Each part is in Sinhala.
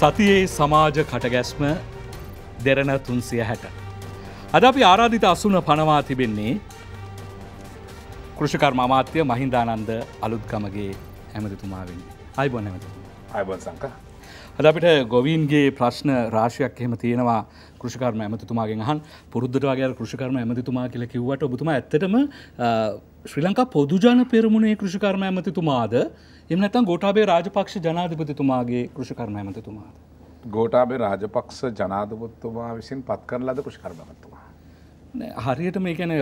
සතියේ සමාජ කටගැස්ම දෙරණ තුන්සිය හැට. අද අපි ආරාධිත අසුන පනවා තිබෙන්නේ කෘෂිකර් මමාත්‍යය මහින්දානන්ද අලුත්ගමගේ ඇමතිතුමාවෙන්. අයිබොන් ඇමති. අයිබොන් සංක. අද අපිට ගොවීන්ගේ ප්‍රශ්න රාශයක් එහෙම තියෙනවා කෘෂිකර්ම ඇමතිතුමාගෙන් හන් පුරුද්ධටවාගේ කෘෂිකර්ම ඇමතිතුමා කියල කිව්වට ඔබතුමා ඇත්තටම ශ්‍රී ලංකා පොදුජාන පෙරමුණේ කෘෂිකර්ම ඇමතිතුමාද එමනතන් ගෝටාබේ රාජපක්ෂ ජනාධපතිතුමාගේ කෘෂිකරණ ඇමතතුමාද. ගෝටාබේ රාජපක්ෂ ජනාධපත්තුමා විසින් පත් කරන ලද කෘෂිකරමතුමා. හරියට මේ ගැන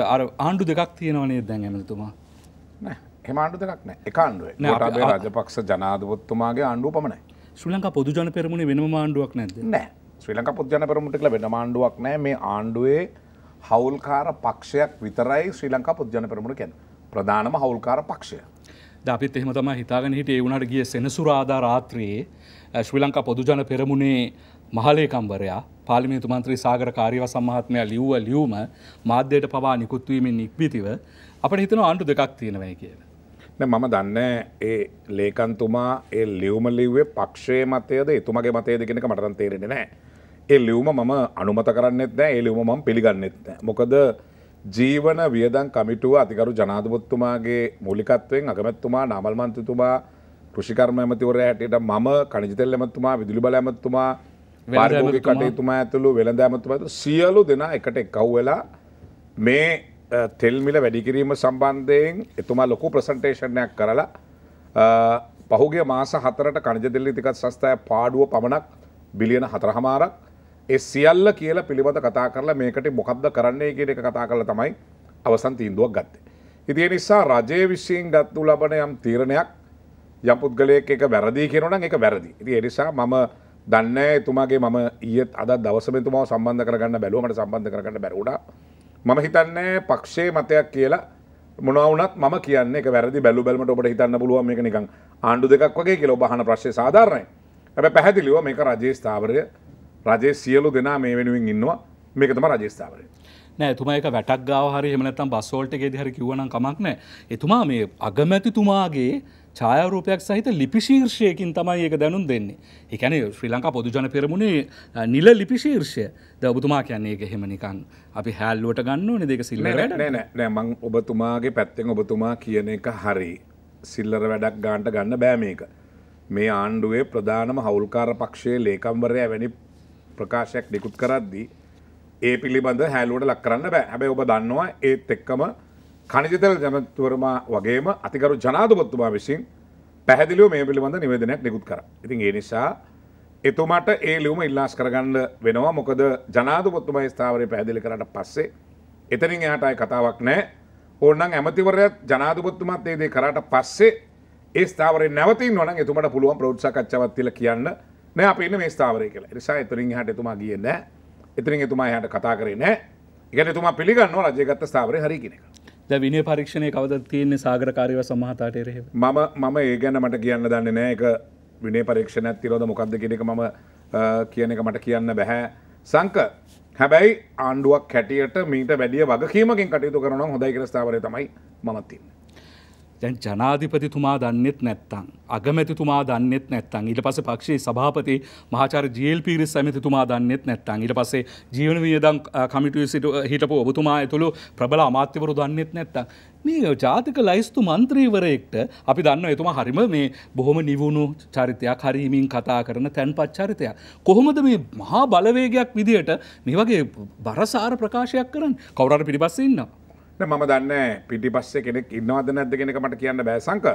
ආණ්ඩු දෙකක් තියෙනවනේ දැන් ඇමතුමා හෙමාණ්ඩු දෙකක් නෑ එකන්ඩුව ටාබේ රාජපක්ෂ ජනාධපත්තුමාගේ ආණ්ඩුව පමණයි ශ්‍රලංක පොදුජන පෙරමුණ වෙන ආණ්ඩුවක් නැද නෑ ශ්‍රලංක පොද්ජන පරමුටිකල වෙන ආණ්ඩුවක් නෑ මේ ආණ්ඩුවේ හවුල්කාර පක්ෂයක් විතරයි ශ්‍රී ලංකා පොද්ජන පරමුණ කැන ප්‍රධානම හවුල්කාර පක්ෂය අපිත් එහෙම තම හිතාගෙන හිට ඒ වුණට ගිය සෙනසුරාදා රාත්‍රයේ ශ්‍රී ලංකා පොදුජන පෙරමුණේ මහලේකම්වරයා පාලිමේතු මන්ත්‍රී සාගර කාර්යව සම්මහත්මයා ලිව්ව ලියුම මාධ්‍යයට පවා නිකුත්වීමෙන් නික්බිතිව අපට හිතන ආණ්ඩු දෙකක් තියෙනවයි කියලා. මම දන්න ඒ ලේකන්තුමා ඒ ලියවම ලිව්වේ පක්ෂයේ මතයද එතුමගේ මතයද කෙනෙක මටන් තේරෙන නෑ. ඒ ලියවම මම අනුමත කරන්නෙත් නෑ ඒ ලියවම මම පිළිගන්නෙත් නෑ. මොකද ජීවන වියදන් කමිටුව අතිකරු ජනාධපොත්තුමාගේ මුලිකත්වයෙන් අගමැත්තුමා නාමල් මන්තතුමා කෘෂිකර්ම ඇමතිවර හැටියට මම කනිජතෙල් ඇමතුමා විදුලි බල ඇමතුමා පාරිභෝගික කටයුතුමා ඇතුළු වෙළඳ ඇමතුමා සියලු දෙනා එකට එකව් වෙලා මේ තෙල්මිල වැඩිකිරීම සම්බන්ධයෙන් එතුමා ලොකු ප්‍රසන්ටේෂණයක් කරලා පහුගේ මාස හතරට කණජ දෙල්ලි තිකත් සස්ථාය පාඩුව පමණක් බිලියන හතරහමාරක් ඒ සියල්ල කියලා පිළිබඳ කතා කරලා මේකට මොකක්ද කරන්නේ කියන එක කතා කරලා තමයි අවසන් තීන්දුවක් ගත්තේ. ඉතින් ඒ නිසා රජයේ විශ්යෙන් ගත්තු ලබන යම් තීරණයක් යම් පුද්ගලයෙක් එක වැරදි කියනවා නම් ඒක වැරදි. ඉතින් ඒ නිසා මම දන්නේ එතුමාගේ මම ඊයේ අද දවසම එතුමාව සම්බන්ධ කරගන්න බැලුවා මට සම්බන්ධ කරගන්න බැරි වුණා. මම හිතන්නේ පක්ෂයේ මතයක් කියලා මොනවා වුණත් මම කියන්නේ ඒක වැරදි බැලු බැලමට ඔබට හිතන්න පුළුවන් මේක නිකන් ආණ්ඩු දෙකක් වගේ කියලා ඔබ අහන ප්‍රශ්නේ සාධාරණයි. හැබැයි පැහැදිලිව මේක රජයේ ස්ථාවරය රජයේ සියලු දෙනා මේ වෙනුවෙන් ඉන්නවා මේක තම රජස්ථාවරය. එතුමා එක වැටක් ගාව හරි එමනත්තම් බස්සෝල්ටගේ හරි කිවන කමක් නෑ එතුමා මේ අගමැතිතුමාගේ ඡායරූපයක් සහිත ලිපිශීර්ෂයකින් තමයි ඒක දැනුම් දෙන්නේ. ඒ කියන්නේ ශ්‍රී ලංකා පොදුජන පෙරමුණේ නිල ලිපිශීර්ෂය. ද ඔබතුමා කියන්නේ ඒක එහෙම නිකන් අපි හැල්ලුවට ගන්න ඕනේ දෙක සිල්ලර වැඩ. නෑ නෑ නෑ මං ඔබතුමාගේ පැත්තෙන් ඔබතුමා කියන එක හරි. සිල්ලර වැඩක් ගන්නට ගන්න බෑ මේක. මේ ආණ්ඩුවේ ප්‍රධානම හවුල්කාර පක්ෂයේ ලේකම්වරයා වැනි ප්‍රකාශයක් නිකුත් කරද්දී ඒ පිළිබඳ හැලුවට ලක් කරන්න බෑ. හැබැයි ඔබ දන්නවා ඒත් එක්කම කනිජතෙල් ජනතුවරමා වගේම අතිගරු ජනාධිපතිතුමා විසින් පැහැදිලිව මේ පිළිබඳ නිවේදනයක් නිකුත් කරා. ඉතින් ඒ නිසා එතුමාට ඒ ලියුම ඉල්ලාස් කරගන්න වෙනවා. මොකද ජනාධිපතිතුමා ස්ථාවරය පැහැදිලි කරාට පස්සේ එතනින් එහාට ආයි කතාවක් නැහැ. ඕනනම් ඇමතිවරයාත් ජනාධිපතිතුමාත් ඒ දේ කරාට පස්සේ ඒ ස්ථාවරේ නැවතින්න ඕන නම් එතුමාට පුළුවන් ප්‍රවෘත්ති සාකච්ඡාවක් තියලා කියන්න නෑ අපි ඉන්නේ මේ ස්ථාවරය කියලා. ඒ නිසා එතනින් එහාට එතුමා ගියේ නෑ. එතනින් එතුමා එහාට කතා කරේ නෑ. ඒ කියන්නේ එතුමා පිළිගන්නවා රජය ගත්ත ස්ථාවරය හරි කියන එක. දැන් විනය පරීක්ෂණය කවදද තියෙන්නේ සාගරකාරීව සමහතාට එරෙහිව? මම මම ඒ ගැන මට කියන්න දන්නේ නෑ. ඒක විනය පරීක්ෂණයක් තියනවද මොකද්ද කියන එක මම කියන එක මට කියන්න බෑ. සංක හැබැයි ආණ්ඩුවක් හැටියට මීට වැඩිය වගකීමකින් කටයුතු කරනවා හොඳයි කියලා ස්ථාවරය තමයි මම තින්නේ. දැන් ජනාධිපතිතුමා දන්නෙත් නැත්තං. අගමැතිතුමා දන්නෙත් නැත්තං. ඊට පස්සේ පක්ෂයේ සභාපති මහාචාර්ය ජීඑල් පීරිස් ඇමතිතුමා දන්නෙත් නැත්තං. ඊට පස්සේ ජීවන වියදම් කමිටුවේ සිට හිටපු ඔබතුමා ඇතුළු ප්‍රබල අමාත්‍යවරු දන්නෙත් නැත්තං. මේ ජාතික ලයිස්තු මන්ත්‍රීවරයෙක්ට අපි දන්න එතුමා හරිම මේ බොහොම නිවුණු චරිතයක් හරීමින් කතා කරන තැන්පත් චරිතයක්. කොහොමද මේ මහා බලවේගයක් විදිහට මේ වගේ බරසාර ප්‍රකාශයක් කරන්න කවුරට පිටිපස්සේ ඉන්නවා. මම දන්න පිටිපස්සේ කෙනෙක් ඉන්නවද නැද්ද කෙනෙක මට කියන්න බෑසංක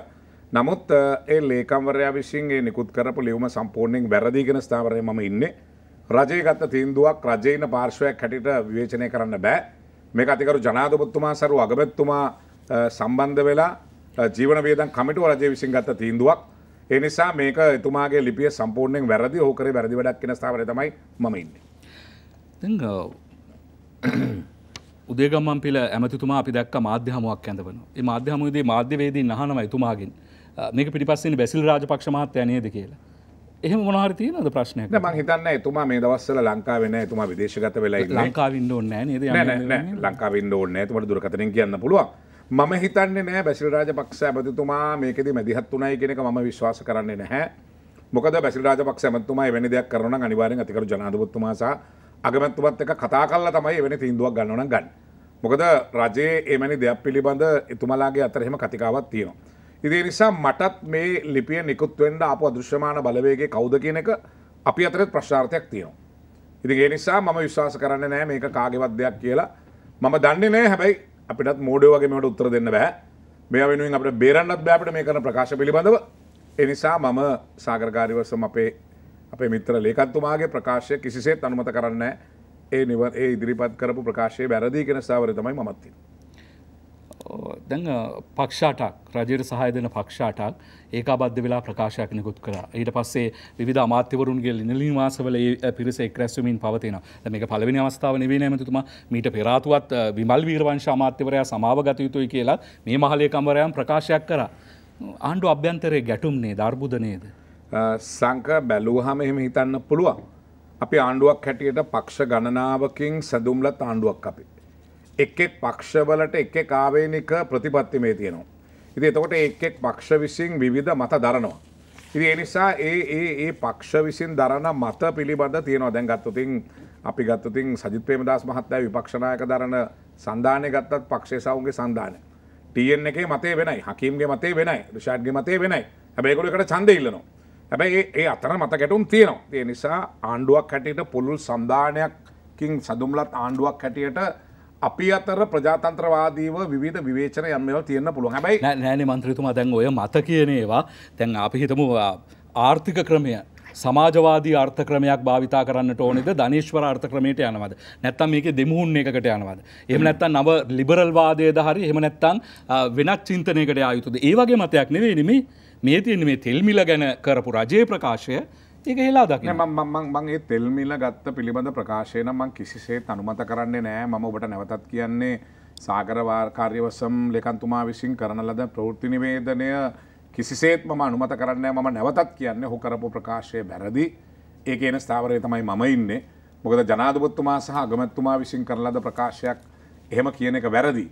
නමුත් ඒ ලේකම්වරයා විසින්ගේ නිකුත් කරපු ලියුම සම්පූර්ණයෙන් වැරදිගෙන ස්ථාවරය මම ඉන්න රජය ගත්ත තීන්දුවක් රජයන පාර්ශවයක් හැටිට විවේචනය කරන්න බෑ මේ අතිකරු ජනාධපත්තුමා සරු අගමැත්තුමා සම්බන්ධ වෙලා ජීවන වේදන් කමිටුව රජය විසින් ගත්ත තීන්දුවක් එනිසා මේක එතුමාගේ ලිපිය සම්පූර්ණයෙන් වැරදි හෝකර වැරදි වැඩක් කෙන ස්ථාවර තමයි මම ඉන්න. උදේගම්මන් පිළ ඇමතිතුමා අපි දැක්ක මාධ්‍යහමුවක් ඇඳවන ඒ මාධ්‍යහමුදේ මාධ්‍යවේදී නහනම එතුමාගෙන් මේක පිටිපස්සෙන් බැසිල් රාජපක්ෂ මහත්තයා නේද කියලා එහෙම මොනහරි තියෙනවද ප්‍රශ්නයක් මම හිතන්නේ එතුමා මේ දවස්වල ලංකාවේ නැහැ එතුමා විදේශගත වෙලා ඉන්නේ ලංකාවේ ඉන්න ඕනේ නැහැ නේද නෑ ලංකාවේ ඉන්න ඕනේ නැහැ එතුමට දුරකථනෙන් කියන්න පුළුවන් මම හිතන්නේ නැහැ බැසිල් රාජපක්ෂ ඇමතිතුමා මේකෙදි මැදිහත් උනායි කියන එක මම විශ්වාස කරන්නේ නැහැ මොකද බැසිල් රාජපක්ෂ ඇමතිතුමා එවැනි දෙයක් කරනවා නම් අනිවාර්යෙන් අතිකරු ජනාධිපතිතුමා සහ අගමැත්තුවත් එක කතා කල්ලා තමයි වෙන තීන්දුවක් ගන්නවන ගන්න. මොකද රජයේ එමැනි දෙයක් පිළිබඳ එතුමලාගේ අතරහෙම කතිකාවත් තියෙනවා. ඉදේ නිසා මටත් මේ ලිපිය නිකුත්වෙන්ඩ අප අදෘශ්‍යමාන බලවේගේ කෞද කියන එක අපි අතරත් ප්‍රශ්ාර්ථයක් තියෙනවා. ඉතිගේ නිසා මම විශ්වාස කරන්න නෑ මේක කාගෙවත් දෙයක් කියලා මම දන්නේ නෑ හැබැයි අපිටත් මෝඩෝ වගේ මට උත්තර දෙන්න බෑ මේ වෙනුවෙන් අපට බේරන්නත් බෑපට මේ කරන ප්‍රකාශ පිළිබඳව එනිසා මම සාගරකාරිවසම අපේ අපේ මිත්‍ර ලේකත්තුමාගේ ප්‍රකාශය කිසිසේත් අනුමත කරන්න ඒ නිව ඒ ඉදිරිපත් කරපු ප්‍රකාශය වැරදි කෙන ස්ථාවර තමයි මත්ති. දැන් පක්ෂාටක් රජයට සහය දෙන පක්ෂාටක් ඒකාබද්ධ වෙලා ප්‍රකාශයක් නිකුත් කරා. ඊට පස්සේ විවිධ අමාත්‍යවරුන්ගේ නිලනිවාසවල ඒ පිරිස එක්රැස්වීමින් පවතිනවා. මේක පළවෙනි අවස්ථාව නෙවෙයි නේ මතුතුමා. මීට පෙර ආතුවත් විමල් වීරවංශ අමාත්‍යවරයා සමාව ගත යුතුයි කියලා මේ මහලේ කම්වරයන් ප්‍රකාශයක් කරා. ආණ්ඩු අභ්‍යන්තරයේ ගැටුම් නේද, අර්බුද නේද? සංක බැලූහම එහෙම හිතන්න පුළුවන්. අපි ආණ්ඩුවක් හැටියට පක්ෂ ගණනාවකින් සැදුම්ලත් ආණ්ඩුවක් අපි. එක්ෙක් පක්ෂවලට එක්ෙ කාවේනික ප්‍රතිපත්තිමේ තියෙනවා. ඉති එතකොට එක්ෙක් පක්ෂ විසින් විධ මත දරනවා. ඉති එනිසා ඒ ඒ ඒ පක්ෂ විසින් දරන මත පිළිබඳ තියෙනවා දැන් ගත්තතින් අපි ගත්තතින් සජිත්‍රේම දස් මහත්තය විපක්ෂණයක දරන සන්ධානය ගත්තත් පක්ෂේ සවුන්ගේ සන්ධානය. ටයෙන් එකේ මතේ වෙනයි හකීම්ගේ මතේ වෙනයි ෂාඩ්ගේ මතේ වෙනයි හැබැකොලකට චන්දඉල්ලනවා. හැබැයි ඒ අතර මත ගැටුම් තියෙනවා තිය නිසා ආණ්ඩුවක් හැටියට පුළුල් සන්ධානයක්කින් සඳුම්ලත් ආණ්ඩුවක් හැටියට අපි අතර ප්‍රජාතන්ත්‍රවාදීව විධ විවේචන යම්මව තියන්න පුළුව හැබයි නෑන මන්ත්‍රතුම දැන් ඔය මත කියනේවා තැන් අපි හිතමු ආර්ථික ක්‍රමය සමාජවාදී අර්ථක්‍රමයක් භාවිතා කරන්නට ඕනෙද ධනේශ්වර අර්ථක්‍රමයට යනවද නැත්තම් මේක දෙමුහුන් එකකට යනවද එහෙම නැත්තම් නව ලිබරල්වාදයේද හරි එහෙම නැත්තම් වෙනත් චින්තනයකට ආයුතුද ඒ වගේ මතයක් නෙවෙයි නෙමේ මේ තියෙන මේ තෙල්මිල ගැන කරපු රජය ප්‍රකාශය ඒක හෙලා දකින මංගේ තෙල්මිල ගත්ත පිළිබඳ ප්‍රකාශයන මං කිසිසේත් අනුමත කරන්නේ නෑ මම ඔබට නැවතත් කියන්නේ සාගරවාර්කාර්යවසම් ලෙකන්තුමා විසින් කරන ලද ප්‍රෘතිනිවේදනය කිසිසේත් මම අනුමත කරන්නේ මම නැවතත් කියන්නේ හො කරපු ප්‍රකාශය බැරදි ඒ එන ස්ථාවරය තමයි මම ඉන්නේ මොකද ජනාධපොත්තුමා සහ අගමැත්තුමා විසින් කරලද ප්‍රකාශයක් එහෙම කියන එක වැරදි.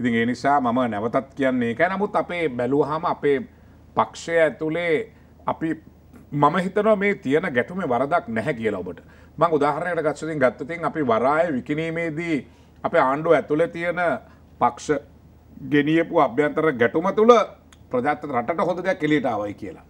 ඉතින් ඒ නිසා මම නැවතත් කියන්නේ එක නමුත් අපේ බැලුවහම අපේ පක්ෂය ඇතුළේ අපි මම හිතන මේ තියෙන ගැටුම වරදක් නැහැ කියලා ඔබට මං උදාහරණයට ගත්සතින් ගත්තතින් අපි වරාය විකිනීමේදී අප ආණ්ඩුව ඇතුළේ තියෙන පක්ෂ ගෙනියපු අභ්‍යන්තර ගැටුම තුළ ප්‍රජාත රටට හොඳ දෙයක් කෙලිට ආවයි කියලා.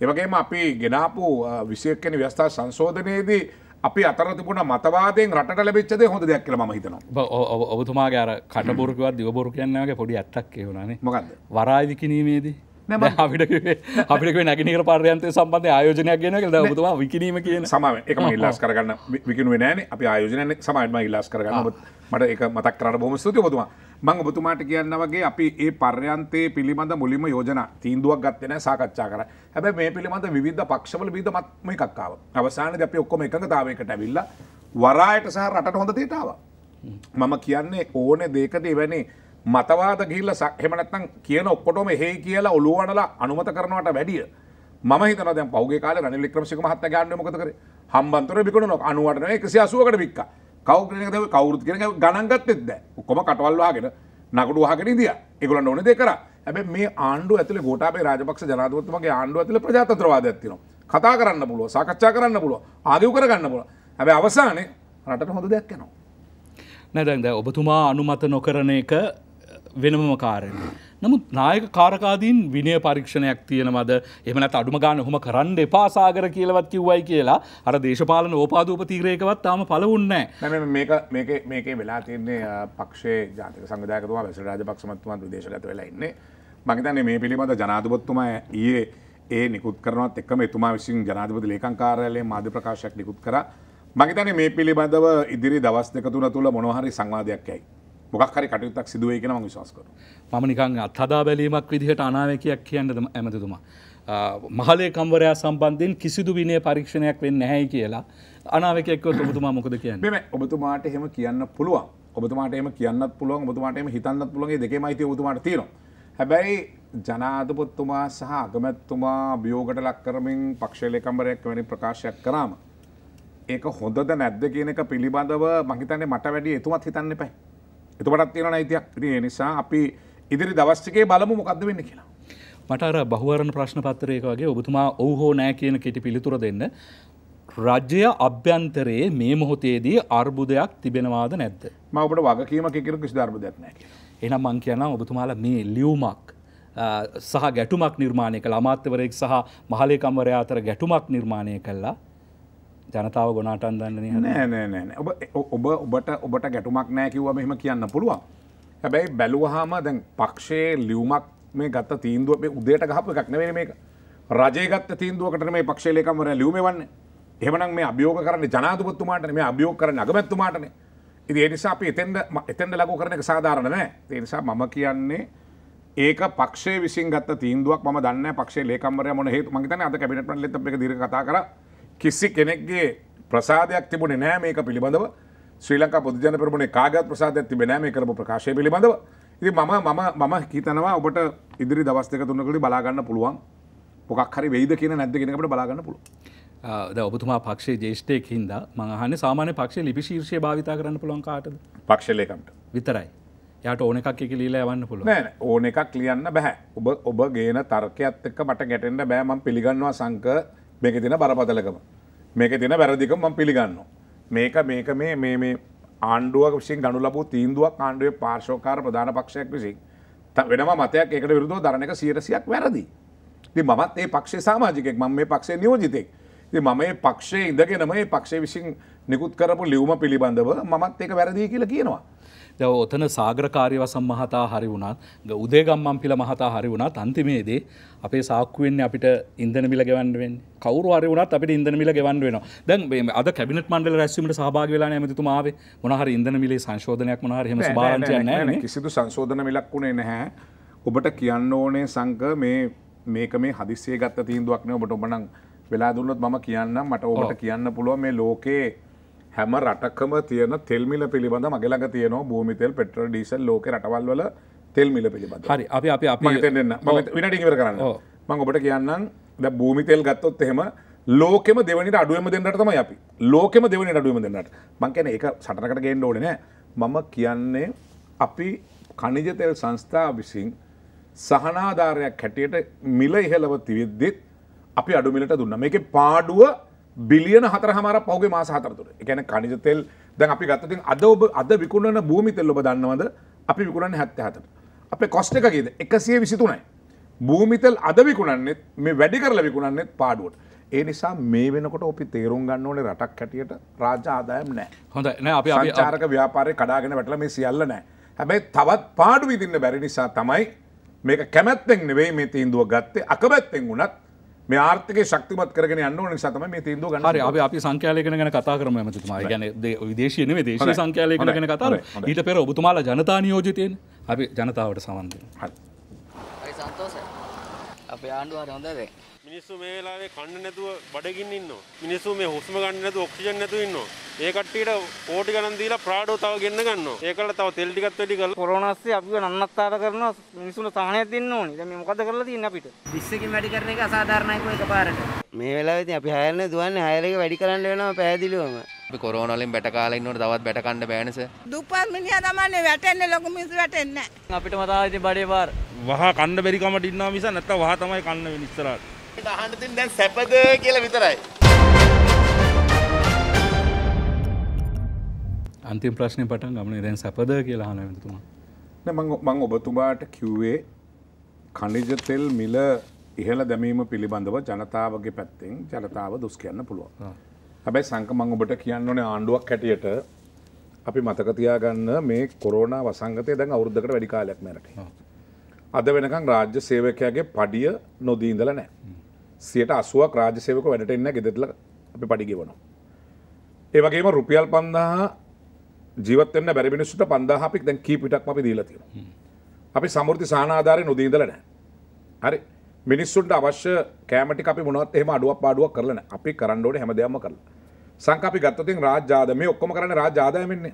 එවගේම අපි ගෙනාපු විසයක්කෙන ව්‍යස්ථා සංශෝධනයේදී අපි අතර තිබුණ මතවාදයෙන් රට ලැබිච්චද හොඳ දෙයක් කියලා මම හිතනවා. ඔබතුමාගේ අර කටබොරුකවත් දිවබොරු කියන්නේ වගේ පොඩි අට්ටක් ඒ වුණානේ. මොකද්ද? වරාය විකිනීමේදී අපිට අපිට නැගනික පර්යන්තය සම්බන්ධ ආයෝජනයක් ගැන තුවා විකිනීම කියන සම එක ඉල්ලාස් කරගන්න විකිනුව නෑන අප ආයෝජනය සමයිම ඉල්ලාස් කරගන්න මට එක මතක් කරට බොම ස්තුති බතුවා මං ඔබතුමාට කියන්න වගේ අපි ඒ පර්යන්තයේ පිළිබඳ මුලිම යෝජන තීන්දුවක් ගත්තන සාකච්ඡා කර හැබ මේ පිළිබඳ විධ පක්ෂවල විධ මත්ම එකක්කාව අවසාන අපි ඔක්කොම එකඟතාවකට ඇවිල්ලා වරායට සහ රට හොඳ දේටාව මම කියන්නේ ඕන දේකට එවැනි මතවාද ගිල්ල සක්හෙමනත්තන් කියන ඔක්කොටම හෙ කියලා ඔලුවනලා අනුමත කරනවට වැඩිය ම හිතන පෞගේ කාල රනි ලික්‍රමසික මහත්ත ගන්න මොකතකර හම්බන්තර බිකුණන අනුවටන එකසි අසුවකට බික්ක කවුරනකද කවුරුත් කියන ගණන්ගත් එෙද ඔක්කොම කටවල්වාගෙන නකට වහගෙන දිය එකගල නොන දෙකර ඇබ මේ ආණ්ඩු ඇතුල ගෝටාේ රාජපක්ෂ ජනාතවත්මගේ ආණ්ඩු ඇතුල ප්‍රජාතත්‍රවාද ඇතින කතා කරන්න පුළුව සාකච්ඡා කරන්න පුළුව ආගව කරගන්න පුල ඇබ අවසානය රට හොඳ දෙයක්කනවා. නැදැන්ද ඔබතුමා අනුමත නොකරන එක වෙනමම කාරෙන්. නමුත් නායක කාරකාදීන් විනය පරීක්ෂණයක් තියෙනවද එමනත් අඩුම ගාන හොම කරන්න එපාසාගර කියලවත් කිව්වයි කියලා අර දේශපාලන ඕපාදූප තීරයකවත් තාම පලවුන්නෑ මේකේ වෙලා තියන්නේ පක්ෂේ ජාතික සංගධයකතුවා වැස රාජ පක්ෂමත්තුමන් විදේශගත වෙලඉන්නේ මහිතන්නේ මේ පිළිබඳ ජනාධපත්තුමා ඒ ඒ නිකුත් කරනත් එක්ම එතුමා විසින් ජනාධපති ලේකංකාරයාලේ මාධ්‍ය ප්‍රකාශයක් නිකුත් කර මහිතන මේ පිළිබඳව ඉදිරි දවස් දෙක තුන තුළ මොනොහරි සංවාධයක් යයි මොකක්හරි කටයුත්තක් සිදුවේ කියෙන ම විශවාස කර. මම නිකං අත්හදා බැලීමක් විදිහට අනාවකයක් කියන්නද ඇමතිතුමා. මහලේ කම්වරයා සම්බන්ධයෙන් කිසිදු විනය පරීක්ෂණයක් වෙන්න හැයි කියලා අනාවකෙක්ව ඔබතුමා මොකද කියන්නේ මේ ඔබතුමාට එහෙම කියන්න පුළුවන් ඔබතුමාට එහෙම කියන්නත් පුළුවන් ඔබතුමාට එහෙම හිතන්නත් පුළුවන් දෙකේම අයිතිය ඔබතුමාට තියෙනවා හැබැයි ජනාධිපතිතුමා සහ අගමැතිතුමා අභියෝගයට ලක් කරමින් පක්ෂ ලේකම්වරයෙක් වෙනි ප්‍රකාශයක් කරාම ඒක හොඳද නැද්ද කියන එක පිළිබඳව මම හිතන්නේ මට වැඩි එතුමත් හිතන්න එපා එතුවටත් තියෙන අයිතියක් ඒ නිසා අපි ඉදිරි දවස්්චකේ බලමු මොකක්ද වෙන්න කියලා. මටර බහුවරණ ප්‍රශ්න පත්තරයක වගේ ඔබතුමා ඔහෝ නෑ කියන කෙටි පිළිතුර දෙන්න. රජ්‍යය අභ්‍යන්තරයේ මේ මොහොතේදී අර්බුදයක් තිබෙනවාද නැද්ද. ම ඔබට වගකීම කෙකරු කිසි ධර්බදයක් නැක. එනම් මං කියනම් ඔබතුමාලා මේ ලියවමක්. සහ ගැටුමක් නිර්මාණය කළ අමාත්‍යවරයෙක් සහ මහලේකම්වරයා අතර ගැටුමක් නිර්මාණය කල්ලා ජනතාව ගොනාටන් දන්න නෑ නෑ ඔබ ඔබ ඔබට ඔබට ගැටුමක් නෑ කිව්ව මෙහම කියන්න පුළුවන් හැබැයි බැලුවහම දැන් පක්ෂයේ ලියුමක් මේ ගත්ත තීන්දුව මේ උදේට ගහපු එකක් නෙවෙයි මේක රජය ගත්ත තීන්දුවකට මේ පක්ෂයේ ලේකම්වරයා ලියුමේ වන්නේ එහෙමනම් මේ අභියෝග කරන්නේ ජනාධිපතිතුමාටනේ මේ අභියෝග කරන්නේ අගමැතිතුමාටනේ ඉතින් ඒ නිසා අපි එතෙන්ද එතෙන්ද ලඝු කරන එක සාධාරණ නෑ ඒ නිසා මම කියන්නේ ඒක පක්ෂයේ විසින් ගත්ත තීන්දුවක් මම දන්නේ නැහැ පක්ෂයේ ලේකම්වරයා මොන හේතු මං හිතන්නේ අද කැබිනට් මණ්ඩලෙත් අපි ඒක දීර්ඝ කතා කරා කිසි කෙනෙක්ගේ ප්‍රසාධයක් තිබුණේ නෑ මේක පිළිබඳව ශ්‍රී ලංකා පොදුජන පෙරමුණේ කාගත් ප්‍රසාධයක් තිබෙන නෑ මේ කරපු ප්‍රකාශය පිළිබඳව ඉතින් මම මම මම හිතනවා ඔබට ඉදිරි දවස් දෙක තුනකදී බලා ගන්න පුළුවන් මොකක් හරි වෙයිද කියන නැද්ද කියන එක අපිට බලා ගන්න පුළුවන්. ද ඔබතුමා පක්ෂේ ජේෂ්ඨයෙක් හින්දා මම අහන්නේ සාමාන්‍ය පක්ෂයේ ලිපි ශීර්ෂය භාවිතා කරන්න පුළුවන් කාටද? පක්ෂ ලේකම්ට. විතරයි. යාට ඕන එකක් එක ලියලා යවන්න පුළුවන්. නෑ නෑ ඕන එකක් ලියන්න බෑ. ඔබ ඔබ ගේන තර්කයක් එක්ක මට ගැටෙන්න බෑ මම පිළිගන්නවා සංක මේක තින බරපතලකම මේක තින වැරදිකම මම පිළිගන්නවා. මේක මේක මේ මේ මේ ආණ්ඩුවක් විසින් ගනු ලබපු තීන්දුවක් ආණ්ඩුවේ පාර්ශවකාර ප්‍රධාන පක්ෂයක් විසින් වෙනම මතයක් ඒකට විරුද්ධව දරන එක 100ක් වැරදි. ඉතින් මමත් ඒ පක්ෂයේ සමාජිකයෙක් මම මේ පක්ෂයේ නියෝජිතයෙක්. ඉතින් මම මේ පක්ෂයේ ඉඳගෙන මේ පක්ෂය විසින් නිකුත් කරපු ලියුම පිළිබඳව මමත් ඒක වැරදි කියලා කියනවා. දැව ඔතන සාග්‍රකාරයව සම්මහතා හරි වුණත් උදේගම්මන් පිළ මහතා හරි වුණත් අන්තිමේදේ අපේ සාක්කුවෙන් අපිට ඉන්දන මිල ගවන්ුවෙන් කවරු අරි වුණත් අපිට ඉදන මිල ගවන්ඩ වෙන දැන් අද කැබිනට මන්ඩල රැස්වීමට සභාග වෙලා ඇමතිතුමාව මොනහර ඉදන මිලේ සංශෝධනයක් මොනහරම භාරචය කිසිදු සංශෝධන මිලක් වුණේ නැහැ ඔබට කියන්න ඕනේ සංක මේ මේක මේ හදිස්සේ ගත්ත තීන්දුවක්න ඔබට ඔබනං වෙලා දුන්නොත් මම කියන්න මට ඔබට කියන්න පුළුව මේ ලෝකයේ හැම රටකම තියන තෙල්මිල පිළිබඳ මගේලඟ තියනවා භූමිතෙල් පෙට්‍ර ඩීසල් ලෝක රටවල්වල තෙල්මිල පිළිබඳ හරි අපි අපි අප තෙන්න විනට ඉවර කරන්න මං ඔබට කියන්නම් ද භූමිතෙල් ගත්තොත් එහෙම ලෝකෙම දෙවනිට අඩුවම දෙන්නට තමයි අපි ලෝකෙම දෙවනිට අඩුවම දෙන්නට මංකැන එක සටනකට ගේන්න ඕනනෑ මම කියන්නේ අපි කනිජතෙල් සංස්ථා විසින් සහනාධාරයක් හැටියට මිල ඉහලව තිවිද්දිත් අපි අඩුමිලට දුන්න මේක පාඩුව බිලියන හතර හමර පවගේ මාස හතරතුර එකැන කනිජ තෙල් දැන් අපි ගත්තතින් අද ඔබ අද විකුණන භූමි තෙල් ඔබ දන්නවද අපි විකුණන්න හැත්ත හතට අපේ කොස්ට එකගේද එකසිය විසිතුනයි භූමිතල් අද විකුණන්නෙත් මේ වැඩි කරල විකුණන්නෙත් පාඩුවට ඒ නිසා මේ වෙනකොට අපි තේරුම් ගන්න ඕනේ රටක් හැටියට රාජ ආදායම් නෑ හොඳ නෑ අපි ආචාරක ව්‍යාපාරය කඩාගෙන වැටලා මේ සියල්ල නෑ හැබැයි තවත් පාඩු විඳින්න බැරි නිසා තමයි මේක කැමැත්තෙන් නෙවෙයි මේ තීන්දුව ගත්තේ අකමැත්තෙන් වුණත් මේ ආර්ථක ශක්තිමත් කරගෙන යන්න ඕන නිසා තමයි මේ තීන්දුව ගන්න. හරි අපි අපි සංඛ්‍යාලේඛන ගැන කතා කරමු මහතුමා. ඒ කියන්නේ විදේශීය නෙමෙයි දේශීය සංඛ්‍යාලේඛන ගැන කතා කරමු. ඊට පෙර ඔබතුමාලා ජනතා නියෝජිතයනේ. අපි ජනතාවට සමන් දෙමු. හරි. හරි සන්තෝෂයි. අපේ ආණ්ඩුව හරි හොඳයි දැන්. මිනිස්සු මේ වෙලාවේ කන්න නැතුව බඩගින්න ඉන්නවා. මිනිස්සු මේ හුස්ම ගන්න නැතුව ඔක්සිජන් නැතුව ඉන්නවා. ඒ කට්ටියට කෝටි ගණන් දීලා ප්‍රාඩෝ තව ගෙන්න ගන්නවා. ඒකල තව තෙල් ටිකත් වැඩි කරලා කොරෝනාස්සේ අපිව නන්නත්තර කරනවා. මිනිස්සුන්ට සාහනයක් දෙන්න ඕනේ. දැන් මේ මොකද කරලා තියන්නේ අපිට? 20 කින් වැඩි කරන එක අසාධාරණයි කො එකපාරට. මේ වෙලාවේදී අපි හැයරනේ දුවන්නේ හැයර එක වැඩි කරන්න වෙනවා පෑදිලිවම. අපි කොරෝනලින් බැට කාලා ඉන්නවට තවත් බැට කන්න බෑනස. දුප්පත් මිනිහා තමයි වැටෙන්නේ ලොකු මිනිස්සු වැටෙන්නේ නැහැ. අපිට මතාව ඉතින් බඩේ පාර. වහා කන්න බැරි කමට ඉන්නවා මිස නැත්තම් වහා තමයි කන්න වෙන්නේ ඉස්සරහට. අපිට අහන්න දෙන්නේ දැන් සැපද කියලා විතරයි. අන්තිම ප්‍රශ්නේ පටන් ගමනේ දැන් සැපද කියලා අහනවා එතුමා. නෑ මම මම ඔබතුමාට කිව්වේ කනිජ තෙල් මිල ඉහළ දැමීම පිළිබඳව ජනතාවගේ පැත්තෙන් ජනතාව දුස් කියන්න පුළුවන්. හැබැයි සංක මම ඔබට කියන්න ඕනේ ආණ්ඩුවක් හැටියට අපි මතක තියාගන්න මේ කොරෝනා වසංගතය දැන් අවුරුද්දකට වැඩි කාලයක් මේ රටේ. අද වෙනකම් රාජ්‍ය සේවකයාගේ පඩිය නොදී ඉඳලා නැහැ. සියට අසුවක් රාජසයක වැඩට එන්න ගෙදරල අපි පඩිගෙවන. ඒවගේම රුපියල් පන්දහා ජීවතෙන් බැරිමිනිස්සුට පන්දාහපික් දැන් කීපිටක් අපි දීලතිය. අපි සමෘති සානාධාරය නොදීදලන. හරි මිනිස්සුන්ට අවශ්‍ය කෑමටි අපි මොනත් එහම අඩුවක් පාඩුවක් කරලන අපි කරන්නඩෝට හැමදයම කරල සංකපි ගත්තතින් රාජාද මේ ඔක්කොම කරන රාජාදායමන්නේ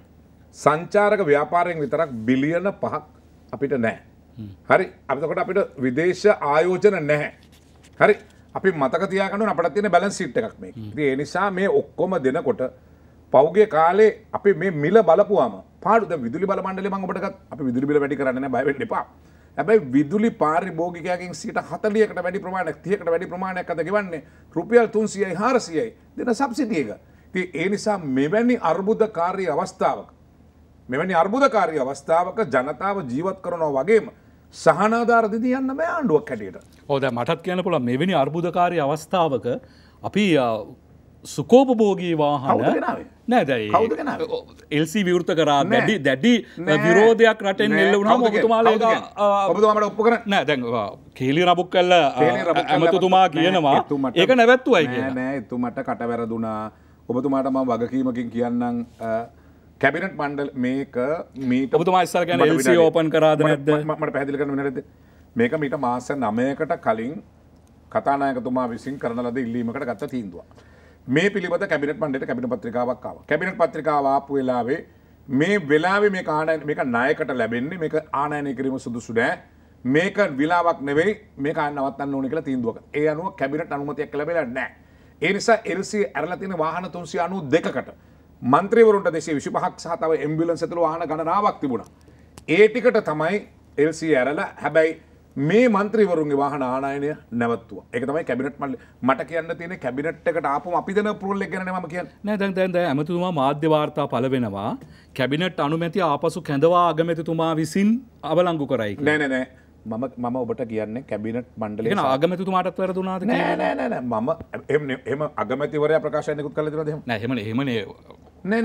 සංචාරක ව්‍යාපාරයෙන් විතරක් බිලියන පහක් අපිට නෑ. හරි අපිතකොට අපිට විදේශ ආයෝජන නැහැ. හරි අපි මතක තියාගන්න අපට තියෙන බැලන්ස් ෂීට් එකක් මේක. ඉතින් ඒ නිසා මේ ඔක්කොම දෙනකොට පෞගේ කාලේ අපි මේ මිල බලපුවාම පාඩු දැන් විදුලි බල මණ්ඩලය මම ඔබට අපි විදුලි බිල වැඩි කරන්නේ නැහැ බය වෙන්න එපා. හැබැයි විදුලි පාරිභෝගිකයකින් 40කට වැඩි ප්‍රමාණයක් 30කට වැඩි ප්‍රමාණයක් අද ගෙවන්නේ රුපියල් 300යි 400යි දෙන සබ්සිඩි එක. ඉතින් ඒ නිසා මෙවැනි අර්බුදකාරී අවස්ථාවක මෙවැනි අර්බුදකාරී අවස්ථාවක ජනතාව ජීවත් කරනවා වගේම සහනාධාරදි තියන්න බෑ ආණ්ඩුවක් හැටියට ඕද මටත් කියන පුළ මෙවැනි අර්බුදකාරය අවස්ථාවක අපි සුකෝපභෝගී වාහන නෑදැයි එල්සි විවෘත කරා නැඩි දැඩි විරෝධයක් රටෙන් එල්ල වුණම ඔබතුමාලට ඔප්පු කර නෑ දැන්වා කේලි රබුක් කල්ල ඇමතුතුමා කියනවා ඒක නැවැත්තුවයි නෑ එතුමට කටවැරදුනා ඔබතුමාට ම වගකීමකින් කියන්නම් කැබිනට මණ්ඩල් මේක මීට පුතුමයිස්සර ගැන ඕපන් කරාද නැද මට පැදිලි කරන නැද මේක මීට මාස නමයකට කලින් කතානායකතුමා විසින් කරන ලද ඉල්ලීමකට ගත්ත තීන්දවා. මේ පිළිබඳ කැබිනට මණ්ඩලට කැබිනට පත්‍රිකාවක් ආවා. කැබිනට පත්‍රිකාව ආපු වෙලාවේ මේ වෙලාවේ මේක ආනයන මේක ණයකට ලැබෙන්නේ මේක ආනයනය කිරීම සුදුසු නෑ. මේක විලාවක් නෙවෙයි මේක නවත්තන්න ඕනේ කියලා තීන්දුවක්. ඒ අනුව කැබිනට අනුමැතියක් ලැබෙලා නැහැ. ඒ නිසා එල්සී ඇරලා තියෙන වාහන 392කට මන්ත්‍රීවරුන්ට දෙසේ විශි පහක් සහ තව එම්බිලන් සතුළ වාහන ගණනාවක් තිබුණා. ඒ ටිකට තමයි එල්සි ඇරල හැබැයි මේ මන්ත්‍රීවරුන්ගේ වාහන ආනායනය නැවත්තුව එක තමයි කැබිනට් මල්ල මට කියන්න තියෙන කැබිනට් එකට ආපු අපිදන පුරල්ල ගැන ම කිය නැදැන් දැන්ද ඇමතුමා මාධ්‍ය වාර්තා පලවෙනවා කැබිනට් අනුමැති ආපසු කැඳවා අගමැතිතුමා විසින් අවලංගු කරයි නෑනෑ මම මම ඔබට කියන්නේ කැබිනට් මණ්ඩල අගමැතිතුමාටත් වැරදුනාද නෑ නෑ මම එම අගමැතිවරය ප්‍රකාශයකුත් කල හෙම හෙමනේ මං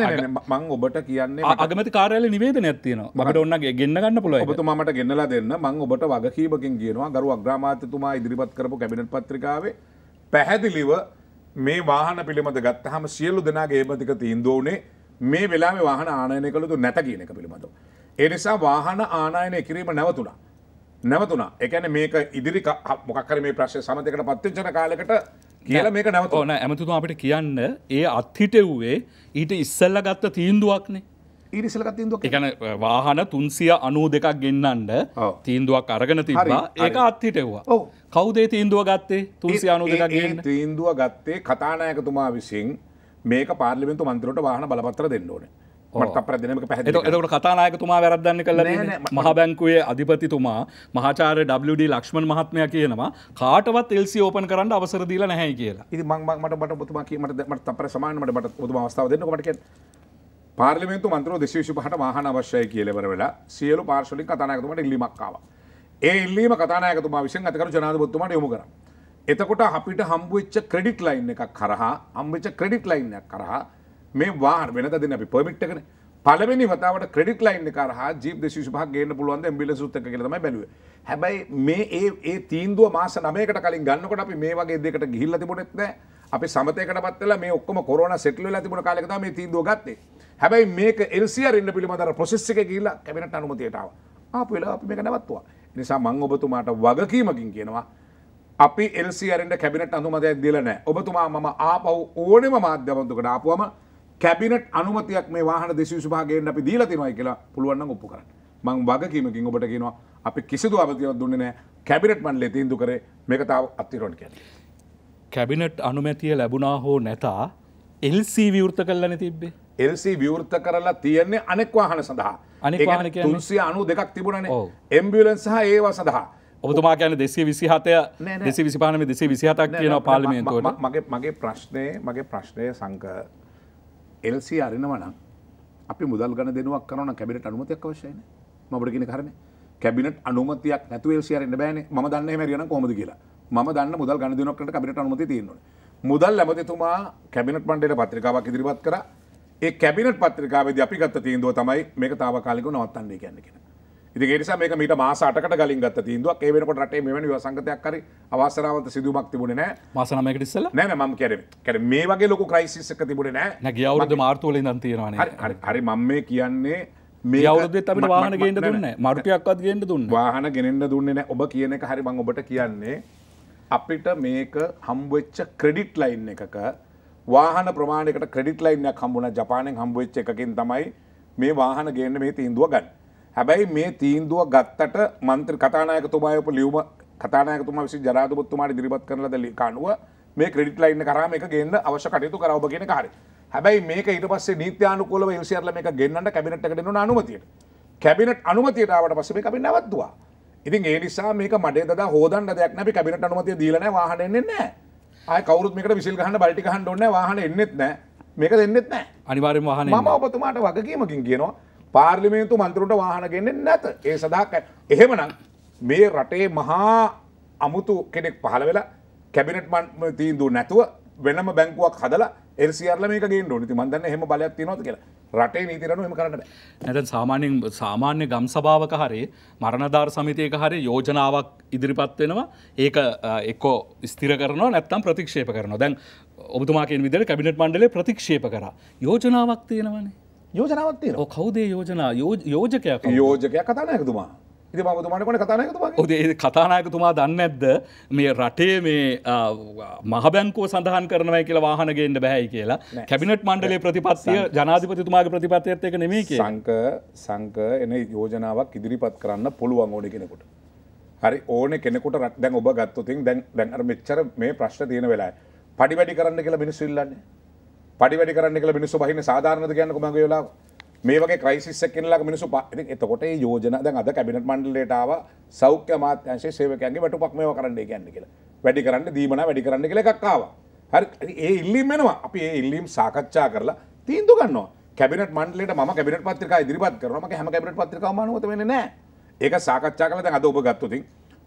ඔබට කියන්නේ අගමති කාරල නිවේද නැතින මට ඔන්න ගන්න ගන්න පුල ඔබතුමාට ගෙන්නලා දෙන්න මං ඔබට වගකීමකින් කියනවා ගරු අග්‍රාමාත්‍යතුමා ඉදිරිපත් කරපු කැබිනට පත්‍රිකාවේ පැහැදිලිව මේ වාහන පිළිබඳ ගත්තහම සියල්ලු දෙනාගේ ඒමතික තීන්දෝනේ මේ වෙලාම වාහන ආනයනය කළතු නැත කියන එක පිළිබඳව. එනිසා වාහන ආනායනය කිරීම නැවතුනා. නැවතුනා එකැන මේක ඉදිරි මොකක්කර මේ ප්‍රශ්ය සමතකට පත්තිචන කාලකට කියලා මේක නැවත ඕන ඇමතුතුම අපිට කියන්න ඒ අත්හිටෙව්වේ ඊට ඉස්සල්ල ගත්ත තීන්දුවක්නේ ඉරිසලක තිීන්දුවක් එකන වාහන තුන්සිය අනූ දෙකක් ගෙන්න්නන්ට තීන්දුවක් අරගෙන තිබා ඒක අත්හිටෙව්වා කවදේ තීන්දුව ගත්තේ තුන්සිය අනු දෙක ගෙන් තීන්දුව ගත්තේ කතානායකතුමා විසින් මේක පාර්ලිමිතු මන්තරට වාහන බලපත්‍ර දෙන්න ඕනේ මට ප්‍රදනක පැහ එතකට කතානායකතුමා වැරදන්න කල මහ බැංකුවේ අධිපතිතුමා මහාචාර ඩ ලක්ෂ්මන් මහත්මය කියනවා කාටවත් එල්සි ඕපන් කරන්න අවසරදීල නැහැ කියලා ඉති මංමට බට පුතුමා කියීමට මට තපර සමානට මට පුතුම අවස්ථාව දෙන්නකට පාර්ලිමෙන්තු මන්ත්‍ර දෙශේෂ පහට මහන අවශ්‍යය කියලෙවර වෙලා සියලු පාර්ශලින් කතානායකතුමට ඉල්ලිමක්කාව. ඒ ඉල්ලීම කතානායකතුමා විසින් අතකර ජනාධපොත්තුමට යොමු කර. එතකොට අපිට හම්බුච්ච ක්‍රඩිට් ලයින් එකක් කරහා අම්බච්ච ක්‍රඩිට් ලයින්යක් කරහා මේ වාර් වෙනද දෙන්න අපි පර්මිට් එකනේ. පළවෙනි වතාවට ක්‍රෙඩිට් ලයින් එක හරහා ජීප් 225ක් ගේන්න පුළුවන් ද ඇම්බියුලන්ස් උත් එක කියලා තමයි බැලුවේ. හැබැයි මේ ඒ ඒ තීන්දුව මාස 9කට කලින් ගන්නකොට අපි මේ වගේ දෙයකට ගිහිල්ලා තිබුණෙත් නැහැ. අපි සමතයකටපත් වෙලා මේ ඔක්කොම කොරෝනා සෙටල් වෙලා තිබුණ කාලෙක තමයි මේ තීන්දුව ගත්තේ. හැබැයි මේක LCR ඉන්න පිළිබඳව ප්‍රොසෙස් එකේ ගිහිල්ලා කැබිනට් අනුමතියට ආවා. ආපු වෙලාව අපි මේක නැවත්තුවා. ඒ නිසා මම ඔබතුමාට වගකීමකින් කියනවා අපි එල්සිරෙන්ට කැබිනට අනුමතයක් දිලනෑ ඔබතුමා මම ආපව් ඕනෙම මාධ්‍යවන්තුකට ආපුුවම කැබිනට් අනුමතියක් මේ වාහන දෙසිවිසුභාගේෙන් අපි දීලා තිනවයි කියලා පුළුවන්න ඔප්පු කරන්න මං වගකීමකින් ඔබට කියනවා අපි කිසිදු අවතියක් දුන්නේ නෑ කැබිනට් මන්ලේ තීන්දු කරේ මේක තාව අත්තිරෝණ කියන. කැබිනට් අනුමැතිය ලැබුණා හෝ නැතා එල්සී විවෘත කරලන තිබ්බේ. එල්සී විවෘත කරලා තියන්නේ අනෙක් වාහන සඳහා අනිවාන තුන්සිය අනු දෙකක් තිබුණන එම්බියලන් සහ ඒවා සඳහා ඔබතුමා කියන දෙසේ විසිහතය දෙසේ විසිපානම දෙසේ විසිහතක් කියන පාලිමේන්තුවට මගේ මගේ ප්‍රශ්නය මගේ ප්‍රශ්නය සංක එල්සි අරිනවනම් අපි මුදල් ගන දෙනුවක් කරන කැබිනට අනුමතියක් අවශ්‍යයන මටගෙන කරන කැබිනට අනුමතියක් නැතු ල්සිරන්න බෑන ම දන්න මරන කොමද කියලා ම දන්න මුදල් ගන දෙනකට කැබිට අනුමති තියන්නවා මුදල් ලැමතිතුමා කැබිනට පන්ඩට පත්‍රිකාවක් ඉදිරිපත් කර ඒ කැබිනට පත්‍රිකාවද අපි ගත්ත තීන්දුව තමයි මේක තාවකාලික නවත්තන්නේ කියන්න කියෙන ඉදිගේනිස මේක මීට මාසාටකට ගලින් ගත තිීන්දුවක් ඒ වෙනකොට රටේ මෙවැනි සංගතයක් කර අවසරාවත සිදුමක් තිබුණ නෑ මාසනමයකට ඉස්සල නෑ මම කැර කර මේ වගේ ලොකු ක්‍රයිසිස්සක තිබුණ නෑ නැ අවුද මාර්තවල දන්තිරන හරි මම මේ කියන්නේ මේ අවුරුදේ අපිට වාහන ගේන්න දුන්න මරුටයක්වත් ගේන්න දුන්න වාහන ගෙනෙන්න්න දුන්නේ නෑ ඔබ කියන එක හරි මං ඔබට කියන්නේ අපිට මේක හම්බවෙච්ච ක්‍රෙඩිට් ලයින් එකක වාහන ප්‍රමාණකට ක්‍රඩිට ලයින්යක් හම්බුණ ජපානෙන් හම්බවෙච්ච එකකින් තමයි මේ වාහන ගේන්න මේ තීන්දුව ගන්න හැබැයි මේ තීන්දුව ගත්තට මන්ත්‍ර කතානායකතුමායප ලියවම කතානායකතුමා විසි ජනාධපත්තුමාට දිරිපත් කරන දලි කානුව මේ ක්‍රඩිට ලයින්න කරම එක ගේන්න අවශ්‍ය කටයුතු කරව කියෙන කාර හැබැයි මේක ඉට පස්සේ නීත්‍යානුකොල විසිරල මේ ගන්නට කැබිනට්ට දෙන අනුමතිය කැබිනට අනුමතියටාවට පසේ කබි නවත්වා ඉතින් ඒ නිසා මේක මඩේ ද හෝදන්න දෙයක් නැි කැබිනට අනුමතිය දීලන වාහනෙන්නේ නෑ ආය කවරුත් මේකට විසිල් ගහන්න බල්ටි හන් ඔන්න වාහන එන්නෙත් නෑ මේක දෙන්නෙත් නෑ අනිවාරෙන් වාහන ම ඔබතුමාට වගකීමකින් කියනවා පාර්ලිමේන්තු මන්තරුන්ට වාහන ගෙන්න්නේ නැත ඒ සඳහා එහෙමනම් මේ රටේ මහා අමුතු කෙනෙක් පහළ වෙලා කැබිනට් මන් තීන්දු නැතුව වෙනම බැංකුවක් හදලා එල්සිියර්ල මේක ගේ නොනති මන්දන්න හෙම බලයක් තිනොද කියලා රටේ නීතිරනු හම කරන්න නැත සාමාන්‍යෙන් සාමාන්‍ය ගම් සභාවක හරේ මරණධාර සමිතියක හරි යෝජනාවක් ඉදිරිපත් වෙනවා ඒක එක්කෝ ස්තිර කරන නැත්තම් ප්‍රතික්ෂේප කරන දැන් ඔබතුමාකෙන් විදර කැබිනට මණ්ඩලේ ප්‍රතික්ෂේප කර යෝජනාවක් තියෙනවනේ යෝජනාවත්තිය කවදේ යෝජනා යෝජකයක් යෝජකයක් කතානායකතුමා ඉති මතුමාට කොට කතානායකතුමා ඒ කතානායකතුමා දන්න ඇද්ද මේ රටේ මේ මහබැංකෝ සඳහන් කරනවයි කියලා වාහනගේන්න බැහැයි කියලා කැබිනට මණ්ඩලේ ප්‍රතිපත්තිය ජනාධිපතිතුමාගේ ප්‍රතිපත්තියත් එක නෙමේ සංක සංක එන යෝජනාවක් ඉදිරිපත් කරන්න පුළුවන් ඕන කෙනෙකුට හරි ඕන කෙනෙකුට රට දැන් ඔබ ගත්තුතින් දැන් දැන් මෙච්චර මේ ප්‍රශ්න තියෙන වෙලා පඩි වැඩි කරන්න කියලා මිනිස්සු ඉල්ලන්නේ පඩි වැඩි කරන්න කියලා මිනිස්සු බහින සාධාරණද කියන්නේ කොහමද වෙලා මේ වගේ ක්‍රයිසිස් එකක් කෙනලා මිනිස්සු ඉතින් එතකොට මේ යෝජනා දැන් අද කැබිනට් මණ්ඩලයට ආවා සෞඛ්‍ය අමාත්‍යාංශයේ සේවකයන්ගේ වැටුපක් මේවා කරන්න කියන්නේ කියලා. වැඩි කරන්න දීමනා වැඩි කරන්න කියලා එකක් ආවා. හරි ඒ ඉල්ලීම් වෙනවා. අපි ඒ ඉල්ලීම් සාකච්ඡා කරලා තීන්දුව ගන්නවා. කැබිනට් මණ්ඩලයට මම කැබිනට් පත්‍රිකා ඉදිරිපත් කරනවා. මගේ හැම කැබිනට් පත්‍රිකාවම අනුමත වෙන්නේ නැහැ. ඒක සාකච්ඡා කරලා දැන් අද ඔබ ගත්තොතින්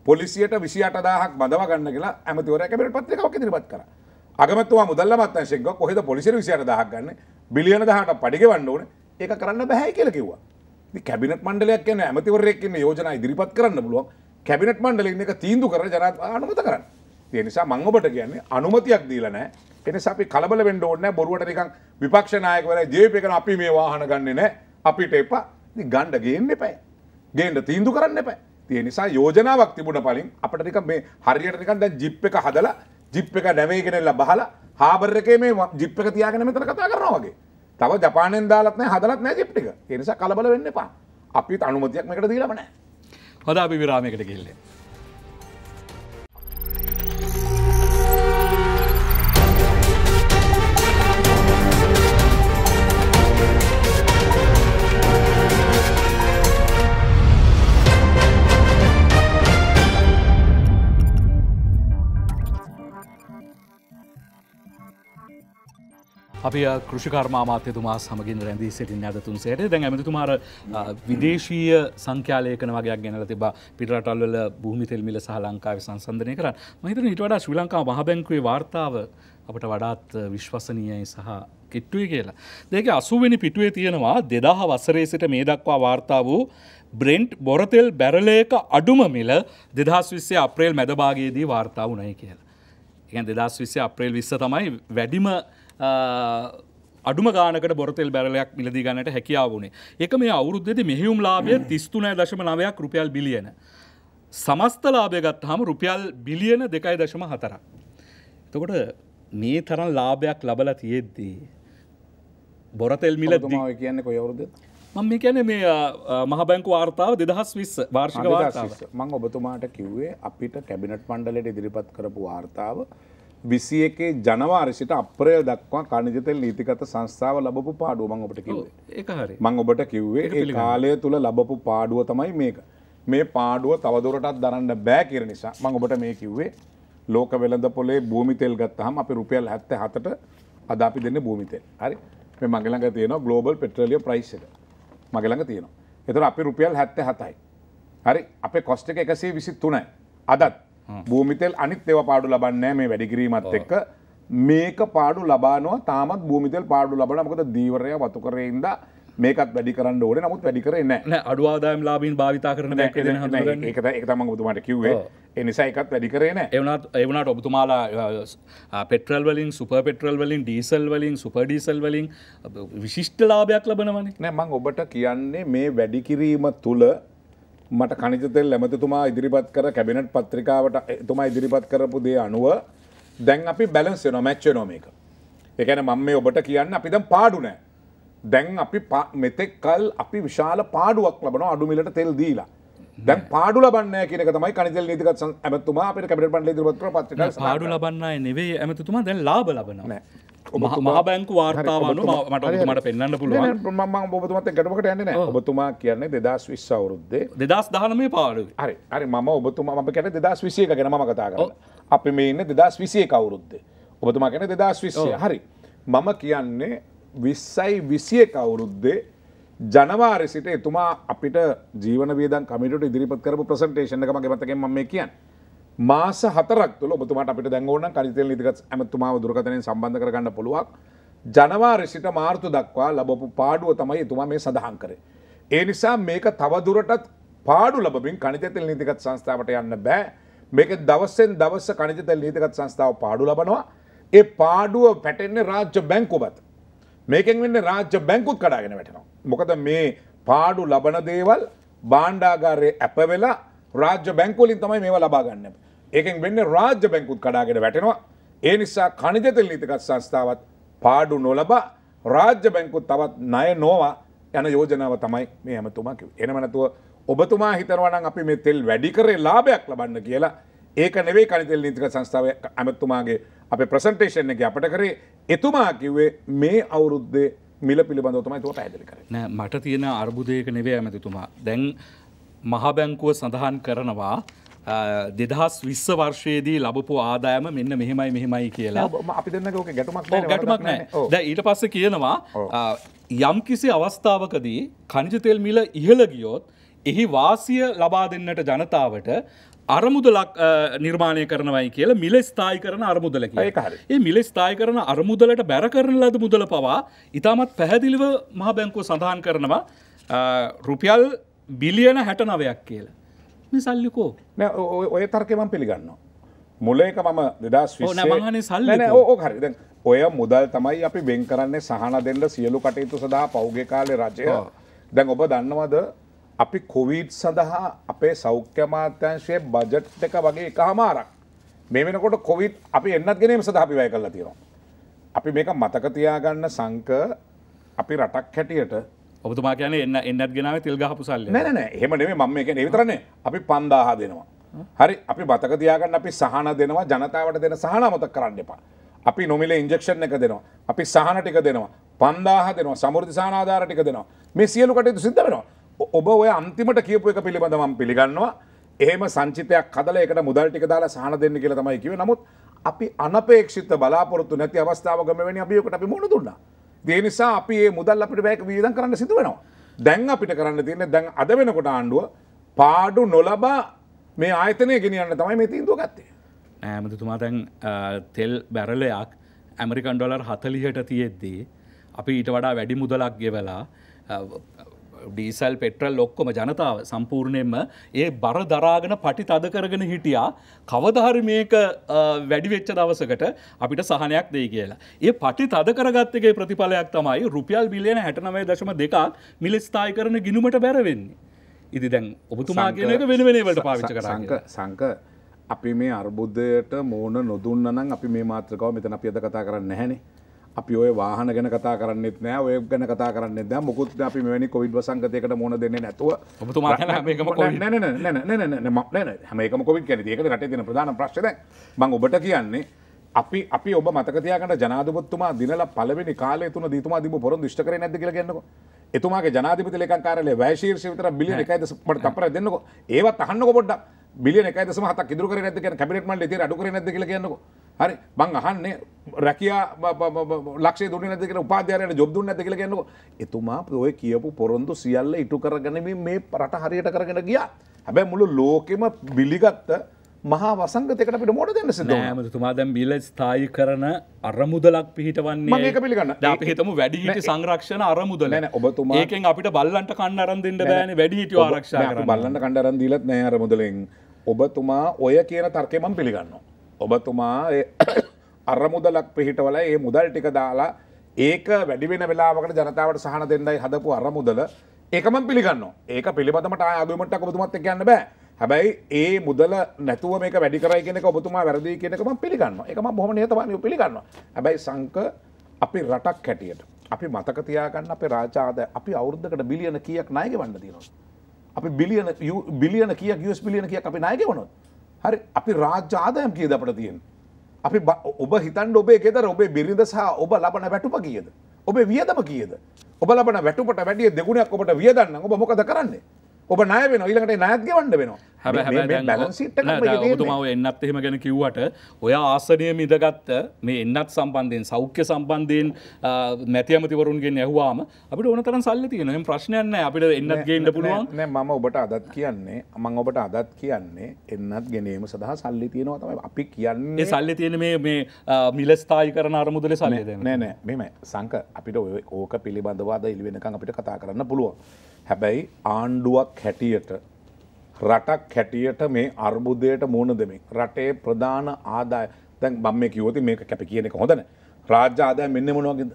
පොලිසියට 28000ක් බඳවා ගන්න කියලා ඇමතිවරයා කැබිනට් පත්‍රිකාවක් ඉදිරිපත් කරා. අගමතුවා මුදල්ල මත්තංශෙන්ග කොහෙද පොලිසිර විසියට දහක් ගන්න බිලියන දහට පඩිගවන්න ඕන ඒක කරන්න බැහැ කියලා කිව්වා. කැබිනට මණ්ඩලයක් කියන ඇමතිවරයෙක් කියන යෝජනා ඉදිරිපත් කරන්න පුළුවන්. කැබිනට් මණ්ඩලෙන් එක තීන්දු කර ජනතා අනුමත කරන්න. ඒ නිසා මම ඔබට කියන්නේ අනුමතියක් දීලා නැහැ. ඒ නිසා අපි කලබල වෙන්න ඕනේ නැහැ. බොරුවට නිකන් විපක්ෂ නායකවරයා ජීවිපේ කරන අපි මේ වාහන ගන්නෙ නැහැ. අපිට එපා. ඉතින් ගන්න ගේන්න එපා. ගේන්න තීන්දු කරන්න එපා. ඒ නිසා යෝජනාවක් තිබුණ පලින් අපිට නිකන් මේ හරියට නිකන් දැන් ජිප් එක හදලා ජිප් එක නැවේ කෙනෙල්ලා බහලා හාබර් එකේ මේ ජිප් එක තියාගෙන මෙතන කතා කරනවා වගේ. තව ජපානයෙන් දාලත් නැහැ හදලත් නැහැ ජිප් එක. ඒ නිසා කලබල වෙන්න එපා. අපිත් අනුමතියක් මේකට දීලාම නැහැ. හොඳ අපි විරාමයකට ගිහිල්ලා අපිය කෘෂිකර්මාමාත්‍යතුමා සමගින් රැඳී සිටින් ඇතතුන් සේට දැන් ඇමතුමාර විදේශීය සංඛ්‍යාලයකන වගේයක් ගැනල තිබ පිටරටල්වල භූමිතෙල් මිල සහ ලංකාව සංසන්ධනය කර මහිතන ඉට වඩා ශ්‍රී ලංකා මහබැංකුවේ වාර්තාව අපට වඩාත් විශ්වසනීයයි සහ කිට්ටුයි කියලා. දෙක අසුවෙනි පිටුවේ තියෙනවා දෙදාහ වසරේ සිට මේ දක්වා වාර්තා වූ බ්‍රෙන්ට් බොරතෙල් බැරලයක අඩුම මිල දෙදහස් විස්සේ අප්‍රේල් මැදභාගයේදී වාර්තා වනයි කියලා. එක දෙදස් විස්සේ අප්‍රේල් විස්ස තමයි වැඩිම අඩුම ගානකට බොරතෙල් බැරලයක් මිලදී ගන්නට හැකියාවුණේ එක මේ අවුරුද්දෙද මෙහිුම් ලාභය තිස්තුනෑ දශම නවයක් රුපියල් බිලියන. සමස්ත ලාභයගත් හම රුපියල් බිලියන දෙකයි දශම හතරක්. එතකොට මේ තරම් ලාභයක් ලබල තියෙද්දී. බොරතෙල් මිල තුමාව කියන්න කොයවරුද මම මේ කියන්නේ මේ මහ බැංකු වාර්තාව 2020 වාර්ෂික වාර්තාව මම ඔබතුමාට කිව්වේ අපිට කැබිනට් මණ්ඩලයට ඉදිරිපත් කරපු වාර්තාව විසි එකේ ජනවාරිසිට අප්‍රය දක්වා කණජතෙල් නීතිකත සංස්ථාව ලබපු පාඩුව මං ඔබට කිව්වේ මං ඔබට කිව්වේ ඒ කාලය තුළ ලබපු පාඩුව තමයි මේක මේ පාඩුව තවදුරටත් දරන්න බෑ කියර නිසා මං ඔබට මේ කිව්වේ ලෝක වෙළඳ පොලේ භූමිතෙල් ගත්තහම අපි රුපියල් හැත්ත හතට අද අපි දෙන්න භූමිතෙල් හරි මේ මගළඟ තියෙන ගලෝබල් පෙට්‍රලිය ප්‍රයිස් එක මගළඟ තියෙනවා එතන අපි රුපියල් හැත්ත හතයි හරි අපේ කොස්ට එක එකසේ විසිත් තුනයි අදත් භූමිතෙල් අනිත් ඒව පාඩු ලබන්නේ මේ වැඩිකිරීමත් එක්ක මේක පාඩු ලබානවා තාමත් භූමිතෙල් පාඩු ලබන මොකද දීවරය වතු කරේ ඉඳලා මේකත් වැඩි කරන්න ඕනේ නමුත් වැඩි කරේ නැහැ අඩුවාදායම් ලාභීන් භාවිතා කරන දැක් ඒක ඒක තමයි ඔබතුමාට කිව්වේ ඒ නිසා ඒකත් වැඩි කරේ නැහැ ඒ වුණාත් ඒ වුණාට ඔබතුමාලා පෙට්‍රල් වලින් සුපර් පෙට්‍රල් වලින් ඩීසල් වලින් සුපර් ඩීසල් වලින් විශිෂ්ට ලාභයක් ලබනවනේ නෑ මම ඔබට කියන්නේ මේ වැඩි කිරීම තුල මට කනිජතෙල් ඇමතිතුමා ඉදිරිපත් කර කැබිනට් පත්‍රිකාවට එතුමා ඉදිරිපත් කරපු දේ අනුව දැන් අපි බැලන්ස් වෙන මැච්ච නොමේක එකන මම මේ ඔබට කියන්න අපි දැම් පාඩු නෑ දැන් අපි මෙතෙක් කල් අපි විශාල පාඩුවක් ලබන අඩුමිලට තෙල් දීලා දැන් පාඩු ලබන්න කියන තමයි කනිතෙල් නීතිකත් ඇමතුමා අපිට කැබිනට් පත්‍රිකාවට පාඩු ලබන්න නෙවෙයි ඇමතුමා දැන් ලාභ ලබනවා මහබැංකු වාර්තාවන මට මට පෙන්න්න පුළුව ම ඔබතුමත් ගටමට යන්න ඔබතුමා කියන්නේ දෙදස් විස් අවරුද්දේ දෙදස් දානමේ පාඩු හරි හරි ම ඔබතුම ම කැන දෙදස් විසිය ගැන ම කතාග අපි මේ ඉන්න දෙදස් විසිය කවුරුද්දේ ඔබතුමා කැන දෙදස් විසිය හරි මම කියන්නේ විස්සයි විසිය කවුරුද්දේ ජනවාරි සිට එතුමා අපිට ජීවන වේදන් කමිටට ඉදිරිපත් කරපු ප්‍රසන්ටේෂන එක මගේ මතකෙන් මම කියන්න මාස හතරක්තුල බතුමට අපිට දැන්ගෝන කනිතෙල් නිතිකත් ඇමතුමාව දුරකතනය සම්බන්ධ කරගන්න පුළුවක් ජනවාරි සිට මාර්තු දක්වා ලබපු පාඩුව තමයි එතුමා මේ සඳහන් කරේ. ඒ නිසා මේක තවදුරටත් පාඩු ලබින් කනිතෙල් නීතිකත් සංස්ථාවට යන්න බෑ මේක දවස්සෙන් දවස කනිතෙල් නීතිකත් සංස්ථාව පාඩු ලබනවා ඒ පාඩුව පැටෙන්නේ රාජ්‍ය බැංකුවත් මේකෙන් වෙන්නේ රාජ්‍ය බැංකුත් කඩාගෙන වැටෙනවා. මොකද මේ පාඩු ලබන දේවල් බාණ්ඩාගාරයේ ඇපවෙලා රාජ්‍ය බැංකුවලින් තමයි මේවා ලබා ගන්න. ඒකෙන් වෙන්නේ රාජ්‍ය බැංකුත් කඩාගෙන වැටෙනවා. ඒ නිසා ඛනිජ තෙල් නීතිගත් සංස්ථාවත් පාඩු නොලබා රාජ්‍ය බැංකුත් තවත් ණය නොවා යන යෝජනාව තමයි මේ හැමතුමා කිව්වේ. එනම නැතුව ඔබතුමා හිතනවා නම් අපි මේ තෙල් වැඩි කරේ ලාභයක් ලබන්න කියලා ඒක නෙවෙයි කනිතෙල් නීතික සංස්ථාවේ ඇමතුමාගේ අපේ ප්‍රසන්ටේෂන් එක අපට කරේ එතුමා කිව්වේ මේ අවුරුද්දේ මිල පිළිබඳව තමයි තුමා පැහැදිලි කරන්නේ. නෑ මට තියෙන අර්බුදයක නෙවෙයි ඇමතිතුමා. දැන් මහබැංකුව සඳහන් කරනවා දෙදහස් විස්ස වර්ශයේදී ලබපු ආදායම මෙන්න මෙහෙමයි මෙහෙමයි කියලා අපි දෙන්න ගැටමක් ගැටමක් නෑ ද ඊට පස්ස කියනවා යම් කිසි අවස්ථාවකදී කනිජතෙල් මිල ඉහළ ගියොත් එහි වාසිය ලබා දෙන්නට ජනතාවට අරමුදලක් නිර්මාණය කරනවයි කියලා මිල ස්ථායි කරන අරමුදලක ඒ මිල ස්ථායි කරන අරමුදලට බැර කරන ලද මුදල පවා ඉතාමත් පැහැදිලිව මහ බැංකෝ සඳහන් කරනවා රුපියල් බිලියන හැට නවයක් කියලා මේ සල්ලිකෝ ඔය තර්කමන් පිළිගන්න මුලේක මම දෙදස් නමහනේ සල්ල ඕ හරි ඔය මුදල් තමයි අපි වෙන් කරන්නේ සහන දෙන්න සියලු කටයුතු සඳහා පෞගේ කාලේ රජය දැන් ඔබ දන්නවද අපි කොවිඩ් සඳහා අපේ සෞඛ්‍ය මාත්‍යංශයේ බජට් එක වගේ එක හමාරක් මේ වෙනකොට කොවිඩ් අපි එන්නත් ගෙනීම සඳහා අපි වැය කරලා තියෙනවා අපි මේක මතක තියාගන්න සංක අපි රටක් හැටියට ඔබතුමා කියන එන්න එන්නත් ගෙනාව තිල් ගහපු සල්ල නෑන හෙමනේ මම එක නිවිතරන අපි පන්දාහ දෙනවා හරි අපි බතක තියාගන්න අපි සහන දෙනවා ජනතාවට දෙන සහන අමතක් කරන්න එපා අපි නොමිල ඉන්ජෙක්ෂන් එක දෙනවා අපි සහන ටික දෙනවා පන්දාහ දෙනවා සමෘධි සහනාධාර ටික දෙනවා මේ සියලු කටයුතු සිද්ධ වෙනවා ඔබ ඔය අන්තිමට කියපු එක පිළිබඳවම් පිළිගන්නවා එහෙම සංචිතයක් කදල එකට මුදල් ටික දාලා සහන දෙන්න කියලා තමයි කිව්වේ නමුත් අපි අනපේක්ෂිත බලාපොරොත්තු නැති අවස්ථාවක මෙවැනි අභියෝගකට අපි මුහුණ දුන්නා දේනිසා අපි ඒ මුදල් අපිට බෑක වීදන් කරන්න සිදුවනවා. දැන් අපිට කරන්න තියෙන දැන් අද වෙනකොට ආණ්ඩුව පාඩු නොලබා මේ ආයතනය ගෙනියන්න තමයි මේ තීන්දුව ගත්තේ. ඇමතුමා දැන් තෙල් බැරලයක් ඇමරිකන් ඩොලර් හතලිහට තියෙද්දී අපි ඊට වඩා වැඩි මුදලක් ගෙවලා ඩීසල් පෙට්‍රල් ඔක්කොම ජනතාව සම්පූර්ණයෙන්ම ඒ බර දරාගෙන පටි තද කරගෙන හිටියා කවදහර මේක වැඩිවෙච්ච දවසකට අපිට සහනයක් දෙයි කියලා. ඒ පටි තද කරගත්තගේ ප්‍රතිඵලයක් තමයි රුපියල් බිලියන හැටනවය දශම දෙකක් මිලස්ථායි කරන ගිනුමට බැරවෙන්නේ. ඉදි දැන් ඔබතුමා කියනක වෙනවෙනවලට පාවිච්ච කරංක සංක අපි මේ අර්බුද්ධයට මෝන නොදුන්න නම් අපි මේ මාත්‍රකව මෙතන අපි අද කතා කරන්න හැනේ අපි ඔය වාහන ගැන කතා කරන්නෙත් නෑ ඔය ගැන කතා කරන්න ද මුකුත් අපි මෙවැනි කොවිඩ් සංගතයකට මුණ දෙන්න නැතුව ඔබතුමා හැමකම කොවිට කැන ඒකට රට තින ප්‍රධාන ප්‍රශ්න මං ඔබට කියන්නේ අපි අපි ඔබ මතකතියකට ජනාධපත්තුමා දිනල පලවෙනි කාලය තුන දීතුමා දිබ පොරොන් දිෂ්ට කර නැද කියල ගන්නක එතුමාගේ ජනාධපති ලේකකාරලේ වැශීර්ෂ විතර බිලියන එකයිද මට තපර දෙන්නක ඒවත් අහන්න කොඩ බිලියන එකයිද සමහතක් ඉදුර නැද කැබිනට්මට ති අඩු කර නැද කියල ගන්නකෝ හරි බං අහන්නේ රැකයා ලක්ෂ දුන දෙක උපාධයාරයට ජොබ්දුන් ඇති කියල කියන්නක එතුමා ඔය කියපු පොරොන්දු සියල්ල ඉටු කරගනම මේ රට හරියට කරගෙන ගිය හැබැ මුළු ලෝකෙම බිලිගත්ත මහා වසංගතකට අපිට මොට දෙන්න සිදමතුමා දැම් බිල ස්ථායි කරන අරමුදලක් පිහිටවන්නේ ඒක පිළිගන්න හිතම වැඩිහිට සංරක්ෂණ අරමුදල න ඔබතුමා ඒකෙන් අපිට බල්ලන්ට කන්නරන් දෙන්න බෑන වැඩිහිට ආරක්ෂ බල්ලන්න කණඩරන් දීලත් නෑ අරමුදලෙන් ඔබතුමා ඔය කියන තර්කයමම් පිළිගන්නවා ඔබතුමා අරමුදලක් පිහිටවල ඒ මුදල් ටික දාලා ඒක වැඩිවෙන වෙලාවකට ජනතාවට සහන දෙන්නයි හදපු අරමුදල ඒකම පිළිගන්න ඒක පිළිබඳමට ආගමට ඔබතුමත් කියන්න බෑ හැබැයි ඒ මුදල නැතුව මේ වැඩි කරයි කියෙක ඔබතුමා වැරදි කියෙනෙකම පිළිගන්න එකම බොම නතවය පිළිගන්න හැබැයි සංක අපි රටක් හැටියට අපි මතක තියාගන්න අප රාචාද අපි අවුද්ධකට බිලියන කියක් නායක වන්න දීනවා අපි බිලියන බිලියන කියක් යස් පිලියන කිය අපි නායක වනොත් හරි අපි රාජ්‍ය ආදායම් කියද අපට තියෙන්. අපි ඔබ හිතන් ඔබේ ගෙදර ඔබේ බිරිඳ සහ ඔබ ලබන වැටුප කියද. ඔබේ වියදම කියද. ඔබ ලබන වැටුපට වැඩිය දෙගුණයක් ඔබට වියදන්න ඔබ මොකද කරන්නේ. ඔබ නය වෙන ඊළඟට නයත් ගවන්න වෙනවා තුමාව එන්නත් එහෙම ගැන කිව්වට ඔය ආසනය මිදගත්ත මේ එන්නත් සම්බන්ධයෙන් සෞඛ්‍ය සම්බන්ධයෙන් මැතියමතිවරුන්ගෙන් ඇහවාම අපිට ඕන තරන් සල්ලි තියෙන ප්‍රශ්නයන්න අපිට එන්නත් ගේන්න පුළුවන් මම ඔබට අදත් කියන්නේ මං ඔබට අදත් කියන්නේ එන්නත් ගෙනීම සඳහා සල්ලි තියෙනවා තමයි අපි කියන්නේ සල්ලි තියෙන මේ මිලස්ථායි කරන අරමුදල සලය නෑනෑ මෙම සංක අපිට ඔය ඕක පිළිබඳවාද ඉල්වෙනකං අපිට කතා කරන්න පුළුවන්. හැබැයි ආණ්ඩුවක් හැටියට රටක් හැටියට මේ අර්බුදයට මුණ දෙමින් රටේ ප්‍රධාන ආදාය දැන් බම් මේ කිව්වොත් මේක කැප කියන එක හොඳ නැහැ. රාජ්‍ය ආදාය මෙන්න මොනවගේද?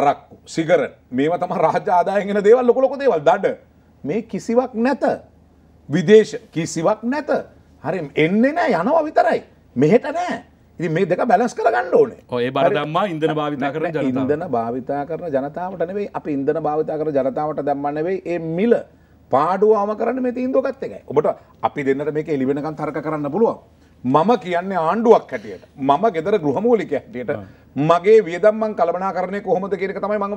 අරක්කු, සිගරට් මේවා තමයි රාජ්‍ය ආදායෙන් එන දේවල් ලොකු ලොකු දේවල්. දඩ මේ කිසිවක් නැත. විදේශ කිසිවක් නැත. හරි එන්නේ නැහැ යනවා විතරයි. මෙහෙට නැහැ. ඉති මේ දෙක බැලස් කරගන්න ඕනේ ඔය බර දම්මා ඉදන භාවිතා කර ඉදන භාවිතා කරන ජනතාවට නෙවෙයි අප ඉදන භාවිතා කර ජනතාවට දම්මන්නවෙයි ඒ මිල පාඩුවාම කරන්න මේ ඉන්දෝගත් එකයි ඔබට අපි දෙන්නට මේක එලිවෙනකන් තර්ක කරන්න පුළුවන් මම කියන්නේ ආණ්ඩුවක් හැටියට මම ගෙදර ගෘහමූලික හැටියට මගේ වියදම්මන් කළමනා කරන්නේ කොහොමද කියනක තමයි මම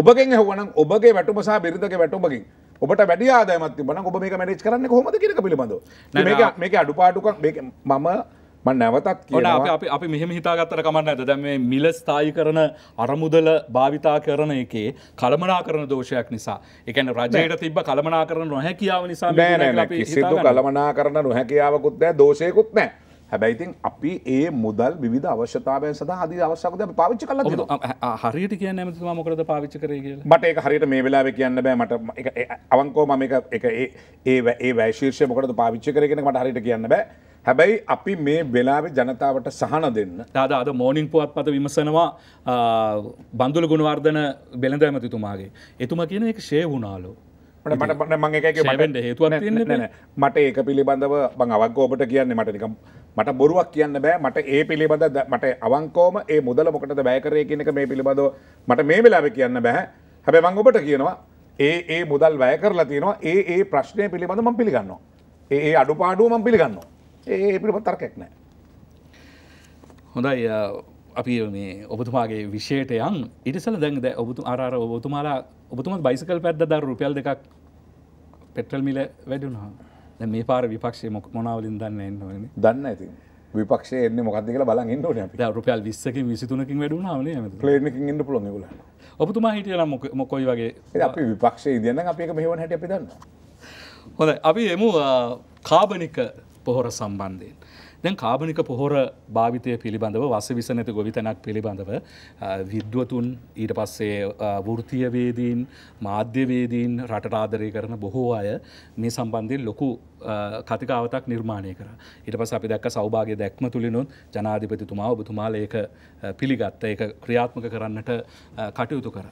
ඔබගෙන් ඇහුවනම් ඔබගේ වැටුම සහ බිරිඳගේ වැටුමකින් ඔබට වැඩි ආදායමක් තිබුණනම් ඔබ මේක මැනේජ් කරන්නේ කොහොමද කියනක පිළිබඳව මේක මේක අඩුපාඩුකම් මේක මම නැවතත් ඔන අපි අපි මෙහෙම හිතාගත්තර කමන්න ඇත දැම මිල ස්ථායි කරන අරමුදල භාවිතා කරන එකේ කළමනා කරන දෝෂයක් නිසා එකන රජයට තිබ කළමනා කරන නොහැකියාව නිසා සිදු කළමනා කරන නොහැකියාවකුත් දෑ දෝෂයකුත් නෑ හැබැයිතින් අපි ඒ මුදල් විධ අවශ්‍යතාවය සහ හදි අවශ්‍යකද පාවිච්ච කල හරියට කිය නැමතුමා මොකද පාවිච්ච කරගේ මට ඒ හරියට මේ වෙලාව කියන්න බෑ මට අවංකෝ මම එක ඒ ඒ වැශීර්ෂය මොකට පාවිච්ච කරගෙන මට හරිට කියන්න බෑ හැබැයි අපි මේ වෙලාවෙ ජනතාවට සහන දෙන්න දාද අද මෝනිින් පුවත් පත විමසනවා බන්දුල ගුණවර්ධන බෙළඳ ඇමතිතුමාගේ. එතුම කියන එක ශේ වුණාලු. මට පන මං එක මට හේතුව මට ඒක පිළිබඳව බං අවක්ක ඔබට කියන්නේ මටනිකම් මට බොරුවක් කියන්න බෑ මට ඒ පිළිබඳ මට අවංකෝම ඒ මුදල මොකටද බෑකරය කියනක මේ පිළිබඳව මට මේ වෙලාව කියන්න බැහැ හැබැ මං ඔබට කියනවා ඒ ඒ මුදල් වැය කරලා තියෙනවා ඒ ඒ ප්‍රශ්නය පිළිබඳ මං පිළිගන්නවා ඒ අඩු පාඩුව මං පිළිගන්නවා ඒ පිළිබඳ තර්කයක් නෑ. හොඳයි අපි මේ ඔබතුමාගේ විශේෂයට යන් ඉරිසල දැන් ද ඔබතු අර ඔබතුමාලා ඔබතුමත් බයිසිකල් පැද්ද දර රුපියල් දෙකක් පෙට්‍රල් මිල වැඩුණා. දැන් මේ පාර විපක්ෂයේ මොක මොනවලින් දන්නේ නැන්නේ. දන්න ඇති. විපක්ෂයේ එන්නේ මොකද්ද කියලා බලන් ඉන්න ඕනේ අපි. දැන් රුපියල් 20කින් 23කින් වැඩුණාම නේ මේක. ප්ලේන් එකකින් ඉන්න පුළුවන් ඒගොල්ලන්. ඔබතුමා හිටියනම් මොක මොකයි වගේ. අපි විපක්ෂයේ ඉඳන් නම් අපි එක මෙහෙවන හැටි අපි දන්නවා. හොඳයි අපි එමු කාබනික පොහොර සම්බන්ධයෙන්. දැන් කාබනික පොහොර භාවිතය පිළිබඳව වස විස නැති ගොවිතැනක් පිළිබඳව විද්වතුන් ඊට පස්සේ වෘතියවේදීන් මාධ්‍යවේදීන් රට ආදරය කරන බොහෝ අය මේ සම්බන්ධයෙන් ලොකු කතිකාවතක් නිර්මාණය කර ඉට පස අපි දැක්ක සෞභාගය දැක්ම තුළිනුත් ජනාධිපතිතුමා ඔබතුමාල ඒක පිළිගත්ත ඒ ක්‍රියාත්මක කරන්නට කටයුතු කර.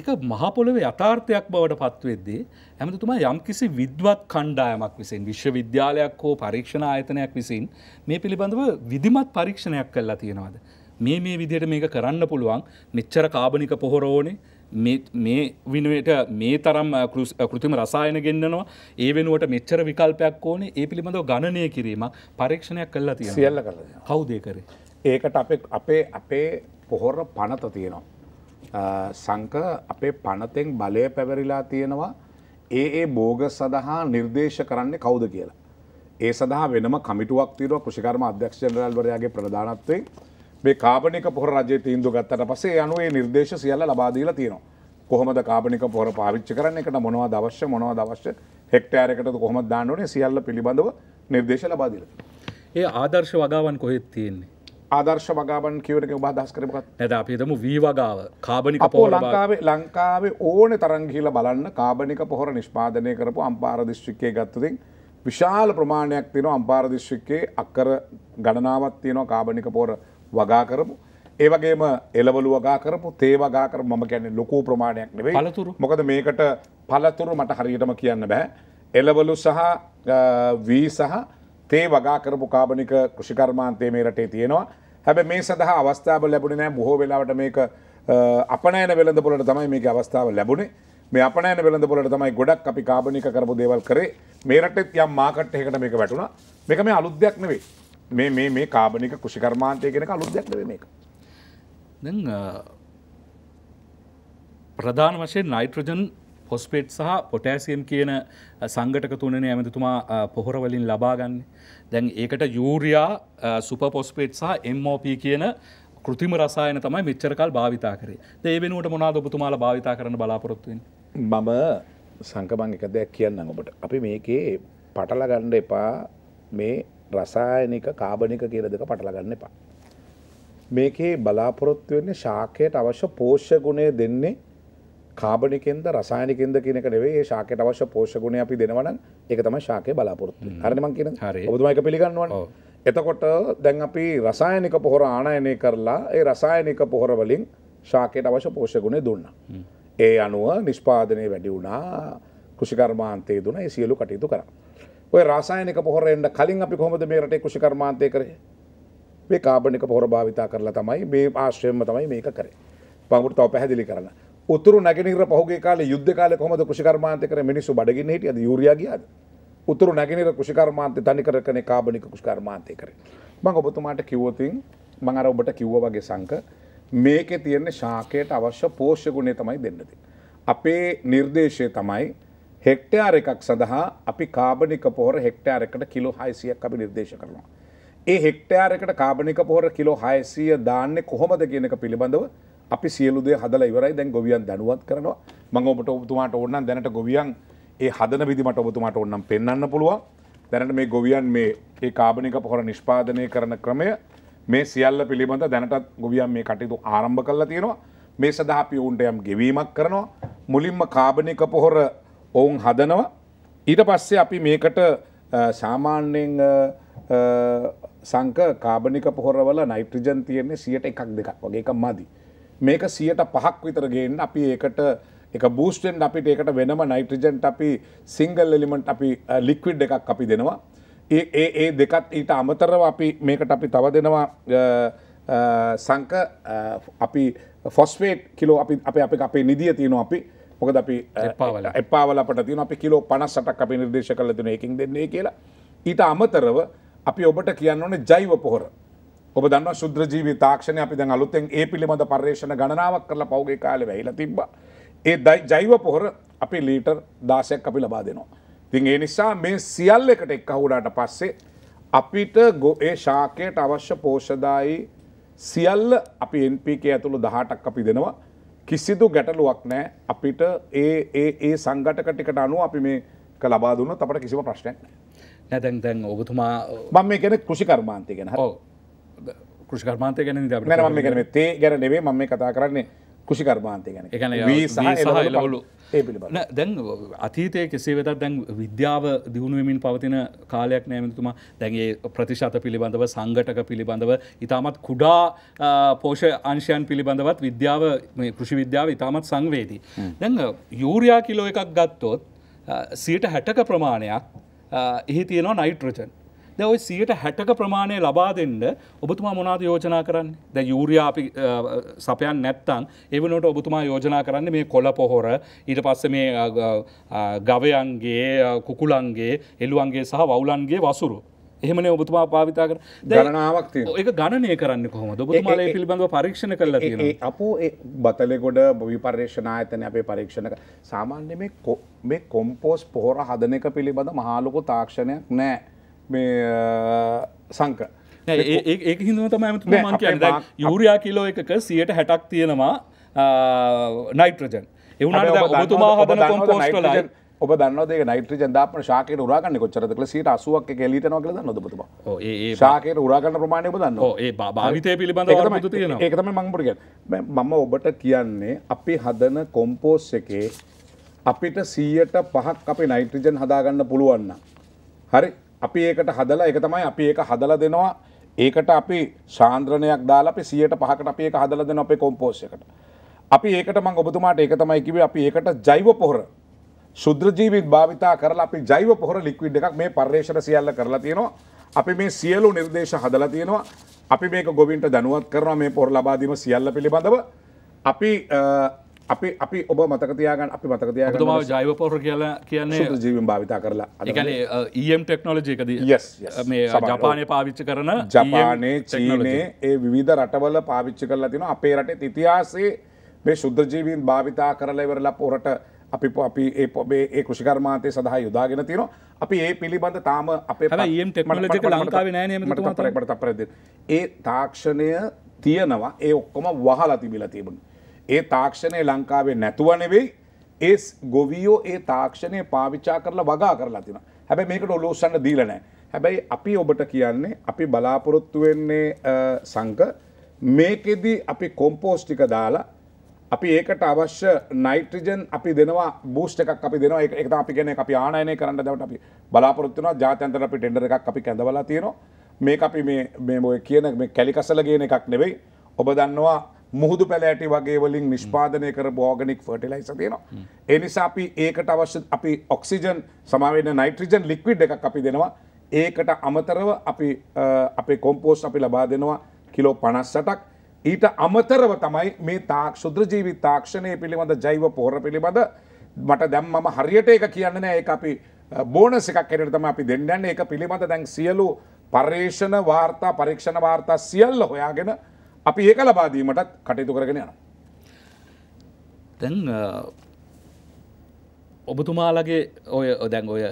එක මහපොළොවේ යථාර්ථයක් බවට පත්වෙද්දේ ඇමතුමා යම් කිසි විද්වත් කණ්ඩායමක් විසින් විශ්වවිද්‍යාලයක් හෝ පරීක්ෂණ ආයතනයක් විසින් මේ පිළිබඳව විධමත් පරීක්ෂණයක් කල්ලා තියෙනවාද. මේ මේ විදියට මේක කරන්න පුළුවන් මෙච්චර කාබනික පොහොරෝනේ මේ විනුවට මේ තරම් කෘතිම රසායන ගෙන්න්නනවා ඒ වෙනුවට මෙච්චර විකල්පයක් ඕනේ ඒ පිළිබඳව ගණනය කිරීම පරීක්ෂණයක් කල්ලා තිය සියල්ල කල කවුදේ කරේ ඒකට අපේ අපේ අපේ පොහොර පනත තියෙනවා සංක අපේ පනතෙන් බලය පැවරිලා තියෙනවා ඒ ඒ බෝග සඳහා නිර්දේශ කරන්නේ කවුද කියලා. ඒ සඳහා වෙනම කමිටුවක් තිරෝ කෘෂිකර්ම අධ්‍යක්ෂ ජනරල්වරයාගේ ප්‍රධානත්වයෙන් මේ කාබනික පොහොර රජයේ තීන්දුව ගත්තට පස්සේ ඒ අනුව ඒ නිර්දේශ සියල්ල ලබා දීලා තියෙනවා. කොහොමද කාබනික පොහොර පාවිච්චි කරන්නේ? එකට මොනවද අවශ්‍ය? මොනවද අවශ්‍ය? හෙක්ටෑර් එකටද කොහොමද දාන්න ඕනේ? සියල්ල පිළිබඳව නිර්දේශ ලබා දීලා. ඒ ආදර්ශ වගාවන් කොහෙද තියෙන්නේ? ආදර්ශ වගාබන් කියවරක බදස් කරමත් නැද අපිතම වී වගාව කාබනික පෝ ලංකාවේ ලංකාවේ ඕන තරංගහිල බලන්න කාබනික පොහොර නිෂ්පාදනය කරපු අම්පාර දිශ්ික්කය ගත්තතින් විශාල ප්‍රමාණයක් තියෙන අම්පාර දිශ්ික්කේ අක්කර ගණනාවත් තියෙනවා කාබනික පොර වගා කරපු ඒවගේම එලවලු වගා කරපු තේ වගා කර මම කියන්නේ ලොකු ප්‍රමාණයක් නෙවෙයි පළතුරු මොකද මේකට පළතුරු මට හරියටම කියන්න බෑ එලවලු සහ වී සහ තේ වගා කරපු කාබනික කෘෂිකර්මාන්තය මේ රටේ තියෙනවා හැබ මේ සඳහා අවස්ථාව ලැබුණ නෑ බොහෝ වෙලාවට මේක අපනෑන වෙළඳ පොලට තමයි මේක අවස්ථාව ලැබුණේ මේ අපනෑන වෙළඳ පොලට තමයි ගොඩක් අපි කාබනික කරපු දේවල් කරේ මේ රටෙත් යම් මාකට් එකකට මේක වැටුණා මේක මේ අලුත්දයක් නෙවෙයි මේ මේ මේ කාබනික කෘෂිකර්මාන්තය කෙනක අලුත්දයක් නෙවෙයි මේක දැන් ප්‍රධාන වශයෙන් නයිට්‍රජන් පොස්පේට් සහ පොටෑසියම් කියන සංගටක තුනනේ ඇමතුමා පොහොරවලින් ලබාගන්න. දැන් ඒකට යූරයා සුප පොස්පේට් සහ MOP කියන කෘතිම රසායන තමයි මෙච්චරකල් භාවිතා කරේ ඒ වෙනුවට මොනාද ඔබතුමාලා භාවිතා කරන බලාපොරොත්තුවෙන්. මම සංකබං එක දෙයක් කියන්න ඔබට. අපි මේකේ පටලගණ්ඩ එපා මේ රසායනික කාබනික කියල දෙක පටලගන්න එපා. මේකේ බලාපොරොත්තු වෙන්නේ ශාකයට අවශ්‍ය පෝෂ්‍ය ගුණය දෙන්නේ කාබනිකෙන්ද රසායනිකෙන්ද කියන එක නෙවෙයි ඒ ශාකයට අවශ්‍ය පෝෂ්‍ය ගුණ අපි දෙනවා නම් ඒක තමයි ශාකය බලාපොරොත්තු වෙන්නේ. හරිනේ මං කියන්නේ. ඔබතුමා ඒක පිළිගන්නවනේ. එතකොට දැන් අපි රසායනික පොහොර ආනයනය කරලා ඒ රසායනික පොහොර වලින් ශාකයට අවශ්‍ය පෝෂ්‍ය ගුණය දුන්නා. ඒ අනුව නිෂ්පාදනය වැඩි වුණා කෘෂිකර්මාන්තයේ දුන ඒ සියලු කටයුතු කරා. ඔය රසායනික පොහොර එන්න කලින් අපි කොහොමද මේ රටේ කෘෂිකර්මාන්තය කරේ? මේ කාබනික පොහොර භාවිතා කරලා තමයි මේ ආශ්‍රයම තමයි මේක කරේ. මම උඹට තව පැහැදිලි කරන්න. උතුරු නැගෙනහිර පහුගේ කාලේ යුද්ධ කාලේ කොහොමද කෘෂිකර්මාන්තය කරේ මිනිස්සු බඩගින්න හිටියද යූරියා ගියාද උතුරු නැගෙනහිර කෘෂිකර්මාන්තය තනිකර කරන්නේ කාබනික කෘෂිකර්මාන්තය කරේ මම ඔබතුමාට කිව්වොතින් මම අර ඔබට කිව්වා වගේ සංක මේකේ තියෙන ශාකයට අවශ්‍ය පෝෂ්‍ය ගුණය තමයි දෙන්න අපේ නිර්දේශය තමයි හෙක්ටයාර එකක් සඳහා අපි කාබනික පොහොර හෙක්ටයාර එකට කිලෝ 600ක් අපි නිර්දේශ කරනවා. ඒ හෙක්ටයාර එකට කාබනික පොහොර කිලෝ 600 දාන්නේ කොහොමද කියන එක පිළිබඳව අපි සියලුදේ හදල ඉවරයි දැන් ගොවියන් දැනුවත් කරනවා මං ඔබට ඔබතුමාට ඕන්නම් දැනට ගොවියන් ඒ හදන විදිමට ඔබතුමාට ඕන්නම් පෙන්න්න පුළුවන් දැනට මේ ගොවියන් මේ ඒ කාබනික පොහොර නිෂ්පාදනය කරන ක්‍රමය මේ සියල්ල පිළිබඳ දැනටත් ගොවියන් මේ කටයුතු ආරම්භ කරලා තියෙනවා මේ සඳහා අපි ඔවුන්ට යම් ගෙවීමක් කරනවා මුලින්ම කාබනික පොහොර ඔවුන් හදනවා ඊට පස්සේ අපි මේකට සාමාන්‍යයෙන් සංක කාබනික පොහොරවල නයිට්‍රජන් තියෙන්නේ සියට එකක් දෙකක් වගේ එක මදි මේක සියට පහක් විතරගෙන් අපි ඒකට එක බූස්ටෙන් අපිට ඒකට වෙනම නයිට්‍රජන්ට අපි සිංගල් එලිමෙන්ට් අපි ලික්විඩ් එකක් අපි දෙනවා ඒ ඒ දෙකත් ඊට අමතරව අපි මේකට අපි තව දෙනවා සංක අපි ෆොස්ෆේට් කිලෝ අපි අප අප අපේ නිදිය තියෙනවා අපි මොකද අපි එපාවල එපාවලට තියන අපි කිලෝ පනස්සටක් අපි නිර්දේශ කල තින එකින් දෙන්නේ කියලා ඊට අමතරව අපි ඔබට කියන්න ඕනේ ජෛව පොහොර ඔබ දන්න ශුද්‍ර ජීවි තාක්ෂණය අපි දැන් අලුතෙන් ඒ පිළිබඳ පර්යේෂණ ගණනාවක් කරලා පෞගේ කාලෙ වැහිලා තිබ්බා. ඒ ජෛව පොහොර අපි ලීටර් 16ක් අපි ලබා දෙනවා. ඉතින් ඒ නිසා මේ සියල්ල එකට එක්කහු වුණාට පස්සේ අපිට ඒ ශාකයට අවශ්‍ය පෝෂදායි සියල්ල අපි NPK ඇතුළු 18ක් අපි දෙනවා. කිසිදු ගැටලුවක් නැහැ. අපිට ඒ ඒ ඒ සංඝටක ටිකට අනුව අපි මේක ලබා දුන්නොත් අපට කිසිම ප්‍රශ්නයක් නැහැ. නැදැන් දැන් ඔබතුමා මම මේ කියන්නේ කෘෂිකර්මාන්තය ගැන. ඔව්. කෘෂිකර්මාන්තය ගැන ම ගැන තේ ගැන නෙවේ මම කතා කරන්නේ කෘෂිකර්මාන්තය ගැන ලු දැන් අතීතය කෙසේ වෙතත් දැන් විද්‍යාව දියුණුවමින් පවතින කාලයක් නෑමතුමා දැන්ගේ ප්‍රතිශත පිළිබඳව සංගටක පිළිබඳව ඉතාමත් කුඩා පෝෂ අංශයන් පිළිබඳවත් විද්‍යාව කෘෂි විද්‍යාව ඉතාමත් සංවේදී. දැන් යූරයා කිලෝ එකක් ගත්තොත් සීට හැටක ප්‍රමාණයක් එහි තියෙනවා නයිට්‍රජන් දැ ඔයි සියට හැටක ප්‍රමාණය ලබා දෙන්න ඔබතුමා මොනාද යෝජනා කරන්න ද යුරයාපි සපයන් නැත්තන් එවනට ඔබතුමා යෝජනා කරන්න මේ කොල පොහොර ඊට පස්ස මේ ගවයන්ගේ කුකුලන්ගේ එල්ලුවන්ගේ සහ වවුලන්ගේ වසුරු එහමන ඔබතුමා පාවිතා කර ගණනාවක් එක ගණනය කරන්න කොහොම ඔබතුමාල පිළිබඳව පරීක්ෂණ කරලා තියෙන අපෝ බතලෙකොඩ විපර්ේෂණ ඇතන අපේ පරීක්ෂණක සාමාන්‍ය මේ කොම්පෝස් පොහොර හදනක පිළිබඳ මහාලොකු තාක්ෂණයක් නෑ මේ සංක ඒ හිදුව තමයි මන් කියන්න යුරයා කිලෝ එකක සියට හැටක් තියෙනවා නයිට්‍රජන් එවුණට ඔබතුමා හදන කොම්පෝස්ටල ඔබ දන්නදේ නයිට්‍රජ දාපන ශාකට උරාගන්න කොච්චරද කළ සිට අසුවක් කෙලීට නොකල දන්න ඔබතුම ශාකට උරාගන්න ප්‍රමාණය දන්න ඒ භාවිතය පිළිබඳ ඒකතම මංපුරග මම ඔබට කියන්නේ අපි හදන කොම්පෝස් එකේ අපිට සීයට පහක් අපි නයිට්‍රජන් හදාගන්න පුළුවන්න හරි අපි ඒකට හදලා එක තමයි අපි ඒක හදලා දෙනවා ඒකට අපි සාන්ද්‍රණයක් දාලා අපි 105කට අපි ඒක හදලා දෙනවා අපේ කොම්පෝස්ට් එකට. අපි ඒකට මම ඔබතුමාට ඒක තමයි කිව්වේ අපි ඒකට ජෛව පොහොර සුද්‍රජීවිත් භාවිතා කරලා අපි ජෛව පොහොර ලික්විඩ් එකක් මේ පර්යේෂණ සියල්ල කරලා තියෙනවා. අපි මේ සියලු නිර්දේශ හදලා තියෙනවා. අපි මේක ගොවින්ට දැනුවත් කරනවා මේ පොහොර ලබා දීම සියල්ල පිළිබඳව. අපි අපි අපි ඔබ මතකතියාගන් අපි මතකතිය තුමා ජයිව පොර කියලා කියන්නේ ජීවන් භාවිතා කරලා එකන ඒම් ටෙක්නෝලජයකද මේ ජපානය පාවිච්ච කරන e ජපානය චීනය ඒ විවිධ රටවල පාවිච්චි කරලා තින අපේ රට ඉතිහාසේ මේ ශුද්ධජීවීන් භාවිතා කරලා වෙරලා පොරට අපි අපි ඒ පොබේ ඒ කෘෂිකර්මාතය සඳහා යොදාගෙන තියෙන අපි ඒ පිළිබඳ තාම අපේ ඒම් ටෙක්නෝලජික ලංකාව නෑනීමට පරට පරද ඒ තාක්ෂණය තියෙනවා ඒ ඔක්කොම වහලා තිබිලා තිබුණ ඒ තාක්ෂණය ලංකාවේ නැතුව නෙවෙයි ඒ ගොවියෝ ඒ තාක්ෂණය පාවිච්චා කරලා වගා කරලා තිනවා. හැබැයි මේකට ඔලෝසන්න දීලා නැහැ. හැබැයි අපි ඔබට කියන්නේ අපි බලාපොරොත්තු වෙන්නේ සංක මේකෙදි අපි කොම්පෝස්ට් ටික දාලා අපි ඒකට අවශ්‍ය නයිට්‍රජන් අපි දෙනවා බූස්ට් එකක් අපි දෙනවා ඒක තමයි අපි කියන්නේ අපි ආනයනය කරන්න දවට අපි බලාපොරොත්තු වෙනවා ජාත්‍යන්තර අපි ටෙන්ඩර් එකක් අපි කැඳවලා තියෙනවා මේක අපි මේ මේ ඔය කියන මේ කැලිකසල කියන එකක් නෙවෙයි ඔබ දන්නවා මුහුදු පැලෑටි වගේ වලින් නිෂ්පාදනය කර බෝගනික් ෆර්ටිලයිස තියෙනවා එනිසා අපි ඒකට අවශ්‍ය අපි ඔක්සිජන් සමාවෙන්න නයිට්‍රජන් ලික්විඩ් එකක් අපි දෙනවා ඒකට අමතරව අපි අපේ කොම්පෝස් අපි ලබා දෙනවා කිලෝ පනස්සටක් ඊට අමතරව තමයි මේ තාක් සුද්‍ර ජීවි තාක්ෂණය පිළිබඳ ජෛව පෝර පිළිබඳ මට දැම් මම හරියට එක කියන්න නෑ ඒ අපි බෝනස් එකක් කෙනට තම අපි දෙන්නන්න එක පිළිබඳ දැන් සියලු පර්යේෂණ වාර්තා පරීක්ෂණ වාර්තා සියල්ල හොයාගෙන අපි ඒක ලබාදීමටත් කටයුතු කරගෙන යන. දැන් ඔබතුමාලගේ ඔය දැන් ඔය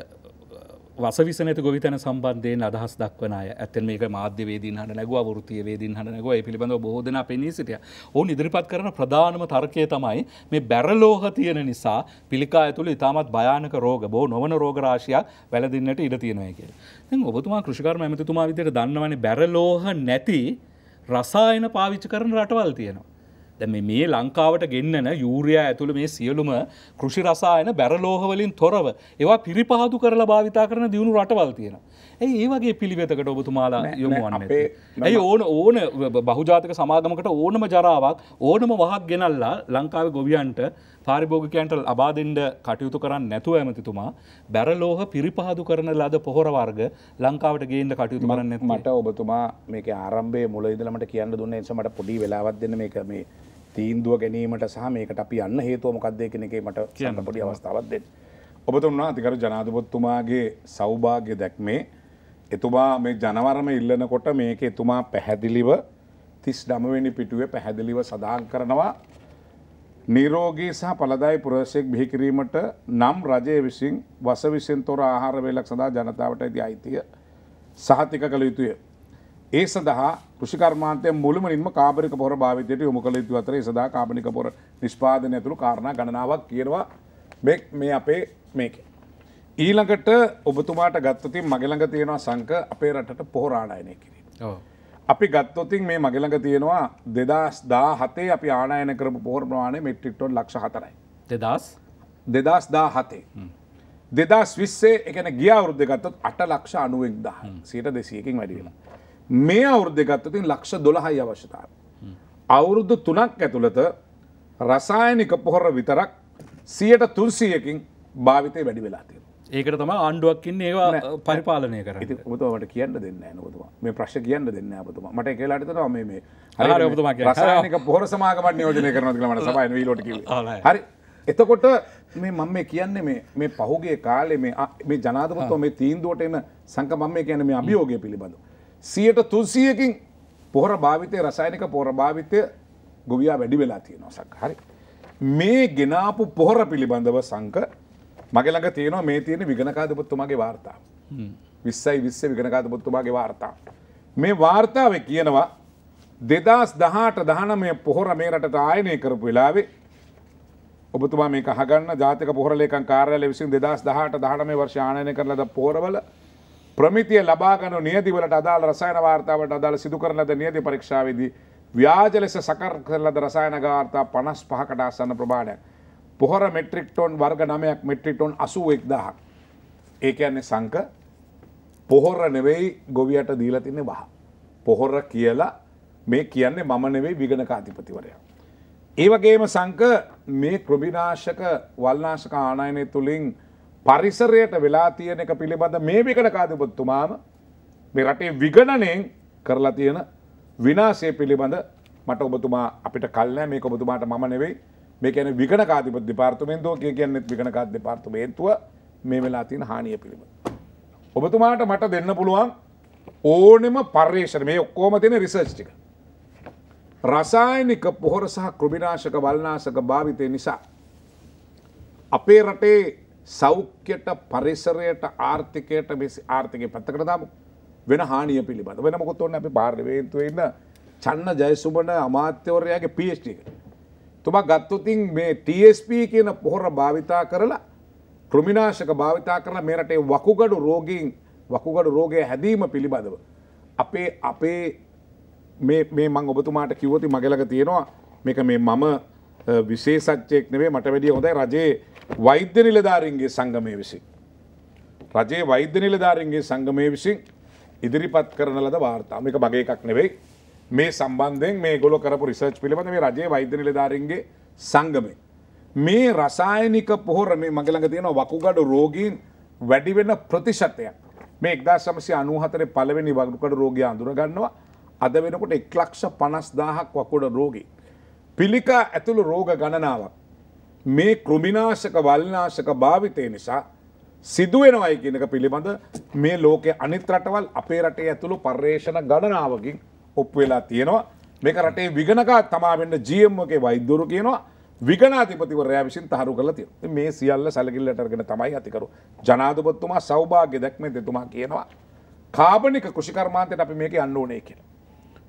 වසවිසනත ගොවිතන සම්බන්ධයෙන් අදහස් දක්වන ඇතන් මේ මාධ්‍යවේදී හට නැගව වෘතිය වේදී හට නැගව පිළිබඳ බෝධන පෙනී සිටිය ඔවුන් ඉදිරිපත් කරන ප්‍රධානම තර්කය තමයි මේ බැරලෝහ තියෙන නිසා පිළිකා ඇතුළ ඉතාමත් භයානක රෝග බෝ නොවන රෝගරාශයක් වැලදින්නට ඉඩ තියෙනය කිය ඔබතුමා කෘෂිකර ඇමතුමා විදිර දන්නවන බැරලෝහ නැති රසායන පාවිච්චි කරන රටවල් තියෙනවා. දැ මේ ලංකාවට ගෙන්න්නන යුරයා ඇතුළ මේ සියලුම කෘෂි රසායන බැරලෝහවලින් තොරව ඒවා පිරිපහදු කරලා භාවිතා කරන දියුණු රටවල් තියෙන. ඇයි ඒ වගේ පිළිවෙතකට ඔබතුමාලා යොමුවන්න ඇයි ඕන ඕන බහුජාතක සමාගමකට ඕනම ජරාවක් ඕනම වහක් ගෙනල්ලා ලංකාව ගොවියන්ට පාරිභෝගිකයන්ට ලබාදෙන්ට කටයුතු කරන්න නැතුව ඇමතිතුමා බැරලෝහ පිරිපහදු කරන ලද පොහොරවර්ග ලංකාවට ගේන්න කටයුතු කරන්න මට ඔබතුමා මේක ආරම්භේ මුල ඉදලමට කියන්න දුන්න එසමට පොඩි වෙලාවත් දෙන්න මේක මේ තීන්දුව ගැනීමට සහ මේකට අපි යන්න හේතුව මොකක්දය කෙනෙකේ මට කියන්න පොඩි අවස්ථාවත් දෙන්න. ඔබතුමා අතිකර ජනාධපොත්තුමාගේ සෞභාග්‍ය දැක්මේ එතුමා මේ ජනවරම ඉල්ලනකොට මේක එතුමා පැහැදිලිව තිස් ඩමවෙනි පිටුවේ පැහැදිලිව සඳහන් කරනවා නිරෝගී සහ පලදායි පුරවසයෙක් බිහිකිරීමට නම් රජය විසින් වස විසින් තොර ආහාර වේලක් සඳහා ජනතාවට ඇති අයිතිය සහතික කළ යුතුය. ඒ සඳහා කෘෂිකර්මාන්තය මුළුමනින්ම කාබරික පොර භාවිතයට යොමු කළ යුතු අතර ඒ සඳහා කාබනික පොර නිෂ්පාදනය ඇතුළු කාරණා ගණනාවක් කියනවා මේ මේ අපේ මේක. ඊළඟට ඔබතුමාට ගත්තතින් මගේ ළඟ තියෙනවා සංක අපේ රටට පොහොර ආනයනය කිරීම. ඔව්. අපි ගත්තොතින් මේ මගළඟ තියෙනවා දෙදස් දා හතේ අපි ආනායන කරපු පොහොර ප්‍රමාණය මෙට්‍රික්ටොන් ලක්ෂ හතරයි. දෙදස් දෙදස් දා හතේ. දෙදස් විස්සේ එකන ගිය අවුද්ධ ගත්තොත් අට ලක්ෂ අනුවෙක් දහ සීට දෙසියකින් වැඩි වෙන. මේ අවුද්ධ ගත්තතින් ලක්ෂ දොළහයි අවශ්‍යතාව. අවුරුද්දු තුනක් ඇතුළත රසායනික පොහොර විතරක් සියට තුන්සියකින් භාවිතය වැඩි වෙලා තියෙන. ඒකට තම ආණ්ඩුවක් ඉන්න ඒවා පරිපාලනය කර තුමට කියන්න දෙන්න නොතුම මේ ප්‍රශ් කියන්න දෙන්න අපතුම මට කියලාටතර මේ හරතුම පොර සමාගමට යෝජනය කරනගලට සමයි ලොට හරි එතකොට මේ මම මේ කියන්නේ මේ මේ පහුගේ කාලේ මේ මේ ජනාධපතව මේ තීන්දුවට එන සංක මම මේ කියන මේ අභියෝගය පිළිබඳ. සියට තුන්සියකින් පොහොර භාවිතය රසායනික පොහොර භාවිතය ගොවියා වැඩි වෙලා තියෙනවා සක් හරි. මේ ගෙනාපු පොහොර පිළිබඳව සංක මගේළඟ තියෙනවා මේ තියෙන විගණකාධපොත්තුමාගේ වාර්තා. විස්සයි විස්ස විගණකාධපොත්තුමාගේ වාර්තා. මේ වාර්තාව කියනවා දෙදස් දහට දහනමය පොහොර මේ රටට ආයනය කරපු වෙලාවේ ඔබතුමා මේ කහගන්න ජාතික පොහරලේකන් කාර්යාලය විසින් දෙදස් දහට දහනමේ වර්ෂ ආනයනය කරලද පෝරවල ප්‍රමිතිය ලබාගනු නියතිවලට අදාළ රසායන වාර්තාවට අදාළ සිදු කරලද නියති පරීක්ෂාවේදී ව්‍යාජ ලෙස සකර් කරලද රසායන ගාර්තා පනස් පහකට අසන්න ප්‍රමාණයක්. පොහොර මෙට්‍රික් ටොන් වර්ග නමයක් මෙට්‍රික් ටොන් අසූ එක්දාහක් ඒක යන්නේ සංක පොහොර නෙවෙයි ගොවියට දීලා තින්නේ වහ. පොහොර කියලා මේ කියන්නේ මම නෙවෙයි විගණක අධිපතිවරයා. ඒ වගේම සංක මේ කෘමිනාශක වල්නාශක ආනයනය තුලින් පරිසරයට වෙලා තියෙන එක පිළිබඳ මේ විගණක අධිපතිතුමාම මේ රටේ විගණනෙන් කරලා තියෙන විනාශය පිළිබඳ මට ඔබතුමා අපිට කල් නැහැ මේක ඔබතුමාට මම නෙවෙයි මේකන විකනකාතිප දෙපාර්තමෙන්න්තුව කිය කියන්නෙත් විකනකාත් දෙපාර්තමේන්තුව මේ වෙලා තින හානිය පිළිබ. ඔබතුමාට මට දෙන්න පුළුවන් ඕනෙම පර්යේෂණ මේ ඔක්කෝම තින රිසර්ච්ටික. රසායනික පොහොර සහ කෘමිනාශක වල්නාශක භාවිතය නිසා. අපේ රටේ සෞඛ්‍යයට පරිසරයට ආර්ථිකයට මෙසි ආර්ථිකය පත්තකරදාම වෙන හානිය පිළිබඳ වෙනකොත් ඔන්න අපි භාර්වේන්තුවන්න චන්න ජයසුමන අමාත්‍යවරයාගේ පිේෂ්ටික තුමා ගත්තුතින් මේ TSP කියන පොහොර භාවිතා කරලා කෘමිනාශක භාවිතා කරලා මේ රටේ වකුගඩු රෝගීන් වකුගඩු රෝගය හැදීම පිළිබඳව අපේ අපේ මේ මේ මං ඔබතුමාට කිව්වොති මගේ ළඟ තියෙනවා මේක මේ මම විශේෂඥයෙක් නෙවෙයි මට වැඩිය හොඳයි රජයේ වෛද්‍ය නිලධාරීන්ගේ සංගමය විසින් රජයේ වෛද්‍ය නිලධාරීන්ගේ සංගමය විසින් ඉදිරිපත් කරන ලද වාර්තා මේක මගේ එකක් නෙවෙයි මේ සම්බන්ධයෙන් මේ ගොල කරපු රිසර්ච් පිළිබඳ මේ රජයේ වෛද්‍ය නිලධාරීන්ගේ සංගමය. මේ රසායනික පොහොර මේ මගළඟ තියෙන වකුගඩු රෝගීන් වැඩි වෙන ප්‍රතිශතයක්. මේ එක්දා සමසය අනුහතර පළවෙනි වකුගඩු රෝගය අඳුරගන්නවා අද වෙනකොට එක් ලක්ෂ පනස් දාහක් වකුඩ රෝගී. පිළිකා ඇතුළු රෝග ගණනාවක්. මේ කෘමිනාශක වල්නාශක භාවිතය නිසා සිදුවෙනවයි කියනක පිළිබඳ මේ ලෝකෙ අනිත් රටවල් අපේ රටේ ඇතුළු පර්යේෂණ ගණනාවකින් ඔප්පු වෙලා තියෙනවා මේක රටේ විගණකා තමා වෙන්න GM එකේ වෛද්‍යවරු කියනවා විගනාධිපතිවරයා විසින් තහරු කරලා තියෙනවා. මේ සියල්ල සැලකිල්ලට අරගෙන තමයි අතිකරු ජනාධිපතිතුමා සෞභාග්‍ය දැක්මේ දෙතුමා කියනවා කාබනික කෘෂිකර්මාන්තයට අපි මේක යන්න ඕනේ කියලා.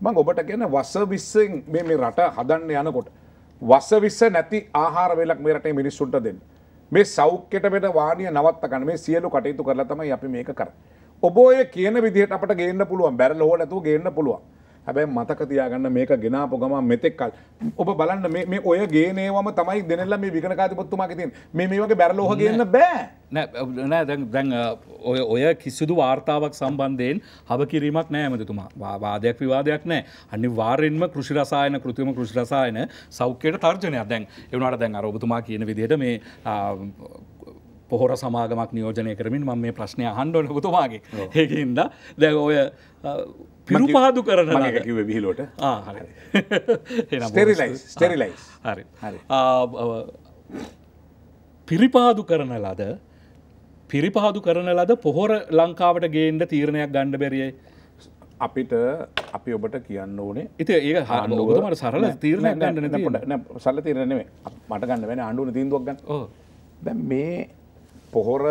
මම ඔබට කියන වස 20 මේ මේ රට හදන්න යනකොට වස 20 නැති ආහාර වේලක් මේ රටේ මිනිස්සුන්ට දෙන්න. මේ සෞඛ්‍යයට වෙන වාණිය නවත්ත ගන්න මේ සියලු කටයුතු කරලා තමයි අපි මේක කරන්නේ. ඔබ ඔය කියන විදිහට අපට ගේන්න පුළුවන් බැරල හෝ නැතුව ගේන්න පුළුවන්. හැබැයි මතක තියාගන්න මේක ගෙනාපු ගමන් මෙතෙක්කල් ඔබ බලන්න මේ ඔය ගේනේවම තමයි දෙනෙල්ල මේ විකන කාතිපොත්තුමා තින් මේ මේ වගේ බැරලෝහ ගන්න බෑ දැන් ඔය ඔය කිසිදු වාර්තාවක් සම්බන්ධයෙන් හව කිරීමක් නෑ ඇමතුමා වාදයක් විවාදයක් නෑ අනි වාරෙන්ම කෘෂිරසායන කෘතිම කෘෂිරසායන සෞඛ්‍යයට තර්ජනයක් දැන් එවනට දැන් අරෝබතුමා කියන විදිට මේ පොහොර සමාගමක් නියෝජනය කරමින් ම මේ ප්‍රශ්නය හන්ඩොන තුමාගේ ඒකන්ද දැ ඔය පිරු පහදු කරන කිව බිහිලෝට ස්ටෙරිලයි හරි පිරිපාදු කරන ලද පිරිපහදු කරන ලද පොහොර ලංකාවට ගේන්ඩ තීරණයක් ගණ්ඩ බැරියේ අපිට අපි ඔබට කියන්න ඕනේ ඉති ඒ හමට සරල තීරණ ගන්න සල්ල තීරණේ මට ගන්න වෙන අන්ඩුන තිීන්දුවක් ගන්න දැ මේ පොහොර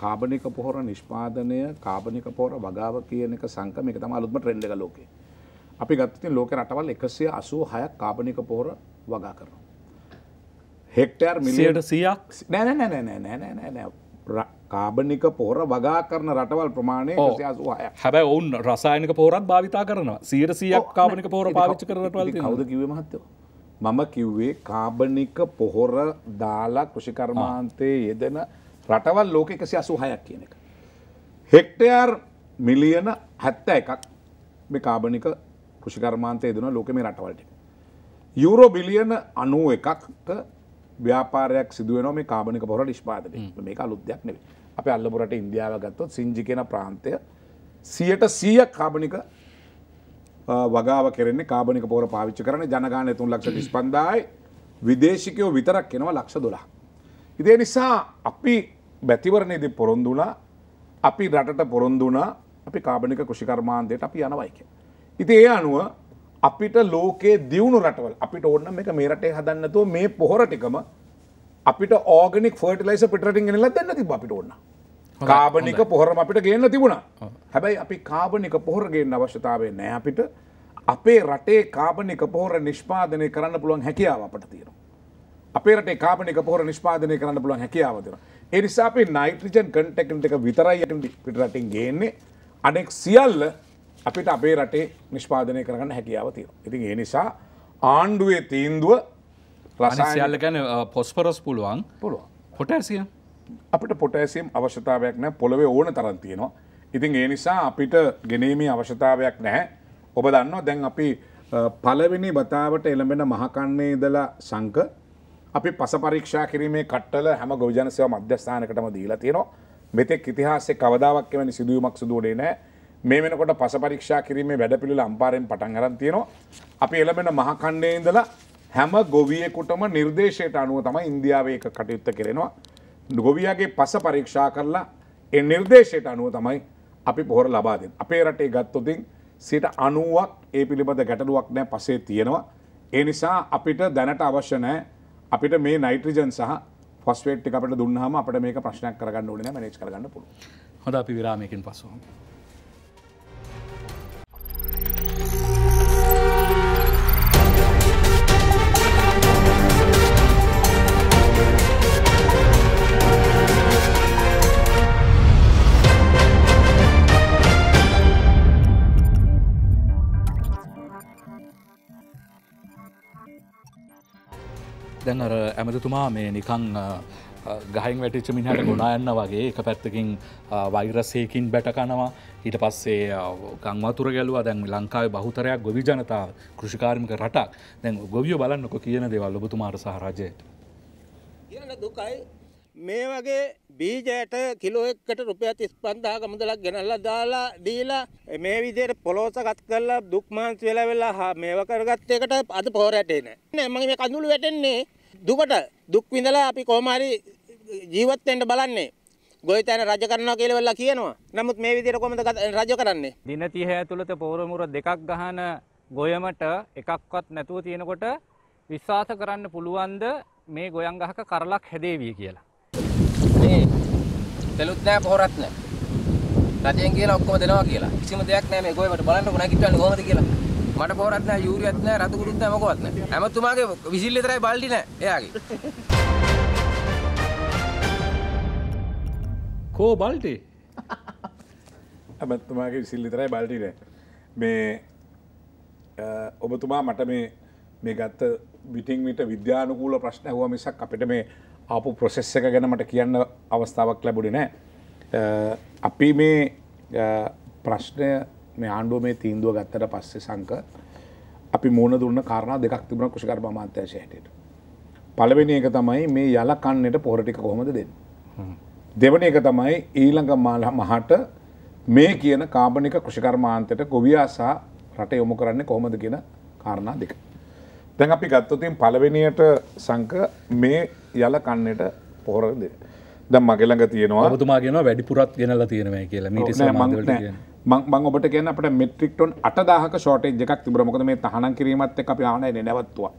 කාබනික පොහොර නිෂ්පාදනය කාබනික පොහොර වගාව කියන එක සංකම එක තමයි අලුත්ම ට්‍රෙන්ඩ් එක ලෝකේ. අපි ගත්තොත් ඉතින් ලෝකේ රටවල් 186ක් කාබනික පොහොර වගා කරනවා. හෙක්ටර් මිලියන 100ක් නෑ නෑ නෑ නෑ නෑ නෑ නෑ කාබනික පොහොර වගා කරන රටවල් ප්‍රමාණය 186ක්. හැබැයි ඔවුන් රසායනික පොහොරත් භාවිතා කරනවා. 100ක් කාබනික පොහොර පාවිච්චි කරන රටවල් තියෙනවා. කවුද කිව්වේ මහත්තයෝ? මම කිව්වේ කාබනික පොහොර දාලා කෘෂිකර්මාන්තයේ යෙදෙන රටවල් ලෝක එකසි අසුහයක් කියන එක. හෙක්ටයාර් මිලියන හැත්ත එකක් මේ කාබනික කෘෂිකර්මාන්තය දෙන ලෝක මේ රටවල්ට. යුරෝ බිලියන අනුව එකක්ට ව්‍යාපාරයක් සිදුවන මේ කාබනික පොර නිෂ්පාදන මේ අලුද්‍යයක් නෙවේ අප අල්ලපුරට ඉන්දියාව ගත්තොත් සිංජි කියන ප්‍රාන්තය සියට සීයක් කාබනික වගාව කරෙන්නේ කාබනික පෝර පාවිච්චි කරන ජනගානය තුන් ලක්ෂ ටිස් පන්දායි විදේශිකයෝ විතරක් කෙනවා ලක්ෂ දොලා ඉදේ නිසා අපි බැතිවරණයේද පොරොන්දුනා අපි රටට පොරොන්දුනා අපි කාබනික කෘෂිකර්මාන්දයට අපි යනවයික. ඉති ඒ අනුව අපිට ලෝකේ දියුණු රටවල් අපිට ඕන්න එක මේ රටේ හදන්නතුව මේ පොහොර ටිකම අපිට ඕගනික් ෆර්ටලයිස පිටරින් ගෙනල දෙන්න තිබ අපිට ඕන්න කාබනික පොහොරම අපිට ගේන්න තිබුණා හැබැයි අපි කාබනික පොහොරගෙන් අවශ්‍යතාවේ නෑ අපිට අපේ රටේ කාබනික පොහොර නිෂ්පාදනය කරන්න පුළුවන් හැකියාව අපට තියෙනවා අපේට කාපනි පොර නිෂ්පාදනය කරන්න පුළන් හැකියාවතෙන. එනිසා අපි නයිට්‍රජන් කටෙක්ට එක විතරයි පිටරටින් ගේන්නේ අනෙක් සියල්ල අපිට අපේ රටේ නිෂ්පාදනය කරන්න හැකියාවතිය. ඉතින් ඒ නිසා ආණ්ඩුවේ තීන්දුව රසායල්ල ගැන පොස්පරස් පුළුවන් පුළුව පොටසිය අපිට පොටසිම් අවශ්‍යතාවයක් නෑ පොළොවේ ඕන තරන්තියනවා. ඉතින් ඒ නිසා අපිට ගෙනීමේ අවශ්‍යතාවයක් නැහැ ඔබ දන්නවා දැන් අපි පලවෙනි බතාවට එළඹෙන මහකන්නේ ඉදලා සංක අපි පස පරීක්ෂා කිරීමේ කට්ටල හැම ගොවිජන සේවා මධ්‍යස්ථානකටම දීලා තියෙනවා. මෙතෙක් ඉතිහාසයේ කවදාවත් එවැනි සිදුවීමක් සිදු වෙන්නේ නැහැ. මේ වෙනකොට පස පරීක්ෂා කිරීමේ වැඩපිළිවෙල අම්පාරෙන් පටන් අරන් තියෙනවා. අපි එළඹෙන මහකණ්ඩයේ ඉඳලා හැම ගොවියෙකුටම නිර්දේශයට අනුව තමයි ඉන්දියාවේ එක කටයුත්ත කරනවා. ගොවියාගේ පස පරීක්ෂා කරලා ඒ නිර්දේශයට අනුව තමයි අපි පොහොර ලබා දෙන්නේ. අපේ රටේ ගත්තොතින් 90ක් ඒ පිළිබඳ ගැටලුවක් නැහැ පසේ තියෙනවා. ඒ නිසා අපිට දැනට අවශ්‍ය නැහැ අපිට මේ නයිට්‍රජන් සහ ෆොස්වේට් අපට දුන්නහම අපට මේ ප්‍රශ්නයක් කරගන්න ඕන මනච් කරගන්න පුළුව හොඳ අපි විරාමයකින් පසුවම්. දැන් අර ඇමතුමා මේ නිකං ගහයින් වැටිච්ච මිනිහට ගොුණයන්න වගේ එක පැත්තකින් වෛරසයකින් බැටකනවා ඊට පස්සේ ගංවතුර ගැලවා දැන් ලංකාවේ බහුතරයක් ගොවි ජනතාව කෘෂිකාර්මික රටක් දැන් ගොවිය බලන්නක කියන දෙවල් ඔබතුමාට සහරජයට කියන දුකයි මේ වගේ බීජයට කිලෝ එකට රුපියල් 35000ක මුදලක් ගෙනල්ලා දාලා දීලා මේ විදිහට පොලොසගත කරලා දුක් මාන්සි වෙලා වෙලා මේව කරගත්ත එකට අද පොර රැටේ නෑ නෑ මගේ මේ කඳුළු වැටෙන්නේ දුකට දුක් විඳලා අපි කොහොම හරි ජීවත් වෙන්න බලන්නේ. ගොවිතැන රජ කරනවා කියලා වෙලා කියනවා. නමුත් මේ විදිහට කොහොමද රජ කරන්නේ? දින 30 ඇතුළත පොරමුර දෙකක් ගහන ගොයමට එකක්වත් නැතුව තියෙනකොට විශ්වාස කරන්න පුළුවන්ද මේ ගොයන් ගහක කරලක් හැදේවි කියලා? මේ තෙලුත් නැහැ පොහොරත් නැහැ. රජෙන් කියලා ඔක්කොම දෙනවා කියලා. කිසිම දෙයක් නැහැ මේ ගොයමට බලන්නකො නැගිටවන්නේ කොහොමද කියලා. මට පොරක් නැහැ යූරියක් නැහැ රතු කුඩුත් නැහැ මොකවත් නැහැ. ඇමතුමාගේ විසිල් විතරයි බල්ඩි නැහැ එයාගේ. කෝ බල්ටි? ඇමතුමාගේ විසිල් විතරයි බල්ඩි නැහැ. මේ ඔබතුමා මට මේ මේ ගත්ත මිටින් මිට විද්‍යානුකූල ප්‍රශ්න ඇහුවා මිසක් අපිට මේ ආපු ප්‍රොසෙස් එක ගැන මට කියන්න අවස්ථාවක් ලැබුණේ නැහැ. අපි මේ ප්‍රශ්නය මේ ආණ්ඩුව මේ තීන්දුව ගත්තට පස්සේ සංක අපි මූුණ දුන්න කාරණ දෙකක් තිබුණ කෘෂිකර මාන්තේශය හැටියට. පළවෙනි එක තමයි මේ යල කන්නට පොරටික කොහොමද දෙන්න. දෙවන එක තමයි ඊළඟ මාලා මහට මේ කියන කාබනික කෘෂිකර්මාන්තයට ගොවියාසා රට යොමු කරන්නේ කොහොමද කියන කාරණා දෙක. දැන් අපි ගත්තොතින් පළවෙනියට සංක මේ යල කන්නට පොහොර දෙන්න. දැන් මගේ ළඟ තියෙනවා ඔබතුමා කියනවා වැඩිපුරත් ගෙනලා තියෙනවා කියලා මීට ඉස්සෙල්ලා මම මං ඔබට කියන අපට මෙට්‍රික් ටොන් 8000ක ෂෝටේජ් එකක් තිබුණා. මොකද මේ තහනම් කිරීමත් එක්ක අපි ආනයනේ නැවතුවා.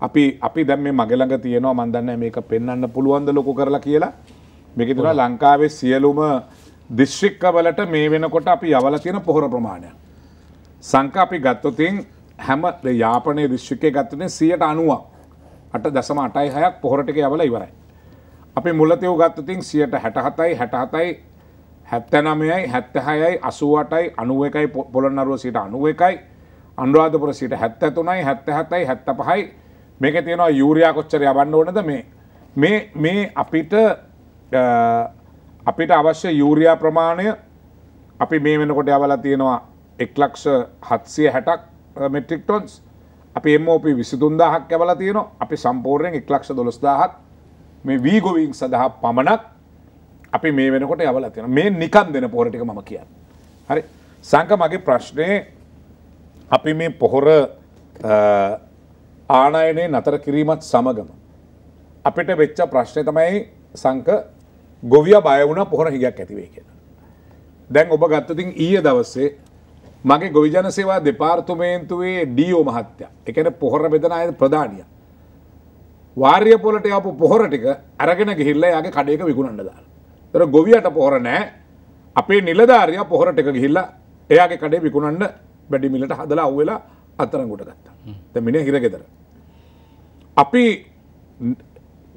අපි අපි දැන් මේ මගේ ළඟ තියෙනවා මන් දන්නේ මේක පෙන්වන්න පුළුවන් ද ලොකු කරලා කියලා. මේකේ තියෙනවා ලංකාවේ සියලුම දිස්ත්‍රික්කවලට මේ වෙනකොට අපි යවලා තියෙන පොහොර ප්‍රමාණය. සංඛ්‍යා අපි ගත්තොත් හැම යාපනයේ දිස්ත්‍රික්කයේ ගත්තොත් 190ක් 8.86ක් පොහොරට එක යවලා ඉවරයි. අපි මුලතියව ගත්තොත් 167යි 67යි හැත්තනමයයි හැත්තහයයි අසුවටයි අනුව එකයි පොළොන්නරුව සිට අනුව එකයි අන්ුරාධපුර සිට හැත්ත තුනයි හැත්ත හැතයි හැත්ත පහයි මේක තියෙනවා යුරයා කොච්චර යබන්න ඕනද මේ මේ මේ අපිට අපිට අවශ්‍ය යුරයා ප්‍රමාණය අපි මේ වෙනකොට යවලා තියෙනවා එක් ලක්ෂ හත්සිය හැටක් මෙට්‍රික් ටොන්ස් අපි එමෝප විසිදුන්දාහක් යවලා තියෙනවා අපි සම්පූර්ණයෙන් එක් ලක්ෂ දොළස්දාහක් මේ වීගොවින් සඳහා පමණක් අපි මේ වෙනකොට යවල තියෙන මේ නිකන් දෙන පොහොරටික මම කියන්න. හරි සංක මගේ ප්‍රශ්නය අපි මේ පොහොර ආනයනය නතර කිරීමත් සමගම. අපිට වෙච්ච ප්‍රශ්නය තමයි සංක ගොවිය බය වුණ පොහොර හිගයක් ඇතිවේ කියෙන. දැන් ඔබ ගත්තතින් ඊය දවස්සේ මගේ ගොවිජන සේවා දෙපාර්තුමේන්තුවේ ඩියෝ මහත්‍ය එකන පොහොර බෙදන අය ප්‍රධානිය. වාර්ය පොලට අපපු පොහොර ටික අරගෙන ගිහිල්ල යාගේ කඩයක විකුණන්න දාලා. තර ගොවියට පොහොර නෑ අපේ නිලධාරයා පොහොරට එක ගිහිල්ලා එයාගේ කඩේ විකුණන්න බැඩිමිලට හදලා අව්වෙලා අත්තරංගුට ගත්තා. තැමිනේ හිරගෙදර. අපි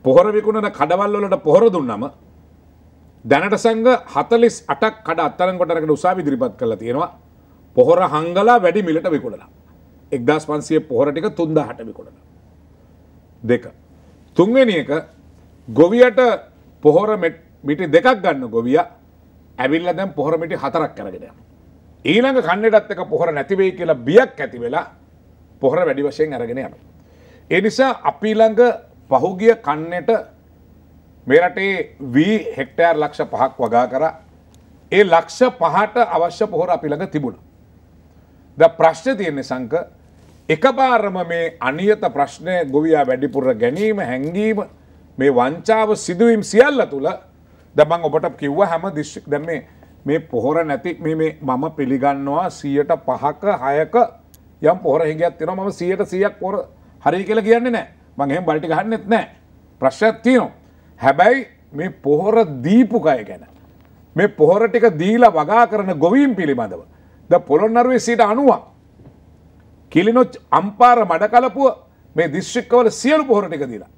පොහොර විකුණන කඩවල්වලට පොහොර දුන්නම දැනට සංග හතලිස් අටක් කඩ අත්තරංගොටරකට උසා විදිරිපත් කරලා තියෙනවා පොහොර හංගලා වැඩි මිලට විකුණලා. එක්දස් පන්සිය පොහොර ටික තුන්දා හට විකුණන. දෙක. තුන්වෙනි එක ගොවියට පොහොර මෙට් මිටි දෙකක් ගන්න ගොවිය ඇවිල්ල දැන් පොහොරමිටි හතරක් කරගෙන. ඊළඟ කණ්ඩටත් එක පොහොර නැතිවෙයි කියලා බියක් ඇති වෙලා පොහොර වැඩි වශයෙන් ඇරගෙන යන. ඒ නිසා අපිළඟ පහුගිය කන්නට මේරටේ වී හෙක්ටෑර් ලක්ෂ පහක් වගා කර ඒ ලක්ෂ පහට අවශ්‍ය පොහොර අපිළඟ තිබුණ. ද ප්‍රශ්න තියන්නේ සංක එකපාරම මේ අනියත ප්‍රශ්නය ගොවයා වැඩිපුර ගැනීම හැංගීම මේ වංචාව සිදුවීම් සියල්ල තුළ දමං ඔබට කිව්ව හැම දිශ්ක් දැම මේ පොහොර නැති මේ මම පිළිගන්නවා සියට පහක හයක යම් පොහර හිගයක් තින ම සියට සියක් පොර හරි කියල කියන්නේ නෑ මංහෙම බල්ටි ගහන්නෙත් නෑ ප්‍රශ්යක් තියනවා. හැබැයි මේ පොහොර දීපුකය ගැන. මේ පොහොර ටික දීලා වගා කරන ගොවීම් පිළිබඳව. ද පොළොන්නරුවේ සිට අනුවක්. කිලිනොච් අම්පාර මඩ කලපුුව මේ දිශ්ික්කවල සියලු පොහොර ටික දීලා.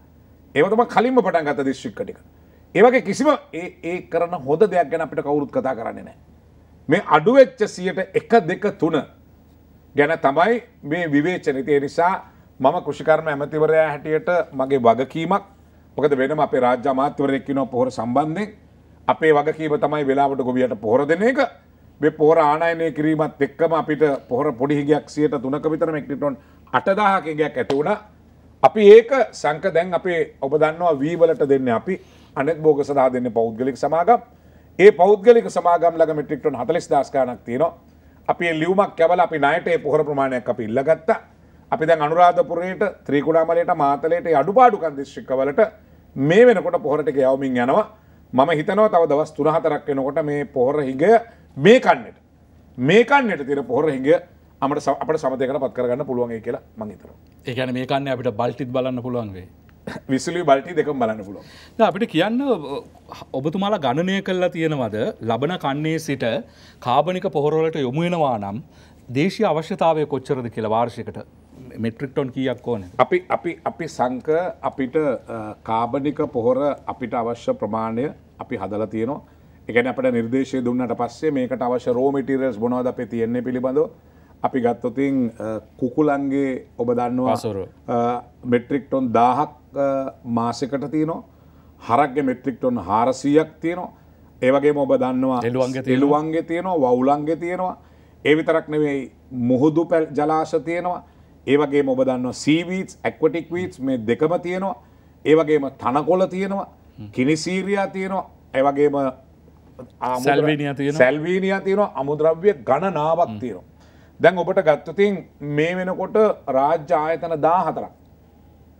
ඒවතම කලින්ම පටන් ගත දිශ්ික්කටික. ඒවගේ කිසිම ඒ කරන හොඳ දෙයක් ගැන අපිට කවුරුත් කතා කරන්නේ නෑ. මේ අඩුවෙච්ච සියට එක දෙක තුන ගැන තමයි මේ විවේචනිතය නිසා මම කෘෂිකර්ම ඇමතිවරයා හැටියට මගේ වගකීමක් මොකද වෙනම අපේ රාජ්‍ය අමාත්‍යවරයෙක්කිනෝ පොහොර සම්බන්ධයෙන් අපේ වගකීම තමයි වෙලාවට ගොවියට පොහොර දෙන එක මේ පොහොර ආනයනය කිරීමත් එක්කම අපිට පොහොර පොඩි හිගයක් සියට තුනක විතර මෙක්ටිටොන් අටදාහක හිගයක් ඇති වුණා අපි ඒක සංක දැන් අපේ ඔබ දන්නවා වී වලට දෙන්නේ අපි අනෙත් බෝග සඳහා දෙන්න පෞද්ගලික සමාගම් ඒ පෞද්ගලික සමාගම් ළඟ මෙට්‍රික් ටොන් 40000 ගණක් තියෙනවා. අපි ලියුමක් කැවලා අපි ණයට ඒ පොහොර ප්‍රමාණයක් අපි ඉල්ලගත්තා. අපි දැන් අනුරාධපුරයට, ත්‍රිකුණාමලයට, මාතලයට ඒ අඩුපාඩුකම් දිස්ත්‍රික්කවලට මේ වෙනකොට පොහොර ටික යවමින් යනවා. මම හිතනවා තව දවස් 3-4ක් වෙනකොට මේ පොහොර හිඟය මේ කන්නේට මේ කන්නේට තියෙන පොහොර හිඟය අපිට අපිට සමතේකට පත් කරගන්න පුළුවන් වෙයි කියලා මම හිතනවා. ඒ කියන්නේ මේ කන්නේ අපිට බල්ටිත් බලන්න පුළුවන් වෙයි. විසලි බල්ටි දෙකම් බලන්න පුළුව අපිට කියන්න ඔබතුමාලා ගණනය කල්ලා තියෙනවද ලබන කන්නේ සිට කාබනික පොහොරොලට යොමුුවෙනවා නම් දේශී අවශ්‍යතාවය කොච්චරද කියලා වාර්ෂිකට මෙට්‍රික්ටොන් කියක් ඕන අපි අපි අපි සංක අපිට කාබනික පොහොර අපිට අවශ්‍ය ප්‍රමාණය අපි හදලා තියෙනවා එකන අපට නිර්දේශය දුන්නට පස්සේ මේකට අවශ්‍ය රෝමිටිරස් බොනොද අපේ තියෙන්නේ පිළිබඳව අපි ගත්තොතින් කුකුලන්ගේ ඔබ දන්නවා මෙට්‍රික් ටොන් දාහක් මාසකට තියනවා හරක්ගේ මෙට්‍රික් ටොන් හාරසීයක් තියෙනවා ඒවගේ ඔබ දන්නවා එළුවන්ගේ තියෙනවා වවුලන්ගේ තියෙනවා ඒ විතරක් නෙවෙයි මුහුදු පැල් ජලාශ තියෙනවා ඒවගේ ඔබ දන්න සීවීස් ඇක්වටික් වීස් මේ දෙකම තියෙනවා ඒවගේම තනකොල තියෙනවා කිනිසීරයා තියෙනවා ඇවගේම සැල්වීනිය තියෙන සැල්වීනිය තියෙනවා අමුද්‍රව්‍ය ගණනාවක් තියෙනවා දැන් ඔබට ගත්තතින් මේ වෙනකොට රාජ්‍ය ආයතන දා හතරක්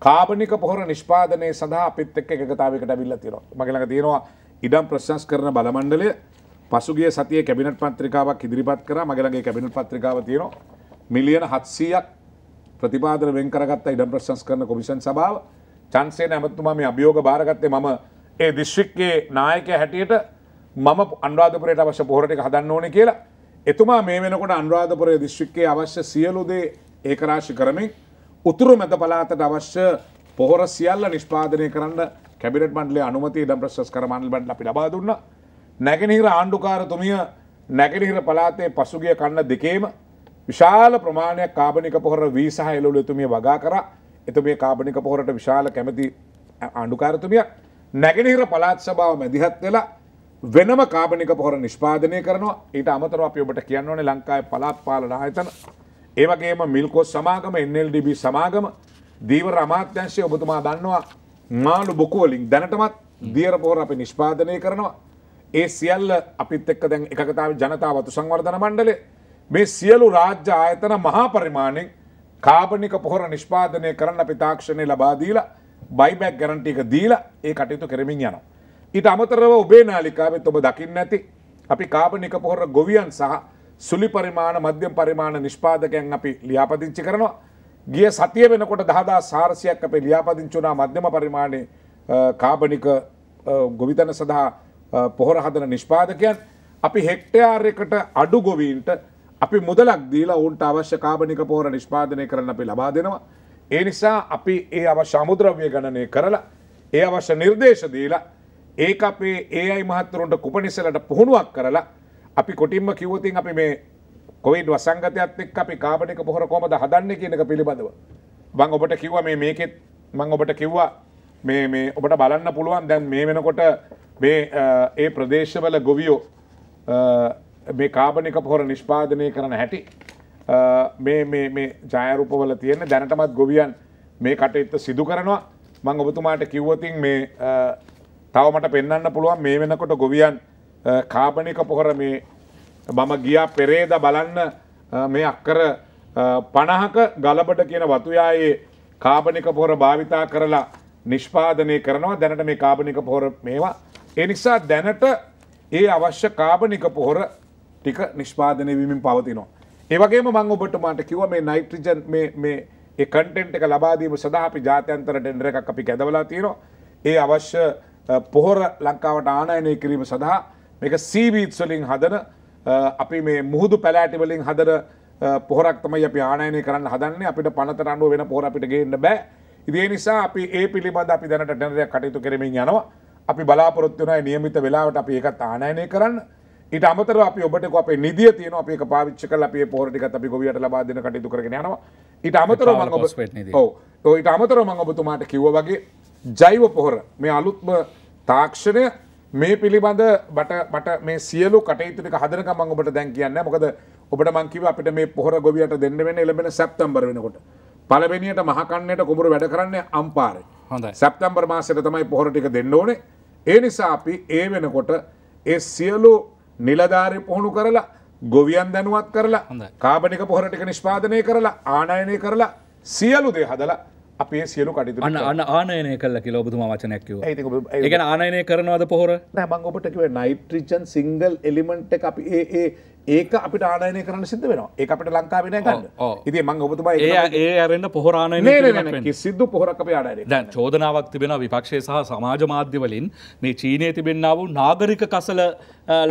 කාබනික පොහොර නිෂ්පාදනය සඳහා අපිත් එක්ක එකතාවකට ඇවිල්ලා තියෙනවා. මගේ ළඟ තියෙනවා ඉඩම් ප්‍රශංස්කරණ බලමණ්ඩලය පසුගිය සතියේ කැබිනට් පත්‍රිකාවක් ඉදිරිපත් කරා. මගේ ළඟ ඒ කැබිනට් පත්‍රිකාව තියෙනවා. මිලියන 700ක් ප්‍රතිපාදන වෙන් කරගත්ත ඉඩම් ප්‍රශංස්කරණ කොමිෂන් සභාව. චන්සේන ඇමතුමා මේ අභියෝග බාරගත්තේ මම ඒ දිස්ත්‍රික්කයේ නායකයා හැටියට මම අනුරාධපුරයට අවශ්‍ය පොහොර ටික හදන්න ඕනේ කියලා. එතුමා මේ වෙනකොට අනුරාධපුරය දිශ්ික්කේ අවශ්‍ය සියලුදේ ඒකරාශි කරමින් උතුරු මැත පලාතට අවශ්‍ය පොහොර සියල්ල නිෂ්පාදනය කරන්න කැබිට මන්ඩලේ අනුමති ඉඩම් ප්‍රශස් කරමන්ල් බඩ අපි ලබා දුන්න නැගෙනහිර ආණ්ඩුකාරතුමිය නැගෙනහිර පලාතේ පසුගිය කන්න දෙකේම විශාල ප්‍රමාණයක් කාබනික පොහොර වීසහ එලුල එතුමිය වගා කර එතුමිය කාබනික පොහොරට විශාල කැමති අණ්ඩුකාරතුමිය නැගෙනහිර පලාත් සභාව මැදිහත් වෙලා වෙනම කාබනික පොහොර නිෂ්පාදනය කරනවා ඊට අමතර අපි ඔබට කියන්න ඕනේ ලංකාවේ පළාත් පාලන ආයතන ඒ වගේම මිල්කෝස් සමාගම NLDB සමාගම දීවර අමාත්‍යාංශය ඔබතුමා දන්නවා මාළු බොකු වලින් දැනටමත් දියර පොහොර අපි නිෂ්පාදනය කරනවා ඒ සියල්ල අපිත් එක්ක දැන් එකකතාවේ ජනතා වතු සංවර්ධන මණ්ඩලය මේ සියලු රාජ්‍ය ආයතන මහා පරිමාණයෙන් කාබනික පොහොර නිෂ්පාදනය කරන්න අපි තාක්ෂණය ලබා දීලා බයිබැක් ගැරන්ටි එක දීලා ඒ කටයුතු කරමින් යනවා ඊට අමතරව ඔබේ නාලිකාවෙත් ඔබ දකින්න ඇති අපි කාබනික පොහොර ගොවියන් සහ සුලි පරිමාණ මධ්‍යම පරිමාණ නිෂ්පාදකයන් අපි ලියාපදිංචි කරනවා. ගිය සතිය වෙනකොට දහදා සාරසියක් අපේ ලියාපදිංචි වුණා මධ්‍යම පරිමාණයේ කාබනික ගොවිතැන සඳහා පොහොර හදන නිෂ්පාදකයන් අපි හෙක්ටයාරයකට අඩු ගොවීන්ට අපි මුදලක් දීලා ඔවුන්ට අවශ්‍ය කාබනික පොහොර නිෂ්පාදනය කරන්න අපි ලබා දෙනවා. ඒ නිසා අපි ඒ අවශ්‍ය අමුද්‍රව්‍ය ගණනය කරලා ඒ අවශ්‍ය නිර්දේශ දීලා ඒක අපේ ඒ අයි මහත්තරුන්ට කුපනිසලට පුහුණුවක් කරලා අපි කොටින්ම කිව්වතින් අපි මේ කොවිඩ් වසංගතයත් එක් අපි කාබනික පොහොර කොමද හදන්න කියනක පිළිබඳව. බං ඔබට කිව්ව මේ මේකෙත් මං ඔබට කිව්වා මේ මේ ඔබට බලන්න පුළුවන් දැන් මේ වෙනකොට මේ ඒ ප්‍රදේශවල ගොවියෝ මේ කාබනික පොහොර නිෂ්පාදනය කරන හැටි මේ මේ මේ ජයරූපවල තියෙන දැනටමත් ගොවියන් මේ කටයුත්ත සිදු කරනවා මං ඔබතුමාට කිව්වතින් මේ තව මට පෙන්වන්න පුළුවන් මේ වෙනකොට ගොවියන් කාබනික පොහොර මේ මම ගියා පෙරේද බලන්න මේ අක්කර පණහක ගලබට කියන වතුයායේ කාබනික පොහොර භාවිතා කරලා නිෂ්පාදනය කරනවා දැනට මේ කාබනික පොහොර මේවා ඒ නිසා දැනට ඒ අවශ්‍ය කාබනික පොහොර ටික නිෂ්පාදනය වීමෙන් පවතිනවා. ඒ වගේම මම ඔබට මාට කිව්වා මේ නයිට්‍රජන් මේ මේ ඒ කන්ටෙන්ට් එක ලබා දීම සඳහා අපි ජාත්‍යන්තර ටෙන්ඩර් එකක් අපි ගැදවලා තියෙනවා. ඒ අවශ්‍ය පොහොර ලංකාවට ආනයනය කිරීම සඳහා මේක සීවීත්ස්වලින් හදන අපි මේ මුහුදු පැලෑටිවලින් හදර පොහොරක් තමයි අපි ආනයනය කරන්න හදන්නේ අපිට පනතර අන්නුව වෙන පොහොර අපිට ගේන්න බෑ ඉදේ නිසා අපි ඒ පිළිබඳ අපි දැනට ටැනරයක් කටයුතු කරමින් යනවා අපි බලාපොරොත්තුනයි නියමිත වෙලාවට අපි ඒකත් ආනයනය කරන්න ඊට අමතර අපි ඔබට අපේ නිදිය තියෙන අපේ පාවිච්චි කළ අපේ පොහොරටිකත් අපි ගොවියට ලබා දෙන කටයුතු කරගෙන යනවා ඊට අමතරව මම ඔබ ඔව් ඊට අමතරව මම ඔබතුමාට කිව්වා වගේ ජෛව පොහොර මේ අලුත්ම තාක්ෂණය මේ පිළිබඳ බට බට මේ සියලු කටයුතුක හදරක මං ඔබට දැන් කියන්න මොකද ඔබට මංකිව අපිට මේ පොහොර ගොවියට දෙන්න වෙන එළබෙන සැප්තම්බර් වෙනකොට පළවෙනියට මහකන්නයට කුඹුර වැඩ කරන්න අම්පාරේ හොඳයි සැප්තම්බර් මාසයට තමයි පොහොර ටික දෙන්න ඕනේ ඒ නිසා අපි ඒ වෙනකොට ඒ සියලු නිලධාරි පුහුණු කරලා ගොවියන් දැනුවත් කරලා කාබනික පොහොර ටික නිෂ්පාදනය කරලා ආනයනය කරලා සියලු දේ හදලා අපේ සියලු කටතු අන්න ආනය කල කිල ඔබතුම වචනැක්කව ඒ ආනය කරනවාද පොහොර නැබං ඔබටකිව නයිට්‍රිචන් සිංගල් එලිමෙන්ට් අපි ඒ ඒක අපිට ආනය කරන සිද වෙන ඒ අපට ලංකාවෙන ගන්න ඉති මං ඔබතුම ඒ ඒ අරන්න පොහරාණය සිද්දු පොහොරක් අප අඩ දැ චෝදනාවක් තිබෙන විපක්ෂය සහ සමාජ මාධ්‍යවලින් මේ චීනය තිබෙන්න්නාව නාගරික කසල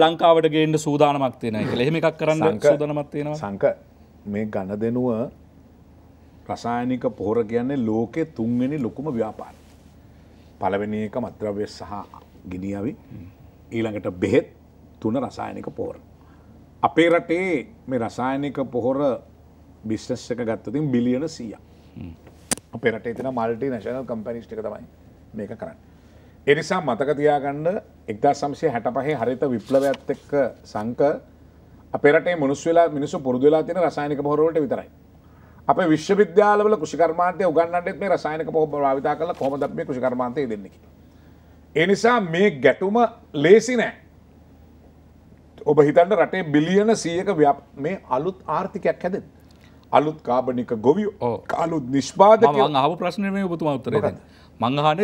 ලංකාවට ගේන්න සූදානමක් තියෙන එක එහෙම එකක් කරන්න සූදනමත් තියෙන සංක මේ ගණ දෙනුව රසායනික පොහොර කියන්නේ ලෝකෙ තුන්වෙනි ලොකුම ව්‍යාපාර. පළවෙනි එක මත්ද්‍රව්‍ය සහ ගිනියවි ඊළඟට බෙහෙත් තුන රසායනික පොහොර. අපේ රටේ මේ රසායනික පොහොර බිස්නස් එක ගත්තතින් බිලියන 100ක්. අපේ රටේ තියෙන মালටි නැෂනල් කම්පැනිස් ටික තමයි මේක කරන්නේ. ඒ නිසා මතක තියාගන්න 1965 හරිත විප්ලවයත් එක්ක සංක අපේ රටේ මිනිස්සු වෙලා මිනිස්සු පුරුදු වෙලා තියෙන රසායනික පොහොර වලට විතරයි. අප විශ්වවිද්‍යාලවල කෘෂිකර්මාන්තය උගන්නන්ටෙත් මේ රසායනක පොහ භාවිතා කළ කොමද මේ කෘෂිකර්මාන්තය දෙන්නකි. එනිසා මේ ගැටුම ලේසි නෑ. ඔබ හිතන්න රටේ බිලියන සියක ව්‍යප් මේ අලුත් ආර්ථිකයක් හැදෙන්. අලුත් කාබනික ගොවියෝ අලුත් නිෂ්පාද ආව ප්‍රශ්නය බතුම උත්තර මංහන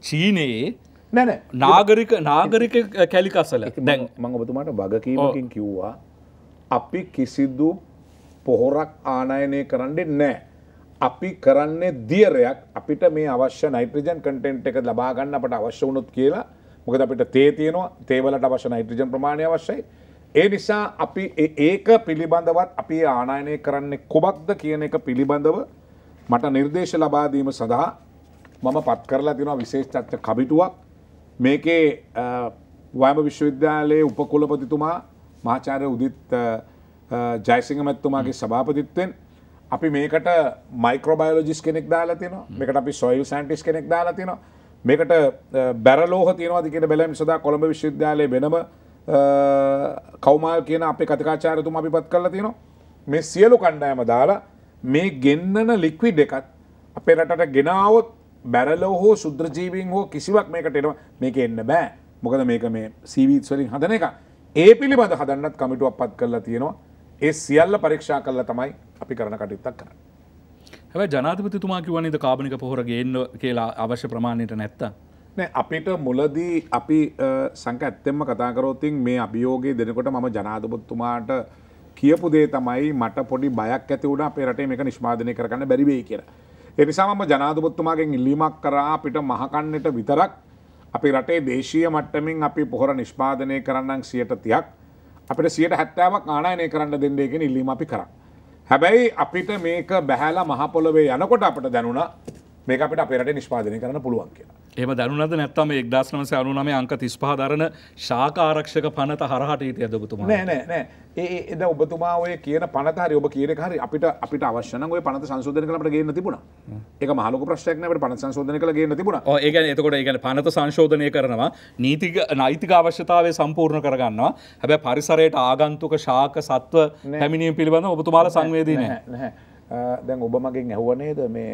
චීනයේ නැන නාගරික නාගරික කැලිකසල දැන් මඟ ඔබතුමාට වගකීමකින් කිව්වා අපි කිසිදු පොහොරක් ආනයනය කරන්නේ නෑ. අපි කරන්නේ දියරයක් අපිට මේ අවශ්‍ය නයිට්‍රජන් කටෙන්ට් එක ලබාගන්න අපට අවශ්‍ය වුණොත් කියලා මොකද අපිට තේ තියෙනවා තේවලට අවශ්‍ය නයිට්‍රජන් ප්‍රමාණය අවශ්‍යයි. ඒ නිසා අපි ඒක පිළිබඳවත් අපි ආනායනය කරන්නේ කොබක්ද කියන එක පිළිබඳව මට නිර්දේශ ලබාදීම සඳහා මම පත් කරලා තිනවා විශේෂ චත්ත කවිටුවක් මේකේ වයම විශ්වවිද්‍යාලයේ උපකුලපතිතුමා මහාචාර්ය උදිත් ජයසිංහමැත්තුමාගේ සභාපතිත්වෙන් අපි මේකට මයිකෝබයෝජිස් කෙනෙක් දාලා තින මේකට අපි සොයිල් සන්ටිස් කෙනෙක් දාලා තින මේකට බැරලෝහ තියනවාද කියෙන බැලම් සදා කොළඹ විශ්වවිද්‍යාලය වෙනම කවමල් කියන අපි කතිකාචාරතුම අපි පත් කරලා තියනවා මේ සියලු කණ්ඩායම දාලා මේ ගෙන්න්නන ලික්විඩ් එකත් අපේ රටට ගෙනාවොත් බැරලෝ හෝ සුද්‍රජීවීන් හෝ කිසිවක් මේකට එනවා මේක එන්න බෑ මොකද මේක මේ සීවීත්වලින් හදන එක ඒ පිළිබඳ හදන්නත් කමිටුවක් පත් කරලා තියෙනවා ඒ සියල්ල පරීක්ෂා කල්ල තමයි අපි කරන කටයුත්තක් කරන්න. හැබැයි ජනාධිපතිතුමා කිව්වනේද කාබනික පොහොර ගේන්න කියලා අවශ්‍ය ප්‍රමාණයට නැත්ත නෑ අපිට මුලදී අපි සංක ඇත්තෙම කතාකරෝතින් මේ අභියෝගය දෙනකොට මම ජනාධපත්තුමාට කියපු දේ තමයි මට පොඩි බයක් ඇති වුණ අපේ රටේ මේක නිෂ්පාදනය කරගන්න බැරිවෙයි කියලා. එනිසාම ජනාධපත්තුමාගෙන් ඉල්ලීමක් කරා අපිට මහකන්නට විතරක් අපි රටේ දේශීය මට්ටමින් අපි පොහොර නිෂ්පාදනය කරන්නන් සියට තියක් අපට සියට හැත්තෑමක් ආනායනය කරන්න දෙන්නේගෙන ඉල්ලීම අපි කර. හැබැයි අපිට මේක බැහැලා මහපොලොවේ යනකොට අපට දැනුණ මේක අපට අපේරට නිෂ්පාදනය කරන පුළුවන් කියලා. එම දැනුනද නැත්තම එක්දස් නවස අනුනමේ අංක තිස්පහදරන ශාකාරක්ෂක පනත හරහට ඊට ඇදබතුමා නෑ ඒ එද ඔබතුමා ඔය කියන පනතහරි ඔබ කියන හරි අපිට අපිට අවශ්‍යන ඔය පනත සංශෝධන කළට ගේන්න තිබුණ එක මහලක ප්‍රශ්නයක්නට පන සංශෝධන කළ ගන්න තිබුණ ඒ එතකොට ඒ පනත සංශෝධනය කරනවා නීතික නෛතික අවශ්‍යතාවය සම්පූර්ණ කරගන්නවා හැබැ පරිසරයට ආගන්තුක ශාක සත්ව හැමිණීම පිළිබඳ ඔබතුමාල සංවේදී නැහැ දැන් ඔබ මගේ ඇහුවනේද මේ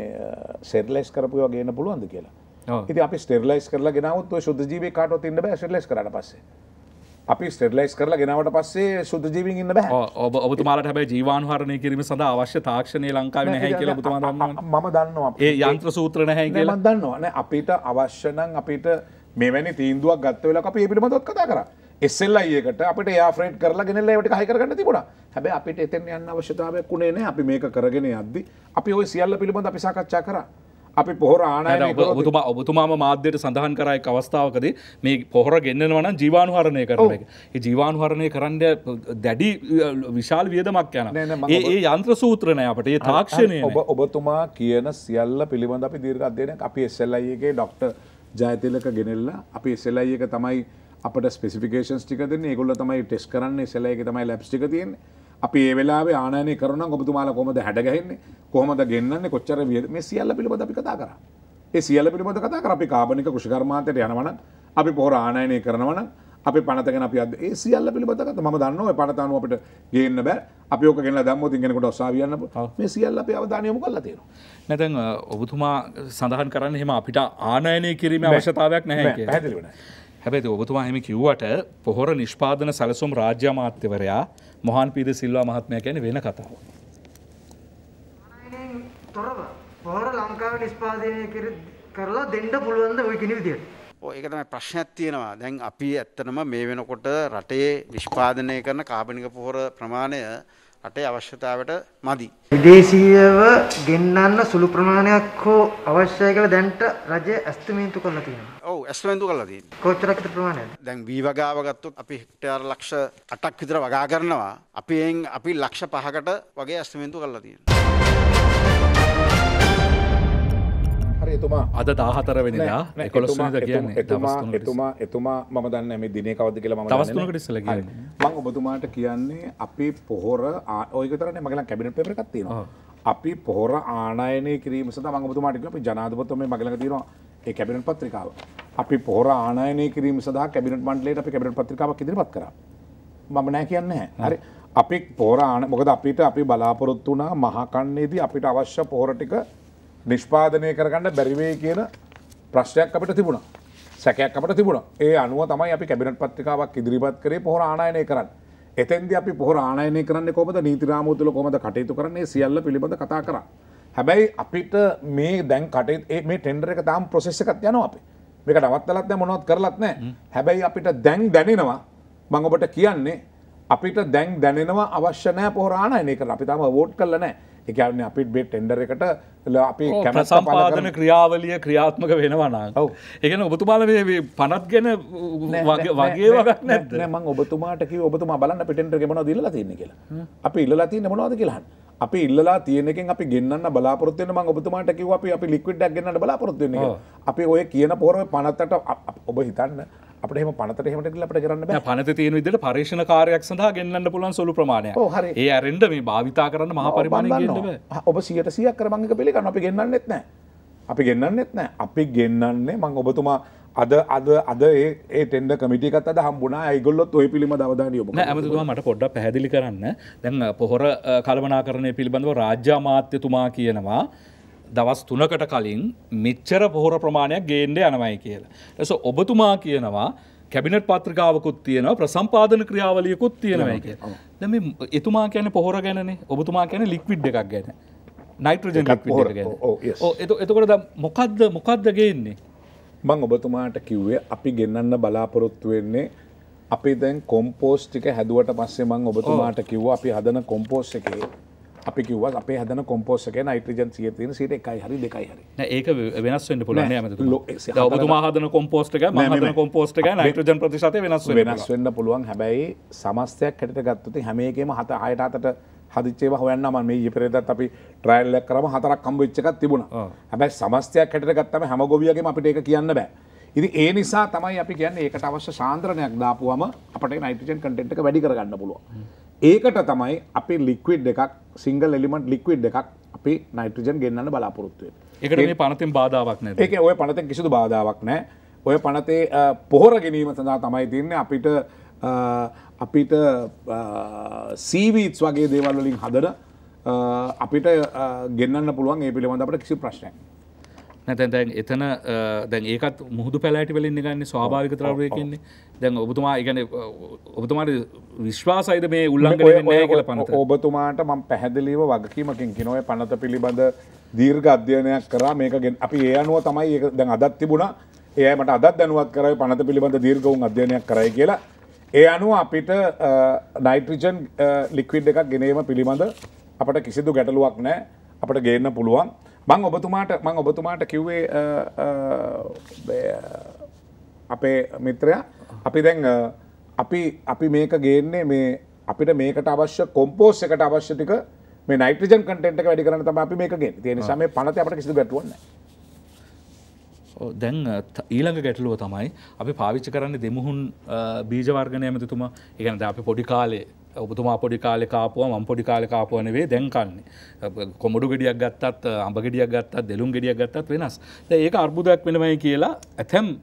සෙල්ලෙස් කරපුවා ගන්න පුළුවන්ද කියලා ඉති අපි ස්ටෙර්ලයිස් කරලා ගෙනවත් ශුද්ධජීවි කාටවත් ඉන්න බෑ ශෙල්ලස් කරට පස්සේ අපි ස්ටෙඩ්ලයිස් කරලා ගෙනවට පස්සේ සුද්ජීවින් ඉන්න බෑ ඔබ ඔබතුමාට හැබැ ජීවාන් හරණය කිරීම සඳ අවශ්‍ය තාක්ෂණය ලංකාව නැහැ කියලා බතුමා දන්න මම දන්නවා ඒ යන්ත්‍ර සූත්‍ර නැහැ කියලා දන්නවන අපිට අවශ්‍යනං අපිට මෙවැනි තීන්දුවක් ගත්ත වෙලා අප පිට මතොත් කතා කර එස්සෙල්ලයිඒකට අපට යාෆරේට් කරලා ගෙනල්ල ට හයිකරන්න තිබුණ හැබැ අපිට එතෙන් යන්න අවශ්‍යතාවයක් වුණේ නෑ අපි මේක කරගෙන අද්දි අපි ඔය සියල්ල පිළිබඳ අපිසාකච්ඡා කරා අපි පොහොර ආනයන ඔබතුමා ඔබතුමාම මාධ්‍යයට සඳහන් කරයි අවස්ථාවකද මේ පොහොර ගෙන්න්නවන ජීවානුහරණය කරන එක ජීවානුහරණය කරන්න දැඩි විශාල් වියදමක් යන ඒ යන්ත්‍ර සූත්‍රණය අපට ඒ තාක්ෂණය ඔබ ඔබතුමා කියන සියල්ල පිළිබඳ අපි දීර්ග අධ්‍යයනක් අපි එස්සල්ලයිගේ ඩොක්ට ජයතිලක ගෙනෙල්ලා අපි එස්සෙලයි එක තමයි අපට ස්පෙසිිකේන්ස් ටික දෙන්නේ ගොල්ල තමයි ටෙස් කරන්නේ සෙලයි එක තමයි ලැප්ටික තියන්නේ අපි ඒ වෙලාවේ ආනයනය කරන ඔබතුමාලා කොහොමද හැඩගැහෙන්නේ කොහොමද ගෙන්නන්නේ කොච්චර වියද මේ සියල්ල පිළිබඳ අපි කතා කරා. ඒ සියල්ල පිළිබඳ කතා කරා අපි කාබනික කෘෂිකර්මාන්තයට යනවා නම් අපි පොහොර ආනයනය කරනවා නම් අපි පනත ගැන අපි අද ඒ සියල්ල පිළිබඳ කතා මම දන්නවා ඔය පනත අනුව අපිට ගේන්න බෑ අපි ඕක ගෙනලා දැම්මොත් ඉගෙනකොට ඔසාවි යන්න මේ සියල්ල අපි අවධානය යොමු කරලා තියෙනවා. නැත්නම් ඔබතුමා සඳහන් කරන්නේ එහෙම අපිට ආනයනය කිරීමේ අවශ්‍යතාවයක් නැහැ කියලා. පැහැදිලිව නැහැ. හැබැති ඔබතුමා හෙම කිව්වට පොහොර නිෂ්පාදන සැලසුම් රාජ්‍ය මාත්‍යවරයා මොහන් පීද සිල්වා මහත්මය ගැන වෙන කතාව. තොරව පොහොර ලංකාව නිස්පාදනය කරලා දෙන්ඩ පුළුවන්ද ඔය කෙන විදියට. ඒකතම ප්‍රශ්නයක් තියෙනවා දැන් අපි ඇත්තනම මේ වෙනකොට රටේ විශ්පාදනය කරන කාපනික පොහොර ප්‍රමාණය රටේ අවශ්‍යතාවට මදි. විදේශීයව ගෙන්නන්න සුළු ප්‍රමාණයක් හෝ අවශ්‍යයි කියලා දැන්ට රජය ඇස්තමේන්තු කරලා තියෙනවා. ඔව් ඇස්තමේන්තු කරලා තියෙනවා. කොච්චරක් විතර ප්‍රමාණයක්ද? දැන් වී වගාව ගත්තොත් අපි හෙක්ටයාර ලක්ෂ 8ක් විතර වගා කරනවා. අපි එයින් අපි ලක්ෂ 5කට වගේ ඇස්තමේන්තු කරලා තියෙනවා. හරි එතුමා අද දාහතර වෙනලා එකොලොස්ම කියන්නේ එතුමා එතුමා එතුමා මම දන්න මේ දිනේ කවද කියලා මම දවස්තුනකට ඉස්සලා කියන්නේ මම ඔබතුමාට කියන්නේ අපි පොහොර ඔයක තරනේ මගලන් කැබිනට් පේපර් එකක් තියෙනවා අපි පොහොර ආනයනය කිරීම සඳහා මම ඔබතුමාට කිව්වා අපි ජනාධිපතිතුමා මේ මගලක තියෙනවා ඒ කැබිනට් පත්‍රිකාව අපි පොහොර ආනයනය කිරීම සඳහා කැබිනට් මණ්ඩලයට අපි කැබිනට් පත්‍රිකාවක් ඉදිරිපත් කරා මම නෑ කියන්නේ නැහැ හරි අපි පොහොර ආන මොකද අපිට අපි බලාපොරොත්තු වුණා මහා කන්නේදී අපිට අවශ්‍ය පොහොර ටික නිෂ්පාදනය කරගන්න බැරිවේ කියන ප්‍රශ්නයක් අපට තිබුණ සැකයක් අපට තිබුණ ඒ අනුව තමයි අපි කැබිනට පත්තිකාවක් ඉදිරිපත් කරේ පොහොර ආනායනය කරන්න එතැන්ද අපි පොහොර ආනායනය කරන්න කොමද නීතිරාමුතුල කොමද කටයුතු කරන්නේ සියල්ල පිළිබඳ කතා කර හැබැයි අපිට මේ දැන් කටේ මේ ටෙන්ඩර එක තාම් ප්‍රසෙස්සකත් යනවා අපි මේක නවත්තලත් මොනොත් කරලත් නෑ හැබැයි අපිට දැන් දැනෙනවා මං ඔබට කියන්නේ අපිට දැන් දැනෙනවා අවශ්‍ය නෑ පොහොර ආනායනය කරලා අපි තාම වෝට් කරලා නෑ ඒ කියන්නේ අපි මේ ටෙන්ඩර් එකට අපි කැම සම්පාදන ක්‍රියාවලිය ක්‍රියාත්මක වෙනවනම් එකන ඔබතුමාල මේ පනත් ගැන වගේ වගක් නැත් ම ඔබතුමාට ඔබතුම බලන්න පිටට ගෙමන දිල්ල තින්න කියලා අපි ඉල්ල තින්න මොවාද කියලාන්න අපි ඉල්ලා තියෙනකින් අපි ගෙන්න්න බලාපොරත්වය ම ඔබතුමාට කිව අපි අපි ලික්විඩ් ගන්න බලාපොරත්වන්නේ අපි ඔය කියන පොරම පනත්තට ඔබ හිතන්න අපට එම පනතට හෙමට කියලා අපට කරන්න බෑ පනත තියෙන විදිහට පරීක්ෂණ කාර්යයක් සඳහා ගෙන්නන්න පුළුවන් සොළු ප්‍රමාණය. ඔව් හරි. ඒ ඇරෙන්න මේ භාවිතා කරන්න මහා පරිමාණයක් ගෙන්න බෑ. ඔබ 100%ක් කරමංගක පිළිගන්න අපි ගෙන්නන්නෙත් නෑ. අපි ගෙන්නන්නෙත් නෑ. අපි ගෙන්නන්නේ මම ඔබතුමා අද අද අද ඒ ටෙන්ඩ කමිටිකත් අද හම්බුණා ඇයිගොල්ලොත් ඔය පිළිම දවදාන යොම ඇමතුවා මට පොඩ්ඩ පැහැදිලි කරන්න දැන් පොහොර කළමනා කරණය පිළිබඳව රාජ්‍ය මාත්‍යතුමා කියනවා දවස් තුනකට කලින් මෙච්චර පොහොර ප්‍රමාණයක් ගේන්ඩ යනවයි කියලා. ඇස ඔබතුමා කියනවා කැබිනට පත්‍රිකාවකුත් තියෙනවා ප්‍රසම්පාදන ක්‍රියාවලියකුත් තියෙනවයි කිය. දැම එතුමා කියන පොහොර ගැනනේ ඔබතුමා කියන ලික්විඩ් එකක් ගැන. නයිට්‍රජන් එතකොට මොකක්ද මොකක්ද ගේන්නේ. මං ඔබතුමාට කිව්වේ අපි ගෙන්න්න බලාපොරොත්තු වෙන්නේ අපි දැන් කොම්පෝස්ටික හැදුවට පස්සේ මං ඔබතුමාට කිව්ව අපි හදන කොම්පෝස්් එකේ අපි කිව්ව අපේ හදන කොම්පෝසක නයිට්‍රජන් සිය තියෙන සිට එකයි හරි දෙකයි හරි ඒක වෙනස් වෙන්න පුළුවන් ඔබතුමා හදන කොම්පෝස්ටක මහදන කොම්පෝස්ටක නයිට්‍රජන් ප්‍රතිශතය වෙනස් වෙනස් වෙන්න පුළුවන් හැබැයි සමස්තයක් හැට ගත්තති හැමේකම හත හයට අතට හදිච්චේව හොයන්න මම මේ ඊපෙරේදත් අපි ට්‍රයිල් එකක් කරාම හතරක් හම්බ වෙච්ච එකක් තිබුණා. හැබැයි සමස්තයක් හැටට ගත්තම හැම ගොවියගෙම අපිට ඒක කියන්න බෑ. ඉතින් ඒ නිසා තමයි අපි කියන්නේ ඒකට අවශ්‍ය සාන්ද්‍රණයක් දාපුවම අපිට නයිට්‍රජන් කන්ටෙන්ට් එක වැඩි කරගන්න පුළුවන්. ඒකට තමයි අපේ ලික්විඩ් එකක් සිංගල් එලිමට ලික්විඩ් එකක් අපි නයිට්‍රජන් ගෙන්න්න බලාපොරොත්තුවේ එකට මේ පනතින් බාධාවක් නෑ ඒක ඔය පනතෙන් කිසිදු බාධාවක් නෑ ඔය පනතේ පොහොර ගැනීම සඳහා තමයි තින්නේ අපිට අපිට සීවීත්ස් වගේ දේවල්වලින් හදර අපිට ගෙන්න්න පුළුවන් ඒ පිළිබඳ අපට කිසි ප්‍රශ්නයක් නැතැ දැන් එතන දැන් ඒකත් මුහුදු පැලෑටි වෙලින් ගන්නේ ස්වාභාවික ත්‍රවයකන්නේ දැන් ඔබතුමා ඉගන ඔබතුමාට විශ්වාසයිද මේ උල්ලංගය කියල පන ඔබතුමාට මං පැහැදිලිව වගකීමකින් කිනොය පනත පිළිබඳ දීර්ග අධ්‍යයනයක් කරා මේකගෙන් අපි ඒ අනුව තමයි ඒ දැන් අදත් තිබුණා ඒමට අදත් දැනුවත් කරයි පනත පිළිබඳ දීර්ගවුන් අධ්‍යයනයක් කරයි කියලා ඒ අනුව අපිට නයිට්‍රිජන් ලික්විඩ් එකක් ගෙනීම පිළිබඳ අපට කිසිදු ගැටලුවක් නෑ අපට ගේන්න පුළුවන්. මං ඔබතුමාට මං ඔබතුමාට කිව්වේ අපේ මිත්‍රයා අපි දැන් අපි අපි මේක ගේන්නේ මේ අපිට මේකට අවශ්‍ය කොම්පෝස් එකට අවශ්‍ය ටික මේ නයිට්‍රජන් කන්ටෙන්ට් එක වැඩි කරන්න තමයි අපි මේක ගේන්නේ. ඒ නිසා මේ පනත අපිට කිසිදු ගැටුවක් නැහැ. දැන් ඊළඟ ගැටලුව තමයි අපි පාවිච්චි කරන්න දෙමුහුන් බීජවර්ගනය ඇමතිතුමා ඉගැනද අපි පොඩි කාලේ ඔබතුමා පොඩි කාලෙ කාපුවා මම පොඩි කාලෙ කාපුවා නෙවෙයි දැන් කන්නේ. කොමඩු ගෙඩියක් ගත්තත් අඹ ගෙඩියක් ගත්තත් දෙලුම් ගෙඩියක් ගත්තත් වෙනස්. දැන් ඒක අර්බුදයක් වෙනමයි කියලා ඇතම්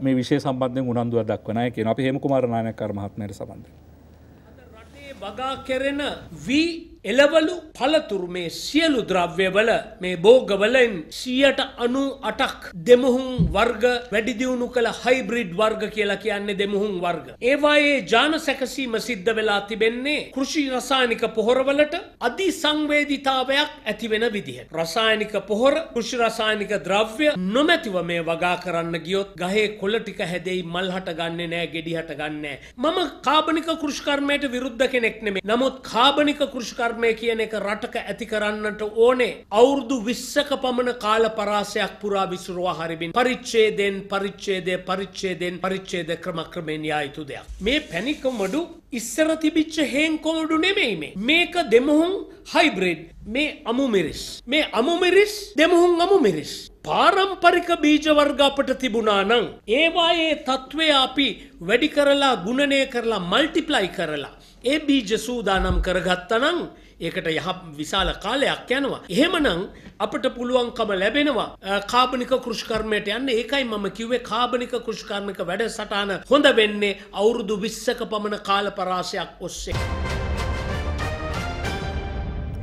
මේ විශේෂ සම්බන්ධයෙන් උනන්දුවක් දක්වන අය කියනවා. අපි හේම කුමාර නායක මහත්මයාට සම්බන්ධ වෙනවා. රටේ බගා කෙරෙන වී එලවලු පළතුරු මේ සියලු ද්‍රව්‍යවල මේ බෝගවලෙන් සියට අනු අටක් දෙමුහුම් වර්ග වැඩිදියුණු කළ හයිබ්‍රිඩ් වර්ග කියලා කියන්නේ දෙමුහුම් වර්ග. ඒවායේ ජාන සැකසීම සිද්ධ වෙලා තිබෙන්නේ කෘෂි රසායනික පොහොරවලට අධි සංවේදිතාවයක් ඇති වෙන විදිහ. රසායනික පොහොර කෘෂි රසායනික ද්‍රව්‍ය නොමැතිව මේ වගා කරන්න ගියොත් ගහේ කොල ටික හැදෙයි මල් හට ගන්නෙ නෑ ගෙඩි හට ගන්නෑ. මම කාබනික කෘෂිකර්මයට විරුද්ධ කෙනෙක් නෙමෙයි. නමුත් කාබනික කෘෂිකර්ම ධර්මය කියන එක රටක ඇති කරන්නට ඕනේ අවුරුදු විස්සක පමණ කාල පරාසයක් පුරා විසුරුවා හරිබින් පරිච්චේදෙන් පරිච්චේදය පරිච්චේදෙන් පරිච්චේද ක්‍රම ක්‍රමෙන් යා යුතු දෙයක් මේ පැණිකමඩු ඉස්සර තිබිච්ච හේන්කොමඩු නෙමෙයි මේ මේක දෙමුහුන් හයිබ්‍රිඩ් මේ අමුමිරිස් මේ අමුමිරිස් දෙමුහුන් අමුමිරිස් පාරම්පරික බීජවර්ග අපට තිබුණා නම් ඒවායේ තත්ත්වය අපි වැඩි කරලා ගුණනය කරලා මල්ටිප්ලයි කරලා ඒ බීජ සූදානම් කරගත්තනම් ඒකට යහ විශාල කාලයක් යනවා. එහෙමනම් අපට පුළුවන්කම ලැබෙනවා කාබනික කෘෂිකර්මයට යන්න. ඒකයි මම කිව්වේ කාබනික කෘෂිකර්මික වැඩසටහන හොඳ වෙන්නේ අවුරුදු 20ක පමණ කාල පරාසයක් ඔස්සේ.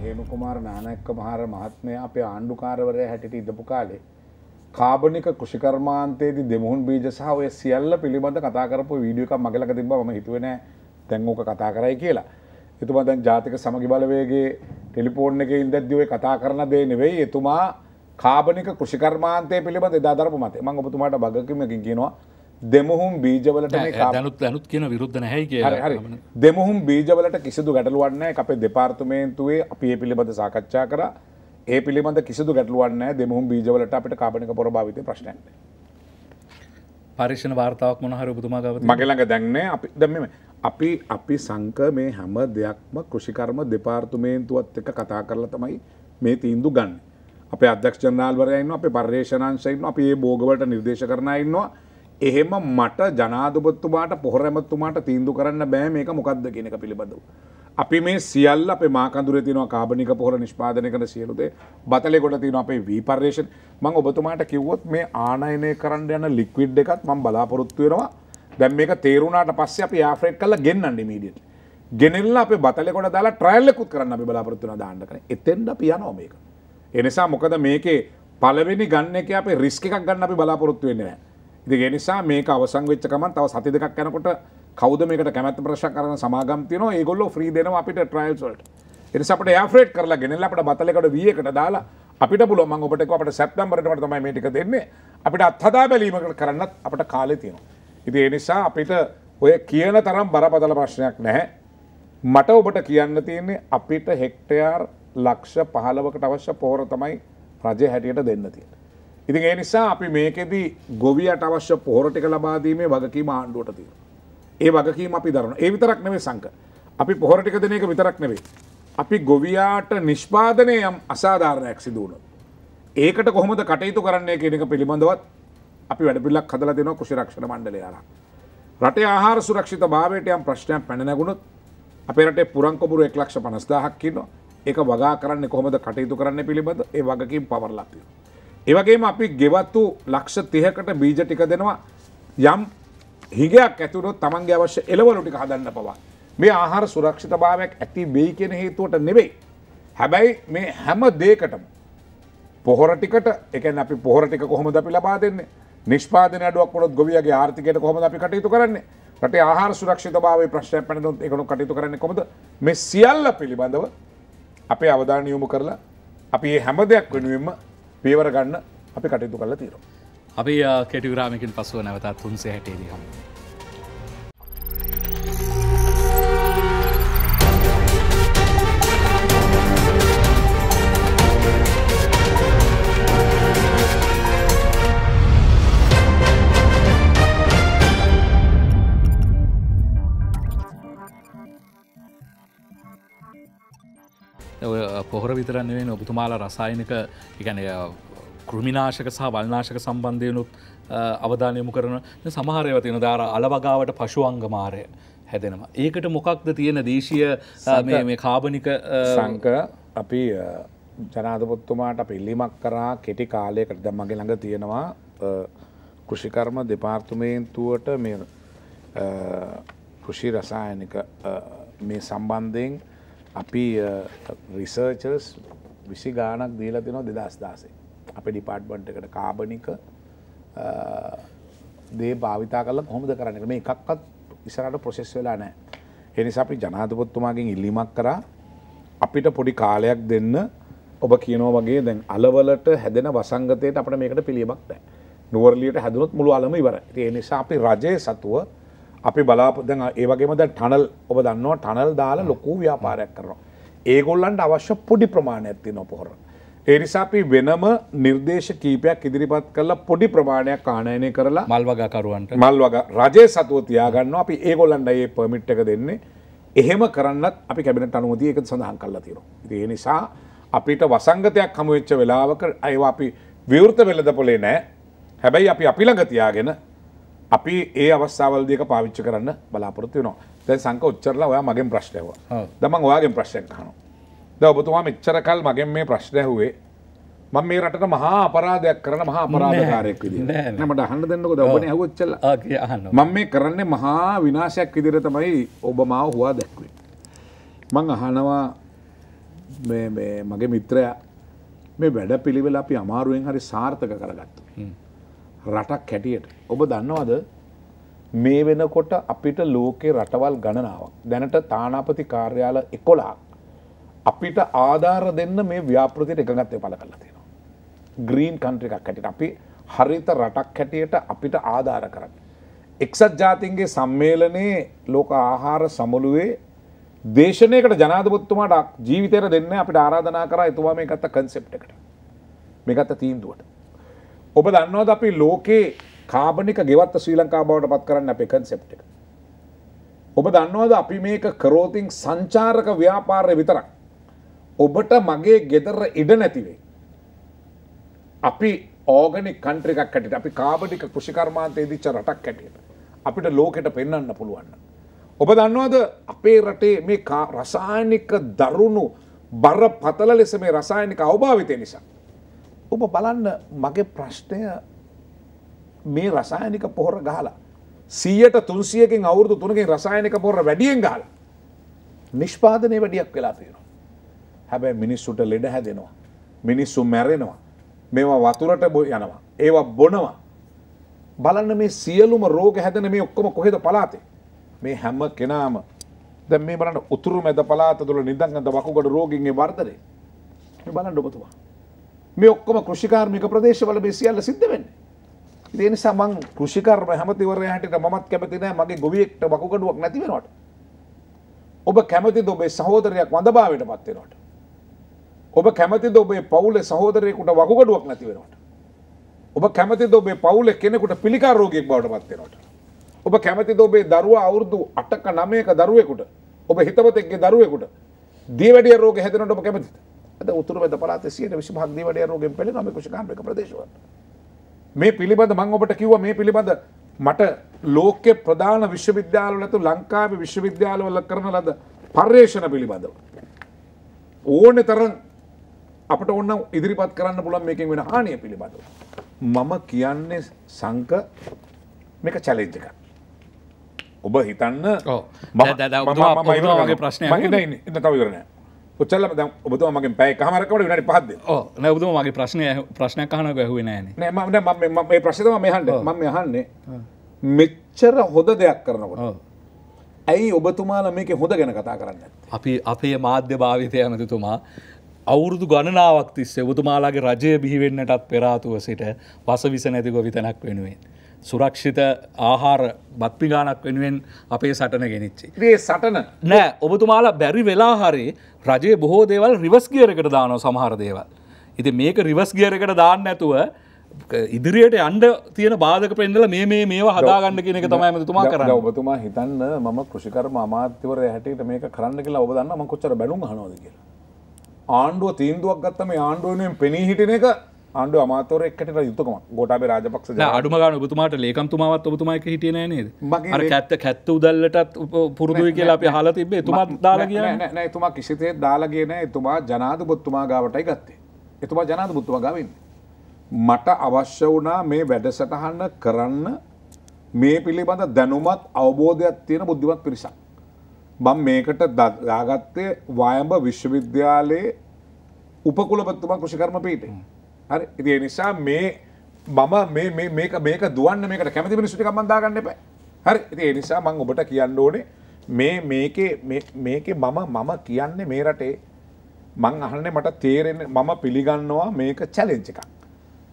හේම කුමාර නානක්ක මහර මහත්මයා අපේ ආණ්ඩුකාරවරයා හැටියට ඉඳපු කාලේ කාබනික කෘෂිකර්මාන්තයේදී දෙමුහුන් බීජ සහ ඔය සියල්ල පිළිබඳ කතා කරපු වීඩියෝ එකක් මගේ ළඟ තිබ්බා මම හිතුවේ නෑ දැන් ඕක කතා කරයි කියලා. එතුමා දැන් ජාතික සමගි බලවේගයේ ටෙලිෆෝන් එකේ ඉඳද්දී ඔය කතා කරන දේ නෙවෙයි එතුමා කාබනික කෘෂිකර්මාන්තය පිළිබඳ එදා දරපු මතය. මම ඔබතුමාට බගකීමකින් කියනවා දෙමුහුම් බීජවලට දැනුත් දැනුත් කියන විරුද්ධ නැහැයි හරි දෙමුහුම් බීජවලට කිසිදු ගැටලුවන්නේ අපේ දෙපාර්තමේන්තුවේ අපි ඒ පිළිබඳ සාකච්ඡා කරා ඒ පිළිබඳ කිසිදු ගැටලුවන්නේ දෙමුහුම් බීජවලට අපිට කාබනික පොර භාවිතය ප්‍රශ්නයක් නැහැ පර්ේෂණ වාර්තාවක් මොනහර බතුමාගව මගේළඟ දැන්න අපි දැම අපි අපි සංක මේ හැම දෙයක්ම කෘෂිකර්ම දෙපාර්තුමේන්තුවත් එක කතා කරලා තමයි මේ තීන්දු ගන්න අප අධ්‍යක්ෂ ජනාල්වරයන්න අප පර්ේෂණංශයන්න අපේ බෝගවලට නිර්දේශ කරනයින්නවා එහෙම මට ජනාධපත්තුමාට පොහොරැමත්තුමාට තීන්දු කරන්න බෑ මේක මොකක්ද කියනක පිළිබඳව. අපි මේ සියල්ල අප මාකන්දුර තින කාබනික පොහොර නිෂ්පාදනය කන සියලුදේ බතලෙ ගොඩ තින අපේ වීපර්ේෂන් මං ඔබතුමාට කිව්වොත් මේ ආනයනය කරන්න යන ලික්විඩ් එකත් මං බලාපොරොත්තුවෙනවා දැම් මේක තේරුණාට පස්සේ අපි ආෆ්‍රෙක් කල්ල ගෙන්න්නන්න මීඩියට. ගෙනෙල්ල අප බතලෙකොට දාලා ට්‍රයිල්ලකුත් කරන්න අපි බලාපොරත්තුන දාන්න කන එතෙන්ට පියනෝ මේක. එනිසා මොකද මේකේ පලවෙනි ගන්න එක අප රිස්ක එකක් ගන්න අපි බලාපොරොත්තුවෙන්නේ නෑ. ඉතිගේ නිසා මේක අවසං වෙච්ච ගමන් තව සති දෙකක් යනකොට කවුද මේකට කැමැති ප්‍රශ්න කරන සමාගම් තියෙනවා ඒගොල්ලෝ ෆ්‍රී දෙනවා අපිට ට්‍රයිල්ස් වලට ඒ නිසා අපිට එයාෆ්‍රේට් කරලා ගෙනල්ලා අපිට බතලයකට වීයකට දාලා අපිට පුළුවන් මම ඔබට කිව්වා අපිට සැප්තැම්බරේට තමයි මේ ටික දෙන්නේ අපිට අත්හදා බැලීමකට කරන්නත් අපිට කාලේ තියෙනවා ඉතින් ඒ නිසා අපිට ඔය කියන තරම් බරපතල ප්‍රශ්නයක් නැහැ මට ඔබට කියන්න තියන්නේ අපිට හෙක්ටයාර් ලක්ෂ පහලවකට අවශ්‍ය පෝර තමයි රජය හැටියට දෙන්න තියෙන. ඉතින් ඒ නිසා අපි මේකෙදි ගොවියට අවශ්‍ය පොහොර ටික ලබා දීමේ වගකීම ආණ්ඩුවට තියෙනවා. ඒ වගකීම අපි දරනවා. ඒ විතරක් නෙවෙයි සංක. අපි පොහොර ටික දෙන එක විතරක් නෙවෙයි. අපි ගොවියාට නිෂ්පාදනයේ යම් අසාධාරණයක් සිදු වුණොත් ඒකට කොහොමද කටයුතු කරන්නේ කියන එක පිළිබඳවත් අපි වැඩපිළිවෙලක් හදලා දෙනවා කෘෂි රක්ෂණ මණ්ඩලය හරහා. රටේ ආහාර සුරක්ෂිතභාවයට යම් ප්‍රශ්නයක් පැන නැගුණොත් අපේ රටේ පුරංකොබුරු 1,50,000ක් ඉන්නවා. ඒක වගා කරන්නේ කොහොමද කටයුතු කරන්නේ පිළිබඳ ඒ වගකීම් පවර්ලා තියෙනවා. ඒවගේම අපි ගෙවත්තු ලක්ෂ තියකට බීජ ටික දෙනවා යම් හිගයක් ඇතුරු තමන්ගේ අවශ්‍ය එලවලු ටික හදන්න පවා. මේ ආහාර සුරක්ෂිත භාවයක් ඇති වෙයි කියෙන හේතුවට නෙවෙයි. හැබැයි මේ හැම දේකටම පොහොරටිකට එකන අපි පොහොරටික කොහොමද අපි ලබා දෙන්නේ නිෂ්පාදන අඩුවක් කොත් ගොවියගේ ආර්ථිකයට කොහොම අපි කටයුතු කරන්නේ රටේ ආහාර සුරක්ෂිත භාව ප්‍රශ්නය පැනු එකනු කටයුතු කරන්නේ කොමද මේ සියල්ල පිළිබඳව අපේ අවධානයයොමු කරලා අපි හැම දෙයක් වෙනුවෙන්ම පේවර ගන්න අපි කටයුතු කල තීරෝ. අපි කෙටිග්‍රාමිකින් පසුව නැවතත් තුන්සේ හැටේදී හම්. පොහොර විතරන්නේ ඔබතුමාලා රසායනික ඉගැන කෘමිනාශක සහ වල්නාශක සම්බන්ධයනුත් අවධානයමු කරන සමහරයව තියෙන දාර අලවගාවට පශුවංගමාරය හැදෙනවා. ඒකට මොකක්ද තියෙන දේශීය මේ කාබනික සංක අපි ජනාධපොත්තුමාට පිල්ලිමක් කරා කෙටි කාලයකට දම්මගේ ළඟ තියෙනවා කෘෂිකර්ම දෙපාර්තුමේන්තුවට කෘෂි රසායනික මේ සම්බන්ධයෙන් අපි රිසර්චර්ස් විසි ගානක් දීලා තිනෝ දෙදස් දාසේ අප ඩිපාර්ට්බන්ට එකට කාබනික දේ භාවිතා කල හොමද කරන්න මේ එකක්වත් ඉසරට ප්‍රොසෙස් වෙලා නෑ එනිසා අපි ජනාතපොත්තුමාගෙන් ඉල්ලිමක් කරා අපිට පොඩි කාලයක් දෙන්න ඔබ කියනෝ වගේ දැන් අලවලට හැදෙන වසංගතයට අපට මේකට පිළියමක් නෑ නුවරලියට හැදුනොත් මුළු අලම ඉවර ඒ නිසා අපි රජය සතුව අපි බලාපදන ඒවගේම ද ටනල් ඔබ දන්නවා ටනල් දාලා ලොකු ව්‍යාපාරයක් කරනවා. ඒගොල්ලන්ට අවශ්‍ය පොඩි ප්‍රමාණයක් තියෙන පොහොර. ඒනිසා අපි වෙනම නිර්දේශ කීපයක් ඉදිරිපත් කරලා පොඩි ප්‍රමාණයක් ආනයනය කරලා මල් වගකරුවන්ට මල් වග රජය සතුව තියාගන්න අපි ඒගොල්ලන්ට ඒ පමිට් එක දෙන්නේ එහෙම කරන්නත් අපි කැබිනට අනුමතිය එක සඳහන් කරලා තියෙනවා. ඒ නිසා අපිට වසංගතයක් හමු වෙච්ච වෙලාවක ඒවා අපි විවෘත වෙලද පොලේ නෑ. හැබැයි අපි අපි ළඟ තියාගෙන අපි ඒ අවස්ථාවල්දක පාවිච්ච කරන්න බලාපොරත්තු වෙනවා දැ සංක උච්චරලා ඔයා මගේ ප්‍රශ්නයව දමන් ඔයාගේ ප්‍රශ්යක් හනු ද ඔබතුමා මෙච්චර කල් මගෙන් මේ ප්‍රශ්නයහුවේ මම මේ රටට මහා අපරාධයක් කරන මහා අපරාධකාරයක් විදිහට මට අහන්න දෙන්නකො ඔබනේ අහුව ඉච්චලා මම මේ කරන්නේ මහා විනාශයක් විදිහට තමයි ඔබ මාව හුවා දැක්වේ මං අහනවා මේ මේ මගේ මිත්‍රයා මේ වැඩ පිළිවෙල අපි අමාරුවෙන් හරි සාර්ථක කරගත්තා රටක් හැටියට ඔබ දන්නවද මේ වෙනකොට අපිට ලෝකේ රටවල් ගණනාවක් දැනට තානාපති කාර්යාල එකොලාක් අපිට ආධාර දෙන්න මේ ව්‍යාපෘතියට එකගත්තය පල කරලා තියෙනවා. ග්‍රීන් කන්ට්‍රිකක් හැටිට අපි හරිත රටක් හැටියට අපිට ආධාර කරන්න. එක්සත් ජාතින්ගේ සම්මේලනයේ ලෝක ආහාර සමුළුවේ දේශනයකට ජනාධපොත්තුමාටක් ජීවිතයට දෙන්න අපිට ආරාධනා කර එතුවා මේ ගත්ත කන්සෙප්ට එකට මේ ගත්ත තීන්දුවට ඔබ දන්නවද අපි ලෝකේ කාබනික ගෙවත්ත ශ්‍රී ලංකා බවට පත් කරන්න අපේ කන්සෙප්ට් එක. ඔබ දන්නවද අපි මේක කරෝතින් සංචාරක ව්‍යාපාරය විතරක්. ඔබට මගේ ගෙදර ඉඩ නැතිවේ. අපි ඕගනික් කන්ට්‍ර එකක් කැටිට අපි කාබඩික කෘෂිකර්මාන්තය දිච්ච රටක් කැටියට අපිට ලෝකෙට පෙන්න්න පුළුවන්න. ඔබ දන්නවද අපේ රටේ මේ රසායනික දරුණු බර පතල ලෙස මේ රසායනික අවභාවිතය නිසා. ඔබ බලන්න මගේ ප්‍රශ්නය මේ රසායනික පොහොර ගහලා සීයට තුන්සියකින් අවුරදු තුනකින් රසායනික පොහොර වැඩියෙන් ගාල නිෂ්පාදනය වැඩියක් වෙලා තියෙනවා. හැබැයි මිනිස්සුට ලෙඩ හැදෙනවා. මිනිස්සු මැරෙනවා. මේවා වතුරට යනවා. ඒවා බොනවා. බලන්න මේ සියලුම රෝග හැදෙන මේ ඔක්කොම කොහෙද පලාතේ. මේ හැම කෙනාම දැන් මේ බලන්න උතුරු මැද පලාත තුළ නිදන් අඳ වකුගඩු රෝගින්ගේ වර්ධනය. මේ බලන්න ඔබතුමා. මේ ඔක්කොම කෘෂිකාර්මික ප්‍රදේශවල මේ සියල්ල සිද්ධ වෙන්නේ. ඒ නිසා මං කෘෂිකර්ම හැමතිවරයා හැටියට මමත් කැමති නෑ මගේ ගොවියෙක්ට වකුගඩුවක් නැති වෙනවට. ඔබ කැමතිද ඔබේ සහෝදරයක් වඳභාවයටපත් වෙනවට? ඔබ කැමතිද ඔබේ පවුලේ සහෝදරයෙකුට වකුගඩුවක් නැති වෙනවට? ඔබ කැමතිද ඔබේ පවුලේ කෙනෙකුට පිළිකා රෝගියෙක් බවට පත් වෙනවට? ඔබ කැමතිද ඔබේ දරුවා අවුරුදු 8ක 9ක දරුවෙකුට ඔබ හිතවතෙක්ගේ දරුවෙකුට දියවැඩිය රෝග හැදෙනවට ඔබ කැමතිද? ඇද උතුර වැද පලාත සියට විසි හක්දීවට රෝගෙන් පෙළ නොම කෂකාන්ක ප්‍රදේශව මේ පිළිබඳ මං ඔබට කිව්ව මේ පිළිබඳ මට ලෝකෙ ප්‍රධාන විශ්වවිද්‍යාලවලතු ලංකාව විශ්වවිද්‍යාලවල කරන ලද පර්යේෂණ පිළිබඳව. ඕනෙ තරන් අපට ඔන්න ඉදිරිපත් කරන්න පුළන් මේකින් වෙන හානිය පිළිබඳව. මම කියන්නේ සංක මේක චැලෙන්ජ එකක්. ඔබ හිතන්න මගේ ප්‍රශ්නය ඉන්න තවිරණෑ පුච්චල ඔබතුම මගේ පැයි හමරකට විනට පහද නැබතුම මගේ ප්‍රශ්නය ප්‍රශ්නයක් කහනක ඇහුව නෑන නෑ මේ ප්‍රශ්තම මෙහන්ට මම යහන්නේ මෙච්චර හොද දෙයක් කරනකොට ඇයි ඔබතුමාල මේක හොඳ ගැන කතා කරන්න අපි අපේ මාධ්‍ය භාවිතය ඇමතිතුමා අවුරුදු ගණනාවක් තිස්සේ ඔබතුමාලාගේ රජය බිහිවෙන්නටත් පෙරාතුව සිට වස විස නැතිකො විතැනක් වෙනුවෙන්. සුරක්ෂිත ආහාර බත්පිගානක් වෙනුවෙන් අපේ සටන ගෙනනිච්චේ. ඒ සටන නෑ ඔබතුමාලා බැරි වෙලා හරි රජය බොහෝ දේවල් රිවස් ගියරකට දානෝ සමහර දේවල්. ඉති මේක රිවස් ගියරකට දාන්න ඇතුව ඉදිරියට අන්ඩ තියෙන බාධක පෙන්ඩල මේ මේ මේවා හදාගන්න කියනක තමයි මතුමා කර ඔබතුමා හිතන්න මම කෘෂිකරම අමාත්‍යවර හැටියට මේක කරන්න කියලා ඔබදන්නම කොච්චර බැලුම් හනෝද කියලා. ආණ්ඩුව තීන්දුවක් ගත්තම ආණ්ඩුවනෙන් පෙනී හිටින එක ආණ්ඩු අමාතර එකට යුතුකම ගොටාබේ රාජපක්ෂ අඩුම ගන ඔබතුමාට ලේකම්තුමාවත් ඔබතුමයික හිටියන නේද අර කැත්ත කැත්ත උදල්ලටත් පුරුදුයි කියලා අපි හලා තිබේ තුමත් දාලා කියන නෑ තුමා කිසිතේ දාලා කියන එතුමා ජනාධ බොත්තුමා ගාවටයි ගත්තේ එතුමා ජනාධ බොත්තුමා ගාවෙන්න මට අවශ්‍ය වුණා මේ වැඩසටහන්න කරන්න මේ පිළිබඳ දැනුමත් අවබෝධයක් තියෙන බුද්ධිමත් පිරිසක්. මම මේකට දාගත්තේ වයඹ විශ්වවිද්‍යාලයේ උපකුලපතිතුමා කෘෂිකර්ම පීඨේ. හරි ඉතින් ඒ නිසා මේ මම මේ මේ මේක මේක දුවන්න මේකට කැමති මිනිස්සු ටිකක් මම දාගන්න එපා. හරි ඉතින් ඒ නිසා මම ඔබට කියන්න ඕනේ මේ මේකේ මේකේ මම මම කියන්නේ මේ රටේ මං අහන්නේ මට තේරෙන්නේ මම පිළිගන්නවා මේක චැලෙන්ජ් එකක්.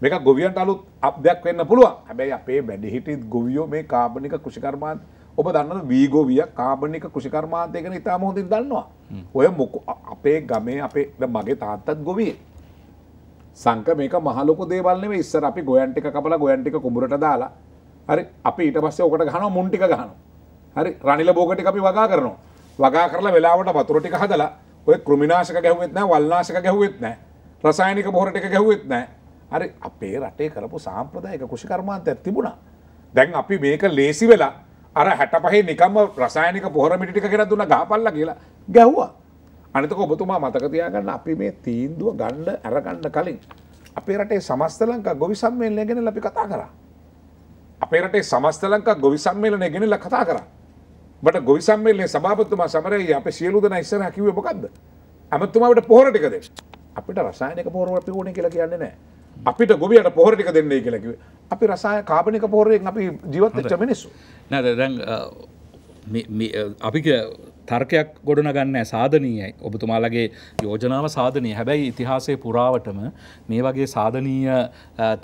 මේක ගොවියන්ට අලුත් අබ්දයක් වෙන්න පුළුවන්. හැබැයි අපේ වැඩිහිටි ගොවියෝ මේ කාබනික කෘෂිකර්මාන්ත ඔබ දන්නවද වී ගොවිය කාබනික කෘෂිකර්මාන්තය ගැන ඉතාම හොඳින් දන්නවා. ඔය මොක අපේ ගමේ අපේ මගේ තාත්තත් ගොවියෙක්. සංක මේක මහලොක දේවල්න්නේ ඉස්සර අපි ගොයන්ටික කපලා ගොයන්ටික කුඹරට දාලා හරි අපි ඊට පස්සේ ඔකට ගහනවා මුන්ටික ගහනවා හරි රනිල බෝගටික අපි වගා කරනවා වගා කරලා වෙලාවට වතුර ටික හදලා ඔය කෘමිනාශක ගැහුවෙත් නැහැ වල්නාශක ගැහුවෙත් නැහැ රසායනික බොහොර ටික ගැහුවෙත් නැහැ හරි අපේ රටේ කරපු සාම්ප්‍රදායික කෘෂි කර්මාන්තයක් තිබුණා දැන් අපි මේක ලේසි වෙලා අර 65 නිකම්ම රසායනික පොහොර මිටි ටික ගෙනත් දුන්නා ගහපල්ලා කියලා ගැහුවා අනිතක ඔබතුමා මතක තියාගන්න අපි මේ තීන්දුව ගණ්ඩ ඇරගන්න කලින්. අපේ රටේ සමස්ත ලංකා ගොවි සම්මේලනය ගැන ලි කතා කර. අපේ රටේ සමස්ත ලංකා ගොවි සම්මේලනය ගෙනල කතා කර. බට ගොවි සම්මේලනය සභාපතුමා සමරයි අප සියලුදන ඉස්සර කිව පොකක්ද. ඇමතුමාට පොහරටිකද. අපිට රසායනක පොහරට පිගුණ කියලා කියන්නේ නෑ. අපිට ගොවියට පොහරටික දෙන්නේ කියලකිව අපි රසාය කාපනික පොහරයෙන් අපි ජීවත්ත චමිනිස්සු නැද දැන් අපි තර්කයක් ගොඩනගන්න සාධනීයයි ඔබතුමාලගේ යෝජනාව සාධනය හැබැයි ඉතිහාසේ පුරාවටම මේ වගේ සාධනීය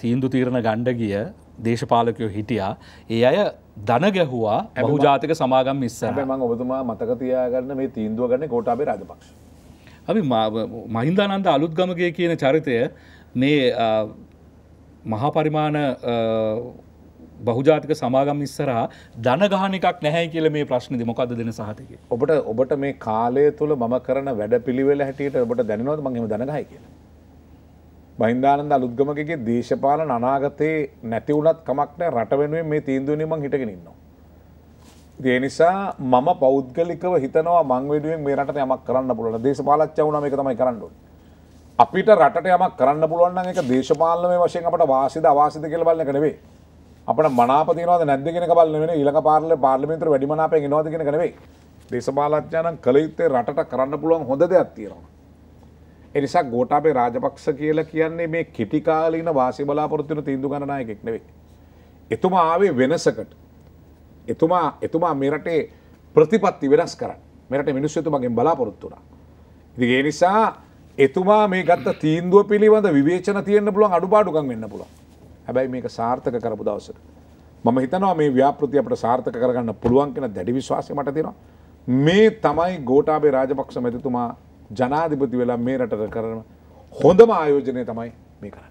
තීන්දු තීරණ ගණ්ඩගිය දේශපාලකයෝ හිටියා ඒ අය දන ගැහුවා ඇබූ ජාතික සමාගම් ඉස්සර ම ඔබතුමා මතකතියාගන්න මේ තීන්දුව ගන්න කෝටාබේ රාජපක්ෂ. අපි මහින්දානන්ද අලුත්ගමගේ කියන චරිතය මේ මහපරිමාණ බහුජාතික සමාගම් ඉස්සරහා දනගහන එකක් නැහැ කියල මේ ප්‍රශ්නද මොකද දෙන සහතක. ඔබට ඔබට මේ කාලය තුළ මම කරන වැඩ පිළිවෙල හැටියට ඔබට දැනවද මංගේම දනගහයි කිය. බහින්දානන්ද අලුද්ගමකගේ දේශපාලන අනාගතයේ නැතිවුණත් කමක්නෑ රට වෙනුවෙන් මේ තීන්දුවනීම හිටගෙනන්නවා. ඒ නිසා මම පෞද්ගලිකව හිතනවා මංවිඩුවෙන් මේ රට යමක් කරන්න පුළුවන් දේශපාලච්ච වුණම එක තමයි කරන්නුන්. අපිට රටට යමක් කරන්න පුළුවන් එක දේශපාලනය වශයෙන් අපට වාසිද අවාසිද කියල බලන්න කරවේ අපට මනාපතිනවද නැද්ද කෙන බල වෙන ඉලක පාරල පාර්ලිමිතර වැඩිමනාපය නවාද කෙන කනවේ දේශපාලච්ඥානන් කළයුත්තේ රට කරන්න පුළුවන් හොඳ දෙයක් තියෙනවා. එනිසා ගෝටාපේ රාජපක්ෂ කියලා කියන්නේ මේ කෙටිකාලීන වාසි බලාපොරොත්තුන තීන්දු ගණනා එකෙක් නෙවේ. එතුමා ආවේ වෙනසකට. එතුමා එතුමා මෙරටේ ප්‍රතිපත්ති වෙනස් කරන්න මෙරට මිනිස්සතුමගෙන් බලාපොරොත්තුනා. ඉතිගේ නිසා එතුමා මේ ගත්ත තීන්දුව පිළිබඳ විවේචන තියන්න පුළුවන් අඩුපාඩුකම් වෙන්න පුළුවන්. හැබැයි මේක සාර්ථක කරපු දවසට. මම හිතනවා මේ ව්‍යාපෘති අපට සාර්ථක කරගන්න පුළුවන් කෙන දැඩි විශ්වාසය මට තියෙනවා. මේ තමයි ගෝටාබේ රාජපක්ෂ මැතිතුමා ජනාධිපති වෙලා මේ රටට කරන හොඳම ආයෝජනය තමයි මේ කරන්න.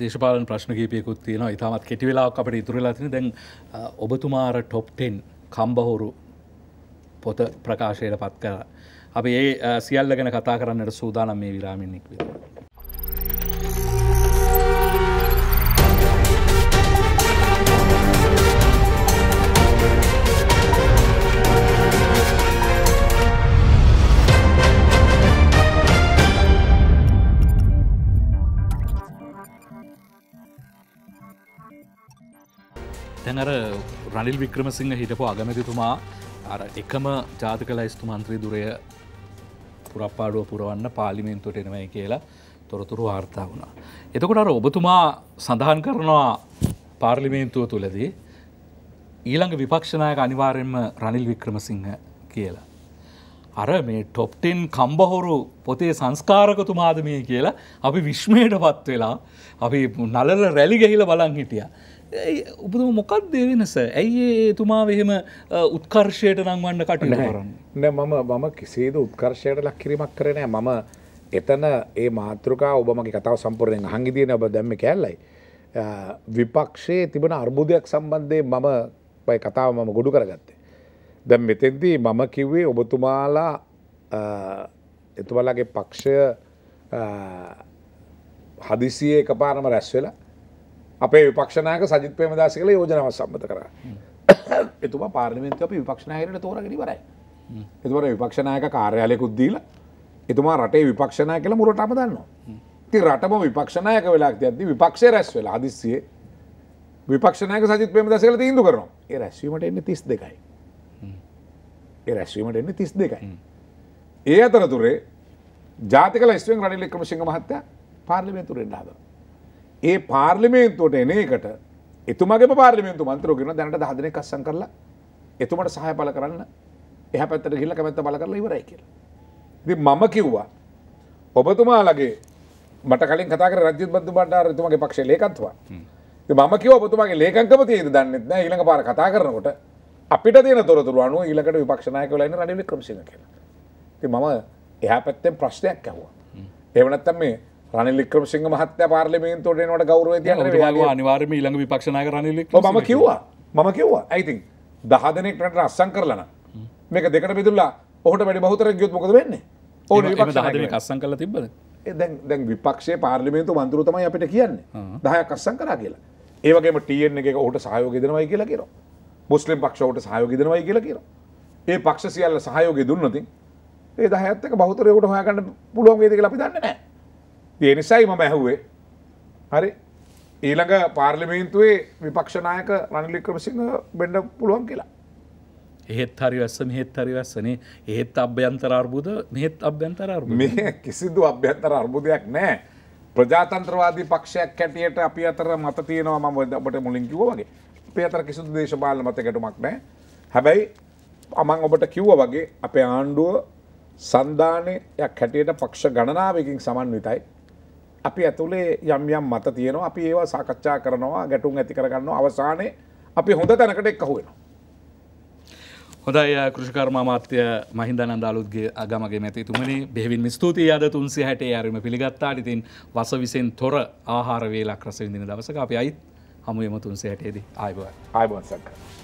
දේශපාලන ප්‍රශ්න කීපයකුත් තියෙනවා ඉතාමත් කෙටි වෙලාවක් අපට ඉතුරලා තියෙන දැන් ඔබතුමාර ටොප් 10 කම්බහොරු පොත ප්‍රකාශයට පත් කරා. අපි ඒ සියල්ල ගැන කතා කරන්නට සූදානම් මේ විරාමෙන් ඉක්විලා. තැන් අර රනිල් වික්‍රමසිංහ හිටපු අගමැතිතුමා අර එකම ජාතික ලයිස්තු මන්ත්‍රී දුරය පුරප්පාඩුව පුරවන්න පාලිමෙන්තුවට එනවයි කියලා තොරතුරු වාර්තා වුණා. එතකොට අර ඔබතුමා සඳහන් කරනවා පාර්ලිමේන්තුව තුළදී ඊළඟ විපක්ෂණයක අනිවාරයෙන්ම රනිල් වික්‍රමසිංහ කියලා. අර මේ ටොප්ටෙන් කම්බහොරු පොතේ සංස්කාරකතුමාද මේ කියලා අපි විශ්මයට පත් වෙලා අපි නලල රැලි ගහිල බලන් හිටිය. උපතුම මොකක්දේ වෙනස ඇයි එතුමා එහෙම උත්කර්ෂයට නංවන්න කටන නෑ මම මම කිසිේද උත්කර්ෂයට ලක් කිරීමක් කරනය මම එතන ඒ මාතෘකා ඔබමගේ කතාව සම්පූර්ණයෙන් හංගිදියන ඔබ දැම්ම කැල්ලයි විපක්ෂයේ තිබන අර්බුදයක් සම්බන්ධය මම පයි කතාව මම ගොඩු කරගත්තේ දැම් මෙතෙන්දී මම කිව්වේ ඔබතුමාලා එතුමලගේ පක්ෂය හදිසියේ එකපානම රැස් වෙලා අපේ විපක්ෂනායක සජිත් ප්‍රේමදාස කියලා යෝජනාවක් සම්මත කරා. එතුමා පාර්ලිමේන්තුවේ අපි විපක්ෂනායකයට තෝරාගෙන ඉවරයි. එතුමා විපක්ෂනායක කාර්යාලයකුත් දීලා එතුමා රටේ විපක්ෂනායක කියලා මුරටම දානවා. ඉතින් රටම විපක්ෂනායක වෙලා තියද්දි විපක්ෂය රැස් වෙලා හදිස්සියේ විපක්ෂනායක සජිත් ප්‍රේමදාස කියලා තීන්දුව කරනවා. ඒ රැස්වීමට එන්නේ 32යි. ඒ රැස්වීමට එන්නේ 32යි. ඒ අතරතුරේ ජාතික ලැස්තුවෙන් රනිල් වික්‍රමසිංහ මහත්තයා පාර්ලිමේන්තුවට එන්න හදනවා. ඒ පාර්ලිමේන්තුවට එන එකට එතුමගේ පාර්ලිමේන්තු මන්තරෝගෙන දැනට හදන කස්සන් කරලා එතුමට සහය පල කරන්න එහ පැත්තට ගිල්ල කැමැත්ත බල කරලා ඉවරයි කියලා. ඉතින් මම කිව්වා ඔබතුමාලගේ මට කලින් කතා කර රජිත් බද්දු බණ්ඩාර එතුමගේ පක්ෂයේ ලේකම්තුමා. මම කිව්වා ඔබතුමාගේ ලේකම්කම තියෙද දන්නෙත් නෑ ඊළඟ පාර කතා කරනකොට අපිට තියෙන තොරතුරු අනුව ඊළඟට විපක්ෂ නායකයෝලා ඉන්න රනිල් වික්‍රමසිංහ කියලා. ඉතින් මම එහා පැත්තෙන් ප්‍රශ්නයක් ඇහුවා. එහෙම නැත්නම් මේ රනිල් වික්‍රමසිංහ මහත්තයා පාර්ලිමේන්තුවට එනකොට ගෞරවය තියන්න ඔබතුමාගේ අනිවාර්යයෙන්ම ඊළඟ විපක්ෂ නායක රනිල් වික්‍රමසිංහ මම කිව්වා මම කිව්වා I think 10 දෙනෙක් රටට අස්සම් කරලා නම් මේක දෙකට බෙදුලා ඔහුට වැඩි බහුතරයක් ගියොත් මොකද වෙන්නේ ඕන විපක්ෂ නායක 10 දෙනෙක් අස්සම් කරලා තිබ්බද දැන් දැන් විපක්ෂයේ පාර්ලිමේන්තු මන්ත්‍රීව තමයි අපිට කියන්නේ 10ක් අස්සම් කරා කියලා ඒ වගේම TN එකේ ඔහුට සහයෝගය දෙනවයි කියලා කියනවා මුස්ලිම් පක්ෂ ඔහුට සහයෝගය දෙනවයි කියලා කියනවා ඒ පක්ෂ සියල්ල සහයෝගය දුන්නොතින් ඒ 10ත් එක බහුතරයකට හොයාගන්න පුළුවන් වේද කියලා අපි දන්නේ නැහැ ඒ නිසයි මම ඇහුවේ හරි ඊළඟ පාර්ලිමේන්තුවේ විපක්ෂනායක රනිල් වික්‍රමසිංහ වෙන්න පුළුවන් කියලා එහෙත් හරි වැස්ස මෙහෙත් හරි වැස්සනේ එහෙත් අභ්‍යන්තර අර්බුද මෙහෙත් අභ්‍යන්තර අර්බුද මේ කිසිදු අභ්‍යන්තර අර්බුදයක් නැහැ ප්‍රජාතන්ත්‍රවාදී පක්ෂයක් හැටියට අපි අතර මත තියෙනවා මම ඔබට මුලින් කිව්වා වගේ අපේ අතර කිසිදු දේශපාලන මත ගැටුමක් නැහැ හැබැයි මම ඔබට කිව්වා වගේ අපේ ආණ්ඩුව සන්ධානයක් හැටියට පක්ෂ ගණනාවකින් සමන්විතයි අපි ඇතුළේ යම් යම් මත තියෙනවා අපි ඒවා සාකච්ඡා කරනවා ගැටුම් ඇති කරගන්නවා අවසානයේ අපි හොඳ තැනකට එක්කහු වෙනවා. හොඳයි කෘෂිකර්ම මාත්‍ය මහින්දනන්ද අලුත්ගේ අගමගේ මැති තුමනි බෙවින් ස්තුතියි අද තුන්සි හැටේ ඇරම පිළිගත්තාට ඉතින් වස විසෙන් තොර ආහාර වේලක් රස විඳින දවසක අපි අයිත් හමුයම තුන්සි හැටේදී ආයිබවත් ආයිබවත් සක්කා